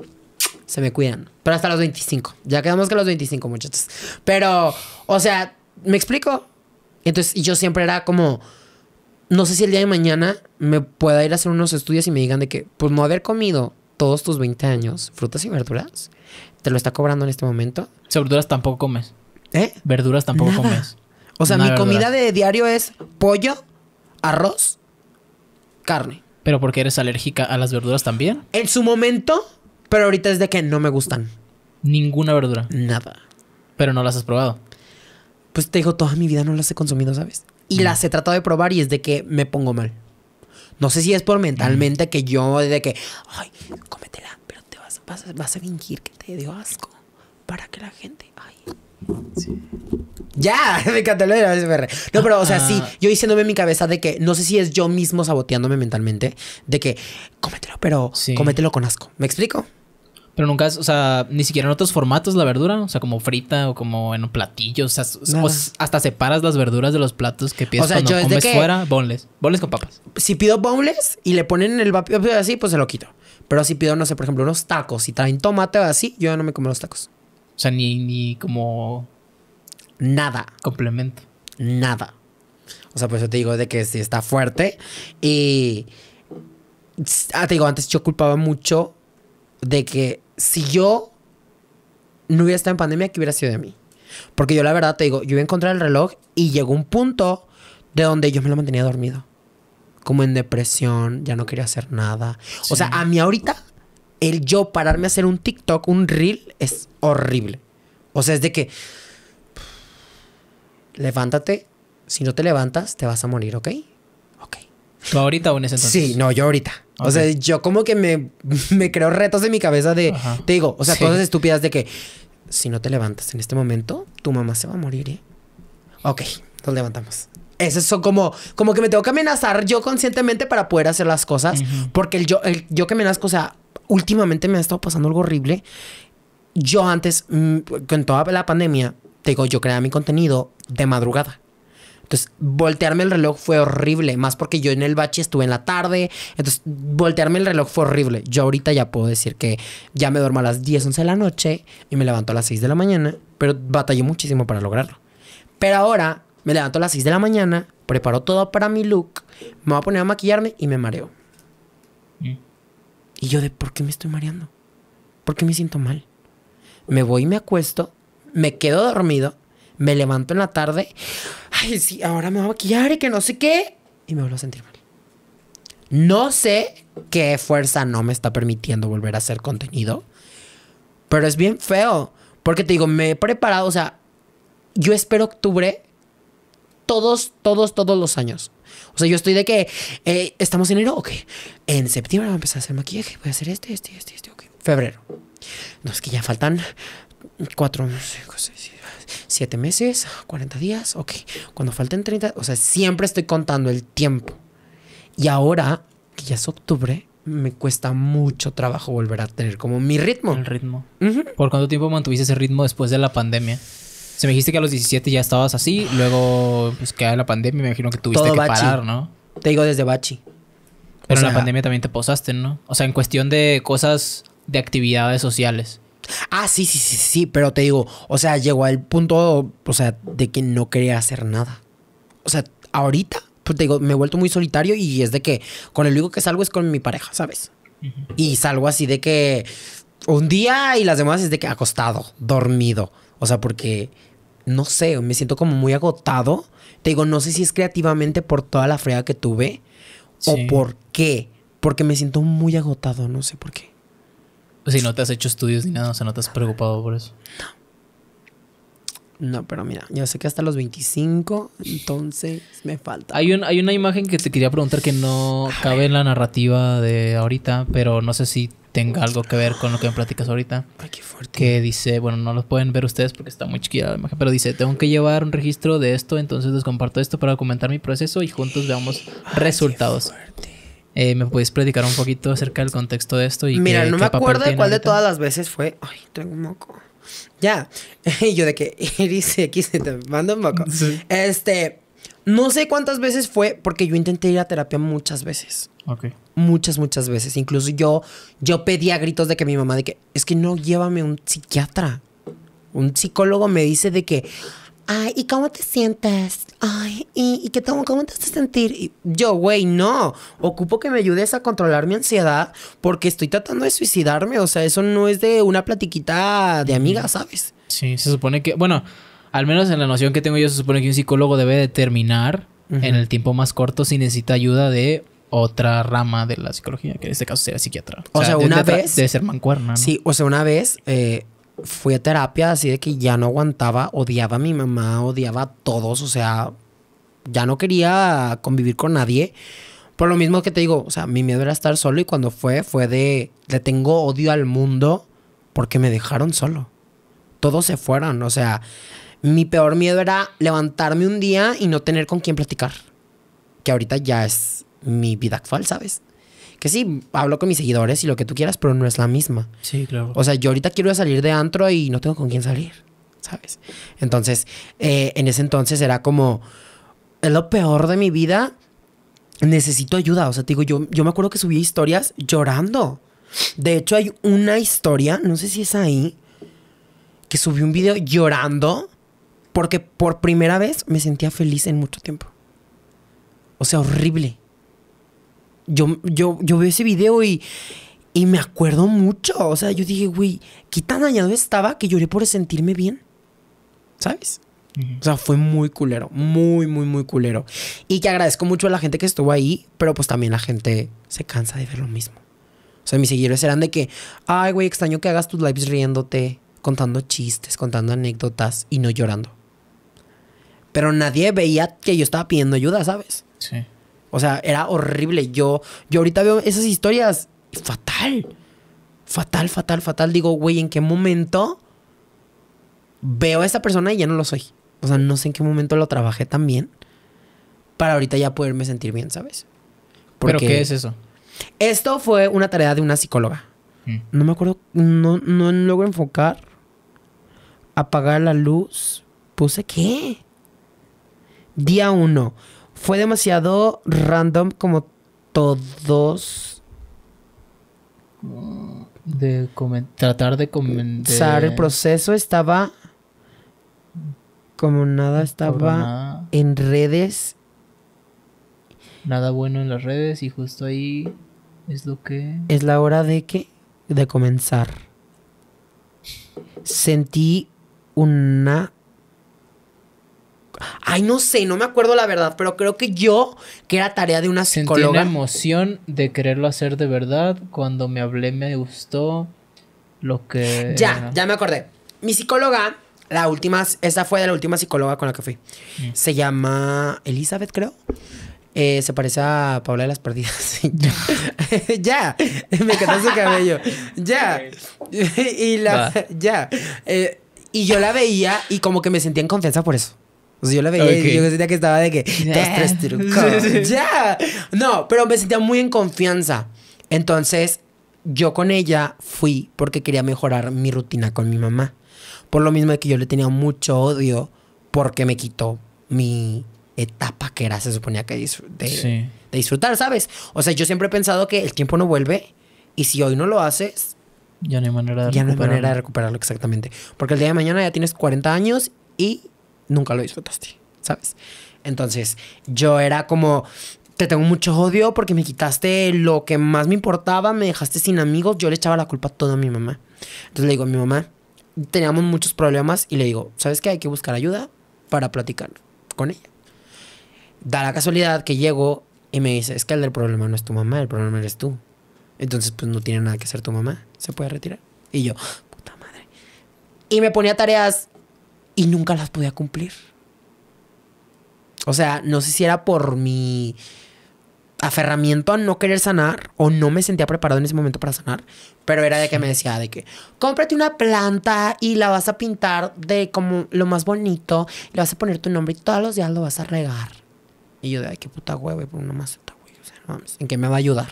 A: se me cuidan. Pero hasta los 25. Ya quedamos que los 25, muchachos. Pero, o sea, ¿me explico? Entonces, yo siempre era como, no sé si el día de mañana me pueda ir a hacer unos estudios y me digan de que, pues no haber comido todos tus 20 años frutas y verduras,
B: te lo está cobrando en este momento. Si verduras tampoco comes. ¿Eh? Verduras tampoco comes. O sea, mi comida
A: de diario es pollo, arroz, carne.
B: ¿Pero porque eres alérgica a las verduras también? En su momento pero ahorita es de que no me gustan. Ninguna verdura. Nada. Pero no las has probado. Pues te digo, toda
A: mi vida no las he consumido, ¿sabes? Y mm. las he tratado de probar y es de que me pongo mal. No sé si es por mentalmente mm. que yo de que, ay, cómetela, pero te vas, a fingir que te dio asco para que la gente, ay, Sí. Ya, me encantó lo No, pero, o sea, sí, ah. yo diciéndome en mi cabeza de que no sé si es yo mismo saboteándome mentalmente,
B: de que cómetelo, pero sí. cómetelo con asco. ¿Me explico? Pero nunca, o sea, ni siquiera en otros formatos la verdura, o sea, como frita o como en platillos, o, sea, hasta separas las verduras de los platos que pides o sea, cuando yo comes fuera, Boneless. Boneless con papas.
A: Si pido boneless y le ponen en el vapor así, pues se lo quito. Pero si pido, no sé, por ejemplo, unos tacos, y traen tomate o así, yo ya no me como los tacos. O sea, ni, ni como... Nada. Complemento. Nada. O sea, pues eso te digo de que sí está fuerte. Y... Ah, te digo, antes yo culpaba mucho de que si yo no hubiera estado en pandemia, ¿qué hubiera sido de mí? Porque yo la verdad te digo, yo iba a encontrar el reloj y llegó un punto de donde yo me lo mantenía dormido. Como en depresión, ya no quería hacer nada. O sea, a mí ahorita, el yo pararme a hacer un TikTok, un reel, es horrible. O sea, es de que levántate. Si no te levantas, te vas a morir, ¿ok? ¿Tú ahorita o en ese entonces? Sí, no, yo ahorita. O sea, yo como que me, creo retos en mi cabeza de, te digo, o sea, todas cosas estúpidas de que si no te levantas en este momento, tu mamá se va a morir, ¿eh? Ok, nos levantamos. Esos son como, como que me tengo que amenazar yo conscientemente para poder hacer las cosas. Porque yo, el yo que amenazo o sea, últimamente me ha estado pasando algo horrible. Yo antes, mm, con toda la pandemia, te digo, yo creaba mi contenido de madrugada. Entonces, voltearme el reloj fue horrible, más porque yo en el bache estuve en la tarde. Entonces, voltearme el reloj fue horrible. Yo ahorita ya puedo decir que ya me duermo a las 10, 11 de la noche y me levanto a las 6 de la mañana, pero batallé muchísimo para lograrlo. Pero ahora me levanto a las 6 de la mañana, preparo todo para mi look, me voy a poner a maquillarme y me mareo. Mm. Y yo de, ¿por qué me estoy mareando? ¿Por qué me siento mal? Me voy y me acuesto, me quedo dormido me levanto en la tarde. Ay, sí, ahora me voy a maquillar y que no sé qué. Y me vuelvo a sentir mal. No sé qué fuerza no me está permitiendo volver a hacer contenido. Pero es bien feo. Porque te digo, me he preparado, o sea, yo espero octubre todos, todos, todos los años. O sea, yo estoy de que eh, estamos en enero, ok. En septiembre voy a empezar a hacer maquillaje, voy a hacer este, este, este, este, ok. Febrero. No, es que ya faltan cuatro, cinco, seis, siete. 7 meses, 40 días, ok. Cuando falten 30, o sea, siempre estoy contando el tiempo. Y ahora,
B: que ya es octubre, me cuesta mucho trabajo volver a tener como mi ritmo. El ritmo. ¿Por cuánto tiempo mantuviste ese ritmo después de la pandemia? Se me dijiste que a los 17 ya estabas así, ah. luego pues que la pandemia me imagino que tuviste que parar, ¿no? Te digo desde bachi. Pero en la pandemia también te posaste, ¿no? O sea, en cuestión de cosas de actividades sociales.
A: Ah, sí, sí, sí, sí, pero te digo, o sea, llegó al punto, o sea, de que no quería hacer nada. O sea, ahorita, pues te digo, me he vuelto muy solitario y es de que con el único que salgo es con mi pareja, ¿sabes? Y salgo así de que un día y las demás es de que acostado, dormido. O sea, porque no sé, me siento como muy agotado. Te digo, no sé si es creativamente por toda la frega que tuve o por qué. Porque me siento muy agotado, no sé por qué
B: si no te has hecho estudios ni nada, o sea, no te has preocupado por eso. No.
A: No, pero mira, yo sé que hasta los 25, entonces me falta.
B: Hay, un, hay una imagen que te quería preguntar que no cabe en la narrativa de ahorita, pero no sé si tenga algo que ver con lo que me platicas ahorita. qué fuerte. Que dice, bueno, no lo pueden ver ustedes porque está muy chiquita la imagen, pero dice, tengo que llevar un registro de esto, entonces les comparto esto para documentar mi proceso y juntos veamos resultados. Eh, ¿Me puedes platicar un poquito acerca del contexto de esto? Y Mira, no me acuerdo de cuál de todas
A: las veces fue. Ay, tengo un moco. Ya. Y yo de que dice aquí se te manda un moco. Este. No sé cuántas veces fue porque yo intenté ir a terapia muchas veces. Ok. Muchas, muchas veces. Incluso yo, yo pedía gritos de que mi mamá, de que, es que no llévame un psiquiatra. Un psicólogo me dice de que, ay, ¿y cómo te sientes? Ay, ¿y, qué tengo? ¿Cómo te de sentir? yo, güey, no. Ocupo que me ayudes a controlar mi ansiedad porque estoy tratando de suicidarme. O sea, eso no es de una platiquita
B: de amiga, ¿sabes? Sí, se supone que, bueno, al menos en la noción que tengo yo, se supone que un psicólogo debe determinar en el tiempo más corto si necesita ayuda de otra rama de la psicología, que en este caso sea psiquiatra. O, sea, una vez. Debe ser mancuerna. Sí, o sea, una vez. Eh,
A: fui a terapia así de que ya no aguantaba, odiaba a mi mamá, odiaba a todos, o sea, ya no quería convivir con nadie. Por lo mismo que te digo, o sea, mi miedo era estar solo y cuando fue, fue de, le tengo odio al mundo porque me dejaron solo. Todos se fueron, o sea, mi peor miedo era levantarme un día y no tener con quién platicar. Que ahorita ya es mi vida actual, ¿sabes? Que sí, hablo con mis seguidores y lo que tú quieras, pero no es la misma. Sí, claro. O sea, yo ahorita quiero salir de antro y no tengo con quién salir, ¿sabes? Entonces, eh, en ese entonces era como, es lo peor de mi vida, necesito ayuda. O sea, te digo, yo, yo me acuerdo que subí historias llorando. De hecho, hay una historia, no sé si es ahí, que subí un video llorando porque por primera vez me sentía feliz en mucho tiempo. O sea, horrible yo, yo, yo veo ese video y, y me acuerdo mucho. O sea, yo dije, güey, qué tan dañado estaba que lloré por sentirme bien. ¿Sabes? O sea, fue muy culero, muy, muy, muy culero. Y que agradezco mucho a la gente que estuvo ahí, pero pues también la gente se cansa de ver lo mismo. O sea, mis seguidores eran de que, ay, güey, extraño que hagas tus lives riéndote, contando chistes, contando anécdotas y no llorando. Pero nadie veía que yo estaba pidiendo ayuda, ¿sabes? Sí. O sea, era horrible. Yo, yo ahorita veo esas historias fatal. Fatal, fatal, fatal. Digo, güey, ¿en qué momento veo a esa persona y ya no lo soy? O sea, no sé en qué momento lo trabajé tan bien para ahorita ya poderme sentir bien, ¿sabes? ¿Pero qué es eso? Esto fue una tarea de una psicóloga. Mm. No me acuerdo, no, no logro enfocar. Apagar la luz. Puse qué? Día uno fue demasiado random como todos.
B: De tratar de comenzar el
A: proceso estaba como nada estaba en redes.
B: Nada bueno en las redes y justo ahí es lo que...
A: Es la hora de que... De comenzar. Sentí una Ay, no sé, no me acuerdo la verdad, pero creo que yo, que era tarea de una psicóloga. Sentí una
B: emoción de quererlo hacer de verdad. Cuando me hablé me gustó lo que... Ya, ya me acordé. Mi
A: psicóloga, la última, esa fue de la última psicóloga con la que fui. Mm. Se llama Elizabeth, creo. Eh, se parece a Paula de las Perdidas. ya. Me quedó su cabello. Ya. y Ya. Eh, y yo la veía y como que me sentía en confianza por eso. O sea, yo la veía y yo sentía que estaba de que dos, tres Ya. No, pero me sentía muy en confianza. Entonces, yo con ella fui porque quería mejorar mi rutina con mi mamá. Por lo mismo de que yo le tenía mucho odio porque me quitó mi etapa que era, se suponía que de, disfrutar, ¿sabes? O sea, yo siempre he pensado que el tiempo no vuelve y si hoy no lo haces,
B: ya no no hay manera de
A: recuperarlo, exactamente. Porque el día de mañana ya tienes 40 años y nunca lo disfrutaste, ¿sabes? Entonces yo era como, te tengo mucho odio porque me quitaste lo que más me importaba, me dejaste sin amigos, yo le echaba la culpa a toda a mi mamá. Entonces le digo a mi mamá, teníamos muchos problemas y le digo, ¿sabes qué? Hay que buscar ayuda para platicar con ella. Da la casualidad que llego y me dice, es que el del problema no es tu mamá, el problema eres tú. Entonces, pues no tiene nada que hacer tu mamá, se puede retirar. Y yo, puta madre. Y me ponía tareas y nunca las podía cumplir. O sea, no sé si era por mi aferramiento a no querer sanar o no me sentía preparado en ese momento para sanar, pero era de que me decía de que cómprate una planta y la vas a pintar de como lo más bonito, y le vas a poner tu nombre y todos los días lo vas a regar. Y yo de, ay, qué puta huevo, por una maceta, güey, o sea, no, ¿en qué me va a ayudar?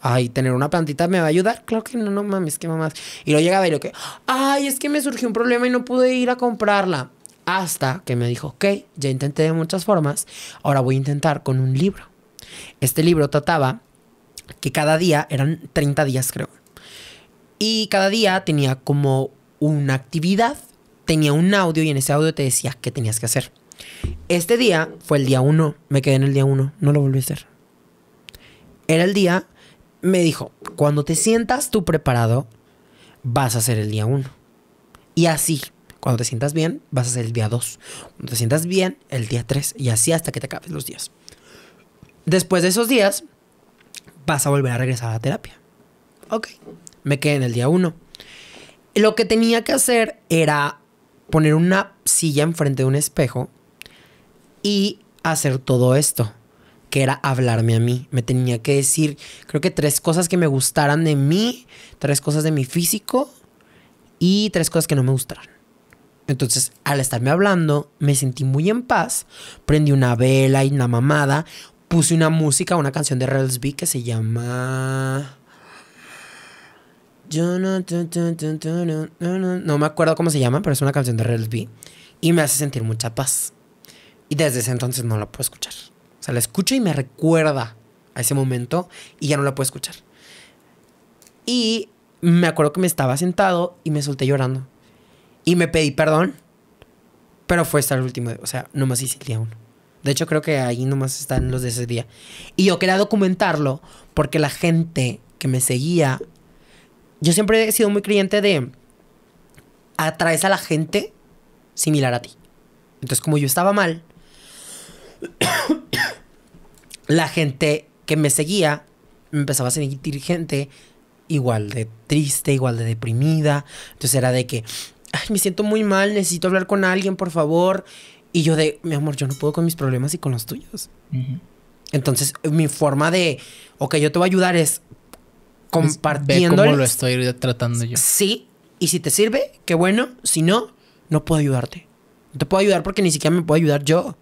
A: ay, tener una plantita me va a ayudar. Claro que no, no mames, que mamás. Y lo llegaba y lo que, ay, es que me surgió un problema y no pude ir a comprarla. Hasta que me dijo, ok, ya intenté de muchas formas, ahora voy a intentar con un libro. Este libro trataba que cada día, eran 30 días creo, y cada día tenía como una actividad, tenía un audio y en ese audio te decía qué tenías que hacer. Este día fue el día 1, me quedé en el día 1, no lo volví a hacer. Era el día me dijo, cuando te sientas tú preparado, vas a hacer el día 1. Y así, cuando te sientas bien, vas a hacer el día 2. Cuando te sientas bien, el día 3. Y así hasta que te acabes los días. Después de esos días, vas a volver a regresar a la terapia. Ok, me quedé en el día 1. Lo que tenía que hacer era poner una silla enfrente de un espejo y hacer todo esto que era hablarme a mí. Me tenía que decir, creo que tres cosas que me gustaran de mí, tres cosas de mi físico y tres cosas que no me gustaran. Entonces, al estarme hablando, me sentí muy en paz. Prendí una vela y una mamada. Puse una música, una canción de B que se llama. Yo no, me acuerdo cómo se llama, pero es una canción de B Y me hace sentir mucha paz. Y desde ese entonces no la puedo escuchar. O sea, la escucho y me recuerda a ese momento y ya no la puedo escuchar. Y me acuerdo que me estaba sentado y me solté llorando. Y me pedí perdón, pero fue hasta el último, o sea, nomás hice el día uno. De hecho, creo que ahí nomás están los de ese día. Y yo quería documentarlo porque la gente que me seguía, yo siempre he sido muy creyente de atraes a la gente similar a ti. Entonces, como yo estaba mal, la gente que me seguía empezaba a sentir gente igual de triste, igual de deprimida. Entonces era de que, ay, me siento muy mal, necesito hablar con alguien, por favor. Y yo de, mi amor, yo no puedo con mis problemas y con los tuyos. Entonces, mi forma de, ok, yo te voy a ayudar es compartiendo. cómo lo estoy tratando yo. Sí, y si te sirve, qué bueno. Si no, no puedo ayudarte. No te puedo ayudar porque ni siquiera me puedo ayudar yo.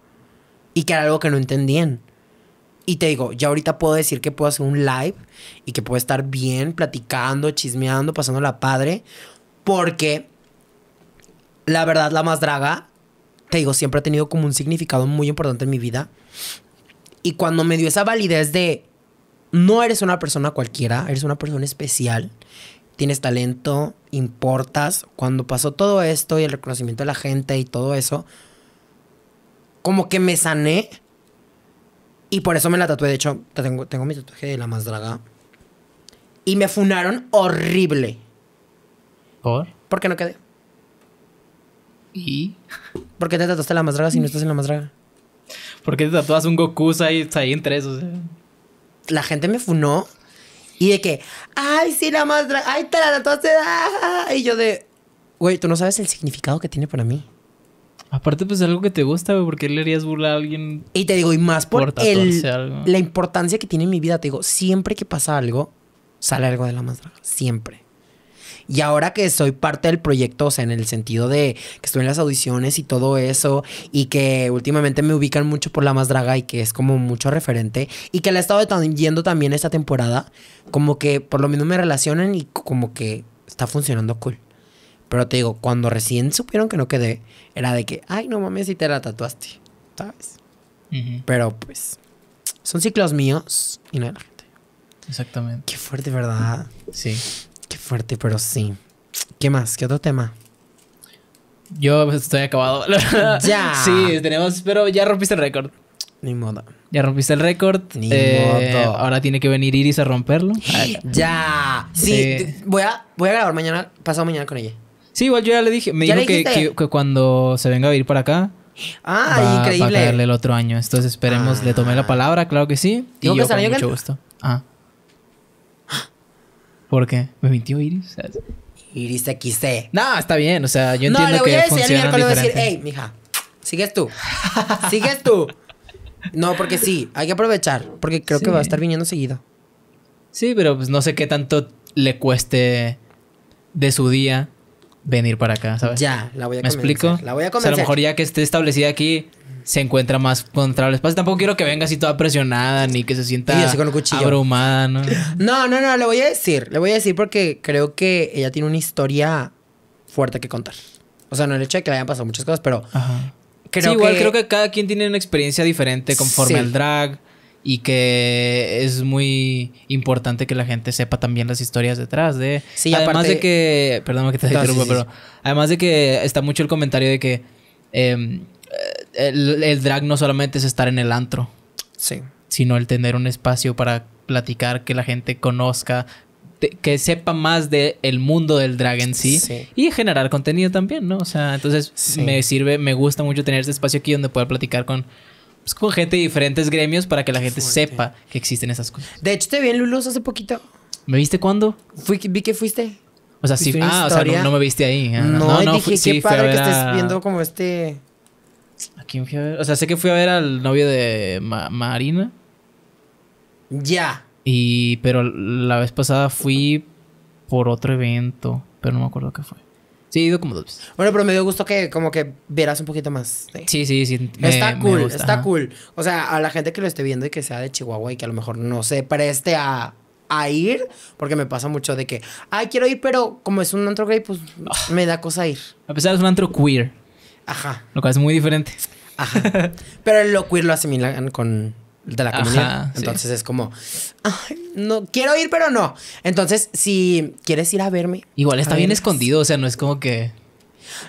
A: Y que era algo que no entendían. Y te digo, ya ahorita puedo decir que puedo hacer un live y que puedo estar bien platicando, chismeando, pasando la padre, porque la verdad, la más draga, te digo, siempre ha tenido como un significado muy importante en mi vida. Y cuando me dio esa validez de, no eres una persona cualquiera, eres una persona especial, tienes talento, importas, cuando pasó todo esto y el reconocimiento de la gente y todo eso, como que me sané y por eso me la tatué. De hecho, tengo, tengo mi tatuaje de la más draga. Y me funaron horrible. ¿Por? Porque
B: no quedé. ¿Y?
A: ¿Por qué te tatuaste la más draga si no estás en la más draga?
B: ¿Por qué te tatuas un Goku ahí, ahí entre esos? La gente me funó. Y de que,
A: ay, sí, la más draga. Ay, te la tatuaste. Ah, ah, ah". Y yo de, güey, tú no sabes el significado que tiene para mí. Aparte, pues algo que te gusta, güey, porque le harías
B: burla a alguien.
A: Y te digo, y más por, la importancia que tiene en mi vida. Te digo, siempre que pasa algo, sale algo de la más draga. Siempre. Y ahora que soy parte del proyecto, o sea, en el sentido de que estoy en las audiciones y todo eso, y que últimamente me ubican mucho por la más draga y que es como mucho referente, y que la he estado yendo también esta temporada, como que por lo menos me relacionan y como que está funcionando cool. Pero te digo, cuando recién supieron que no quedé, era de que, ay, no mames, si te la tatuaste, ¿sabes? Pero pues, son ciclos míos y no de la gente. Exactamente. Qué fuerte, ¿verdad? Sí. Qué fuerte, pero sí. ¿Qué más? ¿Qué otro
B: tema? Yo pues, estoy acabado. ya. Sí, tenemos, pero ya rompiste el récord. Ni modo. Ya rompiste el récord. Ni eh, modo. Ahora tiene que venir Iris a romperlo.
A: ya. Sí, Voy, a, voy a grabar mañana, pasado mañana con ella.
B: Sí, igual yo ya le dije. Me dijo que, cuando se venga a vivir para acá.
A: Ah, increíble. Va a caerle
B: el otro año. Entonces esperemos, le tomé la ah. palabra, claro que sí. Y yo mucho gusto. Ah. ¿Por qué? ¿Me mintió Iris? Iris quise. No, está bien. O sea, yo entiendo no, que No, le voy a decir el miércoles, decir, hey,
A: mija, sigues tú. Sigues tú. No, porque sí, hay que aprovechar. Porque creo que va a estar viniendo seguido.
B: Sí, pero pues no sé qué tanto le cueste de su día venir para acá, ¿sabes? Ya, la voy a ¿Me explico? La voy a convencer. a lo mejor ya que esté establecida aquí, se encuentra más el espacio. tampoco quiero que venga así toda presionada ni que se sienta con el abrumada, ¿no?
A: No, no, no, le voy a decir, le voy a decir porque creo que ella tiene una historia fuerte que contar. O sea, no el hecho de que le hayan pasado muchas cosas, pero igual creo
B: que cada quien tiene una experiencia diferente conforme al drag y que es muy importante que la gente sepa también las historias detrás de sí además de que perdón que te ah, interrumpa pero además de que está mucho el comentario de que em, eh, el, drag no solamente es estar en el antro sí sino el tener un espacio para platicar que la gente conozca que sepa más del el mundo del drag en sí, sí, y generar contenido también no o sea entonces me sirve me gusta mucho tener este espacio aquí donde pueda platicar con es pues, con gente de diferentes gremios para que la gente sepa que existen esas cosas. De hecho, te vi en Lulus hace poquito. ¿Me viste cuándo? Fui, vi que fuiste.
A: O sea, sí. Ah, o sea, no, me viste ahí. Ah,
B: no, no, dije, padre que estés viendo
A: como este...
B: ¿A quién fui O sea, sé que fui a ver al novio de Marina. Ya. Y... Pero la vez pasada fui por otro evento. Pero no me acuerdo qué fue. Sí, ido como dos veces.
A: Bueno, pero me dio gusto que como que vieras un poquito más. Sí, sí, sí. está cool, está cool. O sea, a la gente que lo esté viendo y que sea de Chihuahua y que a lo mejor no se preste a, ir, porque me pasa mucho de que, ay, quiero ir, pero como es un antro gay, pues ah. me da cosa ir.
B: A pesar de es un antro queer. Ajá. Lo cual es muy diferente. Ajá.
A: pero lo queer lo asimilan con de la comunidad. Entonces es como, no quiero ir, pero no. Entonces, si quieres ir a verme.
B: Igual está bien escondido, o sea, no es como que.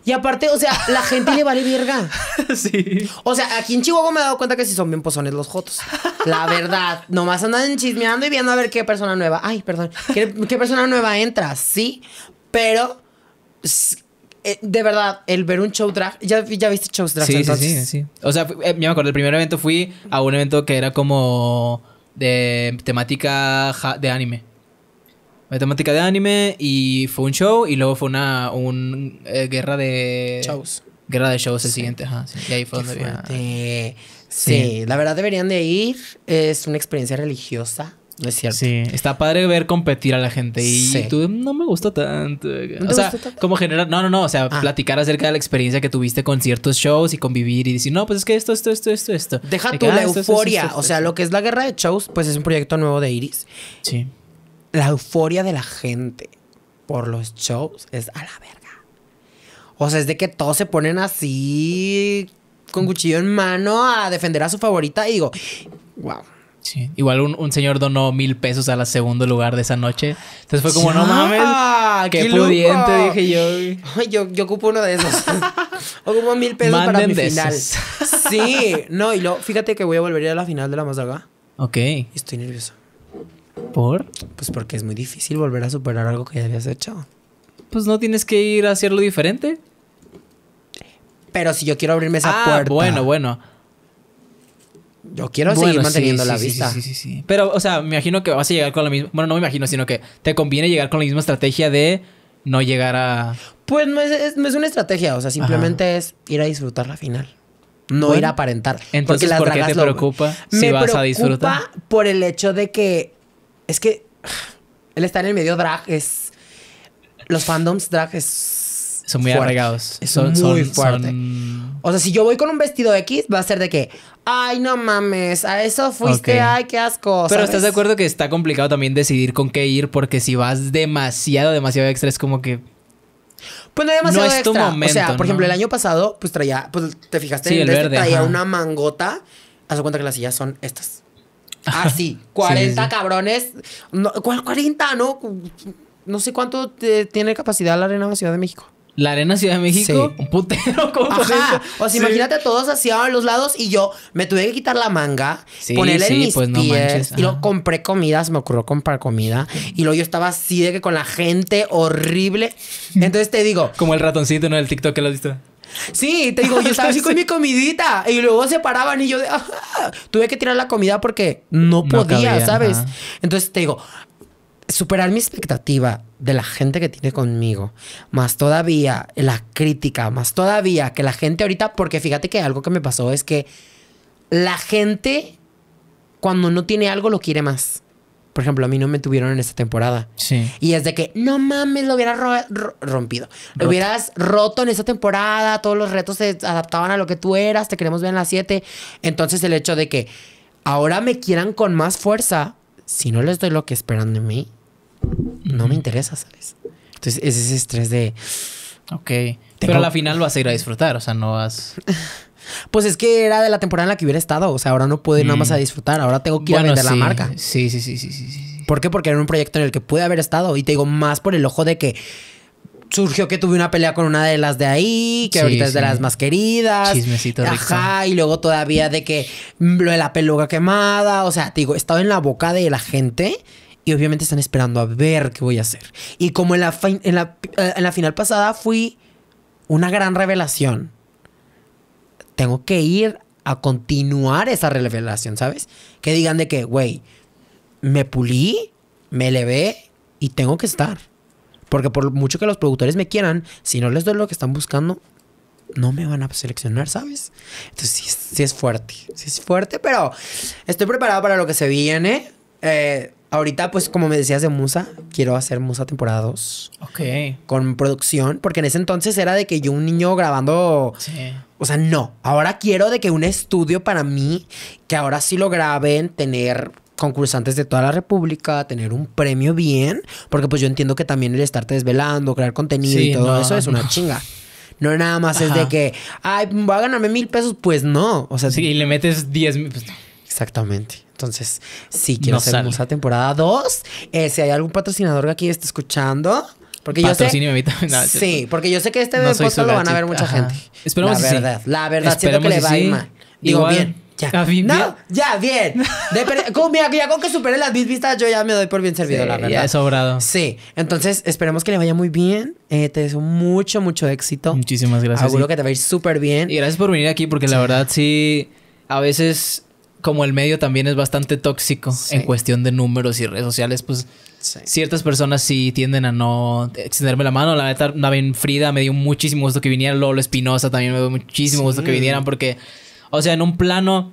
A: Y aparte, o sea, la gente le vale verga. Sí. O sea, aquí en Chihuahua me he dado cuenta que sí son bien pozones los jotos. La verdad. Nomás andan chismeando y viendo a ver qué persona nueva. Ay, perdón. ¿Qué, qué persona nueva entra? Sí. Pero eh, de verdad, el ver un show drag. ¿Ya, viste shows drag? Sí, sí, sí,
B: O sea, eh, yo me acuerdo, el primer evento fui a un evento que era como de temática de anime. De temática de anime y fue un show y luego fue una un, eh, guerra de. Shows. Guerra de shows el siguiente, ajá. Y ahí fue donde
A: sí, la verdad deberían de ir. Es una experiencia religiosa.
B: Es cierto. Sí, está padre ver competir a la gente y tú no me gusta tanto. o sea, como generar, no, no, no, o sea, ah. platicar acerca de la experiencia que tuviste con ciertos shows y convivir y decir, no, pues es que esto, esto, esto, esto, esto. Deja tu la ah, euforia, o sea, lo que es la guerra de shows, pues es un proyecto nuevo de Iris.
A: Sí. La euforia de la gente por los shows es a la verga. O sea, es de que todos se ponen así con cuchillo en mano a defender a su favorita y digo,
B: wow. Igual un, señor donó mil pesos a la segundo lugar de esa noche. Entonces fue como, no mames. Qué, qué pudiente,
A: dije yo. yo. ocupo uno de esos. ocupo mil pesos para mi final. sí. No, y luego, fíjate que voy a volver a la final de la Mazaga.
B: Ok. Estoy nervioso.
A: ¿Por? Pues porque es muy difícil volver a superar algo que ya habías hecho.
B: Pues no tienes que ir a hacerlo diferente. Pero si yo quiero abrirme esa ah, puerta. Bueno, bueno yo quiero seguir manteniendo la vista. Pero, o sea, me imagino que vas a llegar con la misma. Bueno, no me imagino, sino que te conviene llegar con la misma estrategia de no llegar a. Pues
A: no es, una estrategia, o sea, simplemente es ir a disfrutar la final. No ir a aparentar. Entonces, ¿por qué te preocupa si vas a disfrutar? Por el hecho de que. Es que. Él está en el medio drag es. Los fandoms drag es
B: son muy fuerte. Son, muy fuertes.
A: O sea, si yo voy con un vestido X, va a ser de que, ay, no mames, a eso fuiste, ay, qué asco. Pero estás de
B: acuerdo que está complicado también decidir con qué ir, porque si vas demasiado, demasiado extra, es como que.
A: Pues no demasiado no es Tu momento, o sea, por ejemplo, el año pasado, pues traía, pues te fijaste, en el verde, traía una mangota. Haz cuenta que las sillas son estas. Así, ah, 40 cabrones. 40? No, no sé cuánto tiene capacidad la arena de Ciudad de México
B: la Arena Ciudad de México, un putero
A: como... Ajá. O sea, imagínate todos así a los lados y yo me tuve que quitar la manga, sí, ponerle en mis pues y luego compré comidas... me ocurrió comprar comida. Y luego yo estaba así de que con la gente horrible. Entonces te digo. Como
B: el ratoncito, ¿no? El TikTok que lo visto.
A: Sí, te digo, yo estaba así con mi comidita y luego se paraban y yo ah, ah, ah". tuve que tirar la comida porque no podía, ¿sabes? Entonces te digo, superar mi expectativa de la gente que tiene conmigo, más todavía la crítica, más todavía que la gente ahorita, porque fíjate que algo que me pasó es que la gente cuando no tiene algo lo quiere más. Por ejemplo, a mí no me tuvieron en esta temporada. Y es de que, no mames, lo hubieras rompido. Roto. Lo hubieras roto en esta temporada. Todos los retos se adaptaban a lo que tú eras. Te queremos ver en las 7. Entonces, el hecho de que ahora me quieran con más fuerza, si no les doy lo que esperan de mí, no me interesa, ¿sabes? Entonces es ese estrés de...
B: Ok. Pero a la final vas a ir a disfrutar, o sea, no vas...
A: Pues es que era de la temporada en la que hubiera estado. O sea, ahora no puedo nada más a mm. disfrutar. Ahora tengo que ir a vender la marca.
B: Sí, sí, sí, sí,
A: sí, ¿Por qué? Porque era un proyecto en el que pude haber estado. Y te digo, más por el ojo de que surgió que tuve una pelea con una de las de ahí, que ahorita es de las más queridas. Chismecito rico. Ajá, y luego todavía de que lo de la peluca quemada. O sea, te digo, he estado en la boca de la gente y obviamente están esperando a ver qué voy a hacer. Y como en la, eh, en la, final pasada fui una gran revelación, tengo que ir a continuar esa revelación, ¿sabes? Que digan de que, güey, me pulí, me elevé y tengo que estar. Porque por mucho que los productores me quieran, si no les doy lo que están buscando, no me van a seleccionar, ¿sabes? Entonces sí, sí es fuerte, sí es fuerte, pero estoy preparado para lo que se viene. Eh, Ahorita, pues, como me decías de Musa, quiero hacer Musa temporada Con producción, porque en ese entonces era de que yo un niño grabando. O sea, no. Ahora quiero de que un estudio para mí, que ahora sí lo graben, tener concursantes de toda la república, tener un premio bien, porque pues yo entiendo que también el estarte desvelando, crear contenido y todo eso es una chinga. No nada más es de que, ay, voy a ganarme mil pesos, pues no. O sea, sí, y le metes diez mil. Pues Exactamente. Entonces, sí, quiero no hacer temporada 2. Eh, si hay algún patrocinador que aquí esté escuchando, porque yo sé, sí, porque yo sé que este no lo van a ver mucha gente. Esperemos la verdad, la verdad, Esperemos siento que, le va a Digo, bien, ya. Bien, no, ya, bien. con, mira, ya con que supere las mil vistas, yo ya me doy por bien servido, la verdad. Ya he sobrado. Sí, entonces esperemos que le vaya muy bien. Eh, te deseo mucho,
B: mucho éxito. Muchísimas gracias. Seguro que te va a ir súper bien. Y gracias por venir aquí, porque la verdad sí, a veces como el medio también es bastante tóxico en cuestión de números y redes sociales, pues ciertas personas sí tienden a no extenderme la mano. La neta, también Frida me dio muchísimo gusto que viniera. Lolo Espinosa también me dio muchísimo gusto que vinieran porque, o sea, en un plano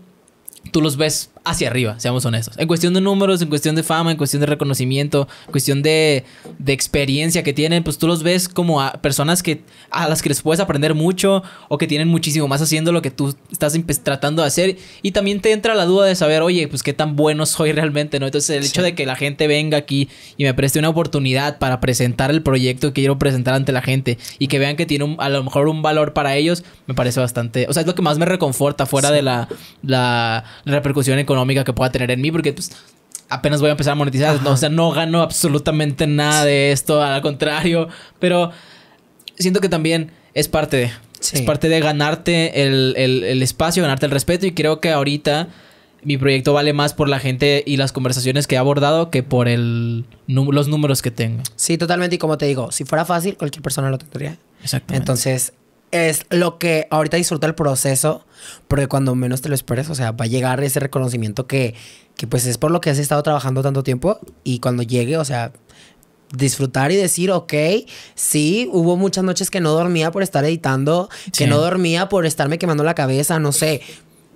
B: tú los ves hacia arriba, seamos honestos. En cuestión de números, en cuestión de fama, en cuestión de reconocimiento, en cuestión de, experiencia que tienen, pues tú los ves como personas que, a las que les puedes aprender mucho o que tienen muchísimo más haciendo lo que tú estás tratando de hacer. Y también te entra la duda de saber, oye, pues qué tan bueno soy realmente, ¿no? Entonces el hecho de que la gente venga aquí y me preste una oportunidad para presentar el proyecto que quiero presentar ante la gente y que vean que tiene a lo mejor un valor para ellos, me parece bastante, o sea, es lo que más me reconforta fuera de la repercusión económica económica que pueda tener en mí, porque pues apenas voy a empezar a monetizar, ¿no? o sea, no gano absolutamente nada de esto, al contrario, pero siento que también es parte de, es parte de ganarte el, el, el, espacio, ganarte el respeto y creo que ahorita mi proyecto vale más por la gente y las conversaciones que he abordado que por el, los números que tengo.
A: Sí, totalmente, y como te digo, si fuera fácil, cualquier persona lo tendría. Exactamente. Entonces, es lo que ahorita disfruta el proceso, porque cuando menos te lo esperes, o sea, va a llegar ese reconocimiento que, que pues es por lo que has estado trabajando tanto tiempo y cuando llegue, o sea, disfrutar y decir, ok, sí, hubo muchas noches que no dormía por estar editando, que no dormía por estarme quemando la cabeza, no sé,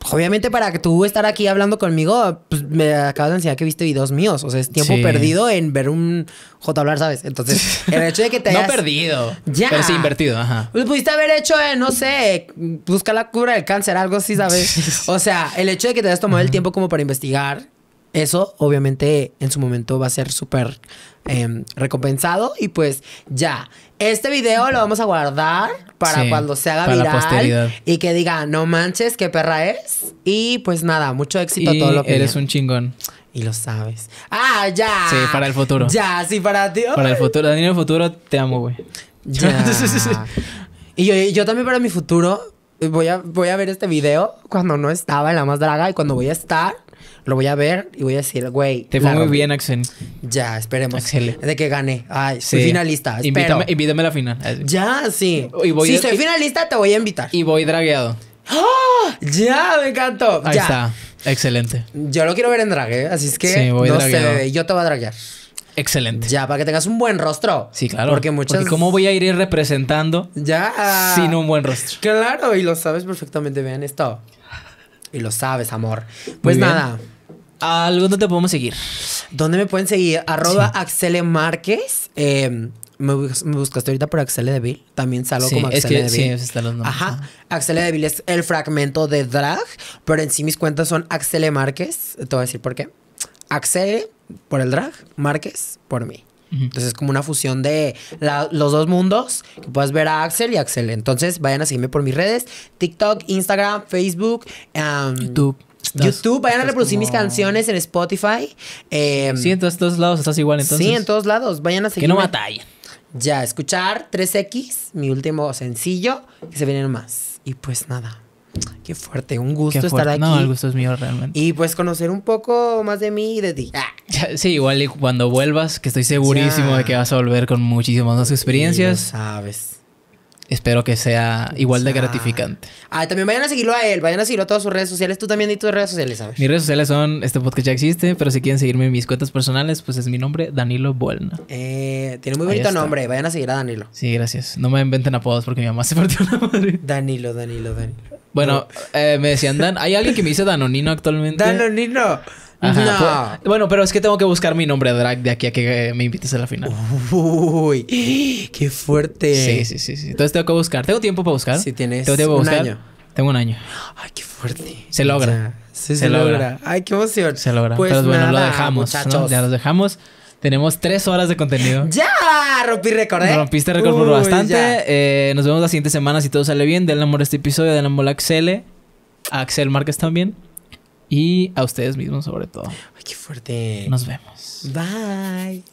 A: obviamente para que tú estar aquí hablando conmigo, pues, me acabas de enseñar que viste videos míos. O sea, es tiempo perdido en ver un J hablar, ¿sabes? Entonces, el hecho de que te hayas... No
B: perdido. Ya. Pero sí invertido, ajá.
A: Pues pudiste haber hecho, eh, no sé, busca la cura del cáncer, algo así, ¿sabes? o sea, el hecho de que te hayas tomado el tiempo como para investigar, eso obviamente en su momento va a ser súper Em, recompensado. Y pues ya, este video lo vamos a guardar para cuando se haga viral. Y que diga, no manches, qué perra es. Y pues nada, mucho éxito todo lo que... Eres
B: un chingón. Y lo sabes.
A: Ah, ya. Sí,
B: para el futuro. Ya,
A: sí, para ti. Para
B: el futuro. Daniel, el futuro, te amo, güey.
A: y yo, también para mi futuro voy a, voy a ver este video cuando no estaba en La Más Draga y cuando voy a estar lo voy a ver y voy a decir, güey. Te fue muy bien, Axel. Ya, esperemos. De que gane. Ay, soy finalista. Invítame, a la final. Ya, sí.
B: si soy
A: finalista, te voy a invitar. Y voy dragueado. ¡Ah! Ya, me encantó. Ahí está.
B: Excelente.
A: Yo lo quiero ver en drague ¿eh? así es que dragueado. yo te voy a draguear.
B: Excelente. Ya, para que tengas un buen rostro. Sí, claro. Porque muchas. ¿Cómo voy a ir representando? Ya. Sin un buen rostro. Claro,
A: y lo sabes perfectamente. Vean esto. Y lo sabes, amor. Pues nada. ¿A donde te podemos seguir? ¿Dónde me pueden seguir? Arroba Axele Márquez. Em, me, buscaste ahorita por axele Devil. También salgo como axele es que, Sí, Sí, están los nombres. Ajá. Axele Devil es el fragmento de drag, pero en sí mis cuentas son axele Márquez. Te voy a decir por qué. Axel por el drag, Márquez por mí. Entonces es como una fusión de los dos mundos que puedas ver a Axel y Axel. Entonces vayan a seguirme por mis redes: TikTok, Instagram, Facebook, YouTube. YouTube, vayan a reproducir mis canciones en Spotify. Em, sí, en todos, lados estás igual entonces. Sí, en todos lados, vayan a seguir. Que no batalla. Ya, escuchar 3X, mi último sencillo, que se vienen más. Y pues nada. Qué fuerte, un gusto estar aquí. No, el gusto
B: es mío realmente. Y
A: pues conocer un poco más de mí y de ti. Ah.
B: Sí, igual y cuando vuelvas, que estoy segurísimo de que vas a volver con muchísimas más experiencias. sabes. Espero que sea igual de gratificante.
A: Ah, también vayan a seguirlo a él, vayan a seguirlo a todas sus redes sociales. Tú también y tus redes sociales, ¿sabes?
B: Mis redes sociales son, este podcast ya existe, pero si quieren seguirme en mis cuentas personales, pues es mi nombre, Danilo Buelna.
A: Eh, tiene muy bonito nombre, vayan a seguir a Danilo.
B: Sí, gracias. No me inventen apodos porque mi mamá se partió la madre. Danilo, Danilo, Danilo. Bueno, eh, me decían Dan. Hay alguien que me dice Danonino actualmente. Danonino bueno, pero es que tengo que buscar mi nombre drag de aquí a que eh, me invites a la final. Uy, qué fuerte. Sí, sí, sí, Entonces tengo que buscar. Tengo tiempo para buscar. Sí, tienes ¿Tengo un año. Tengo un año. Ay, qué fuerte. Se logra. se, logra. Ay, qué emoción. Se logra. Pues pero bueno, lo dejamos. Ya los dejamos. Tenemos tres horas de contenido. ¡Ya! Rompí récord, ¿eh? Rompiste récord por bastante. Eh, nos vemos la siguiente semana si todo sale bien. Denle amor a este episodio, denle amor a Axel. A Axel Márquez también y a ustedes mismos sobre todo. Ay, qué fuerte. Nos vemos.
A: Bye.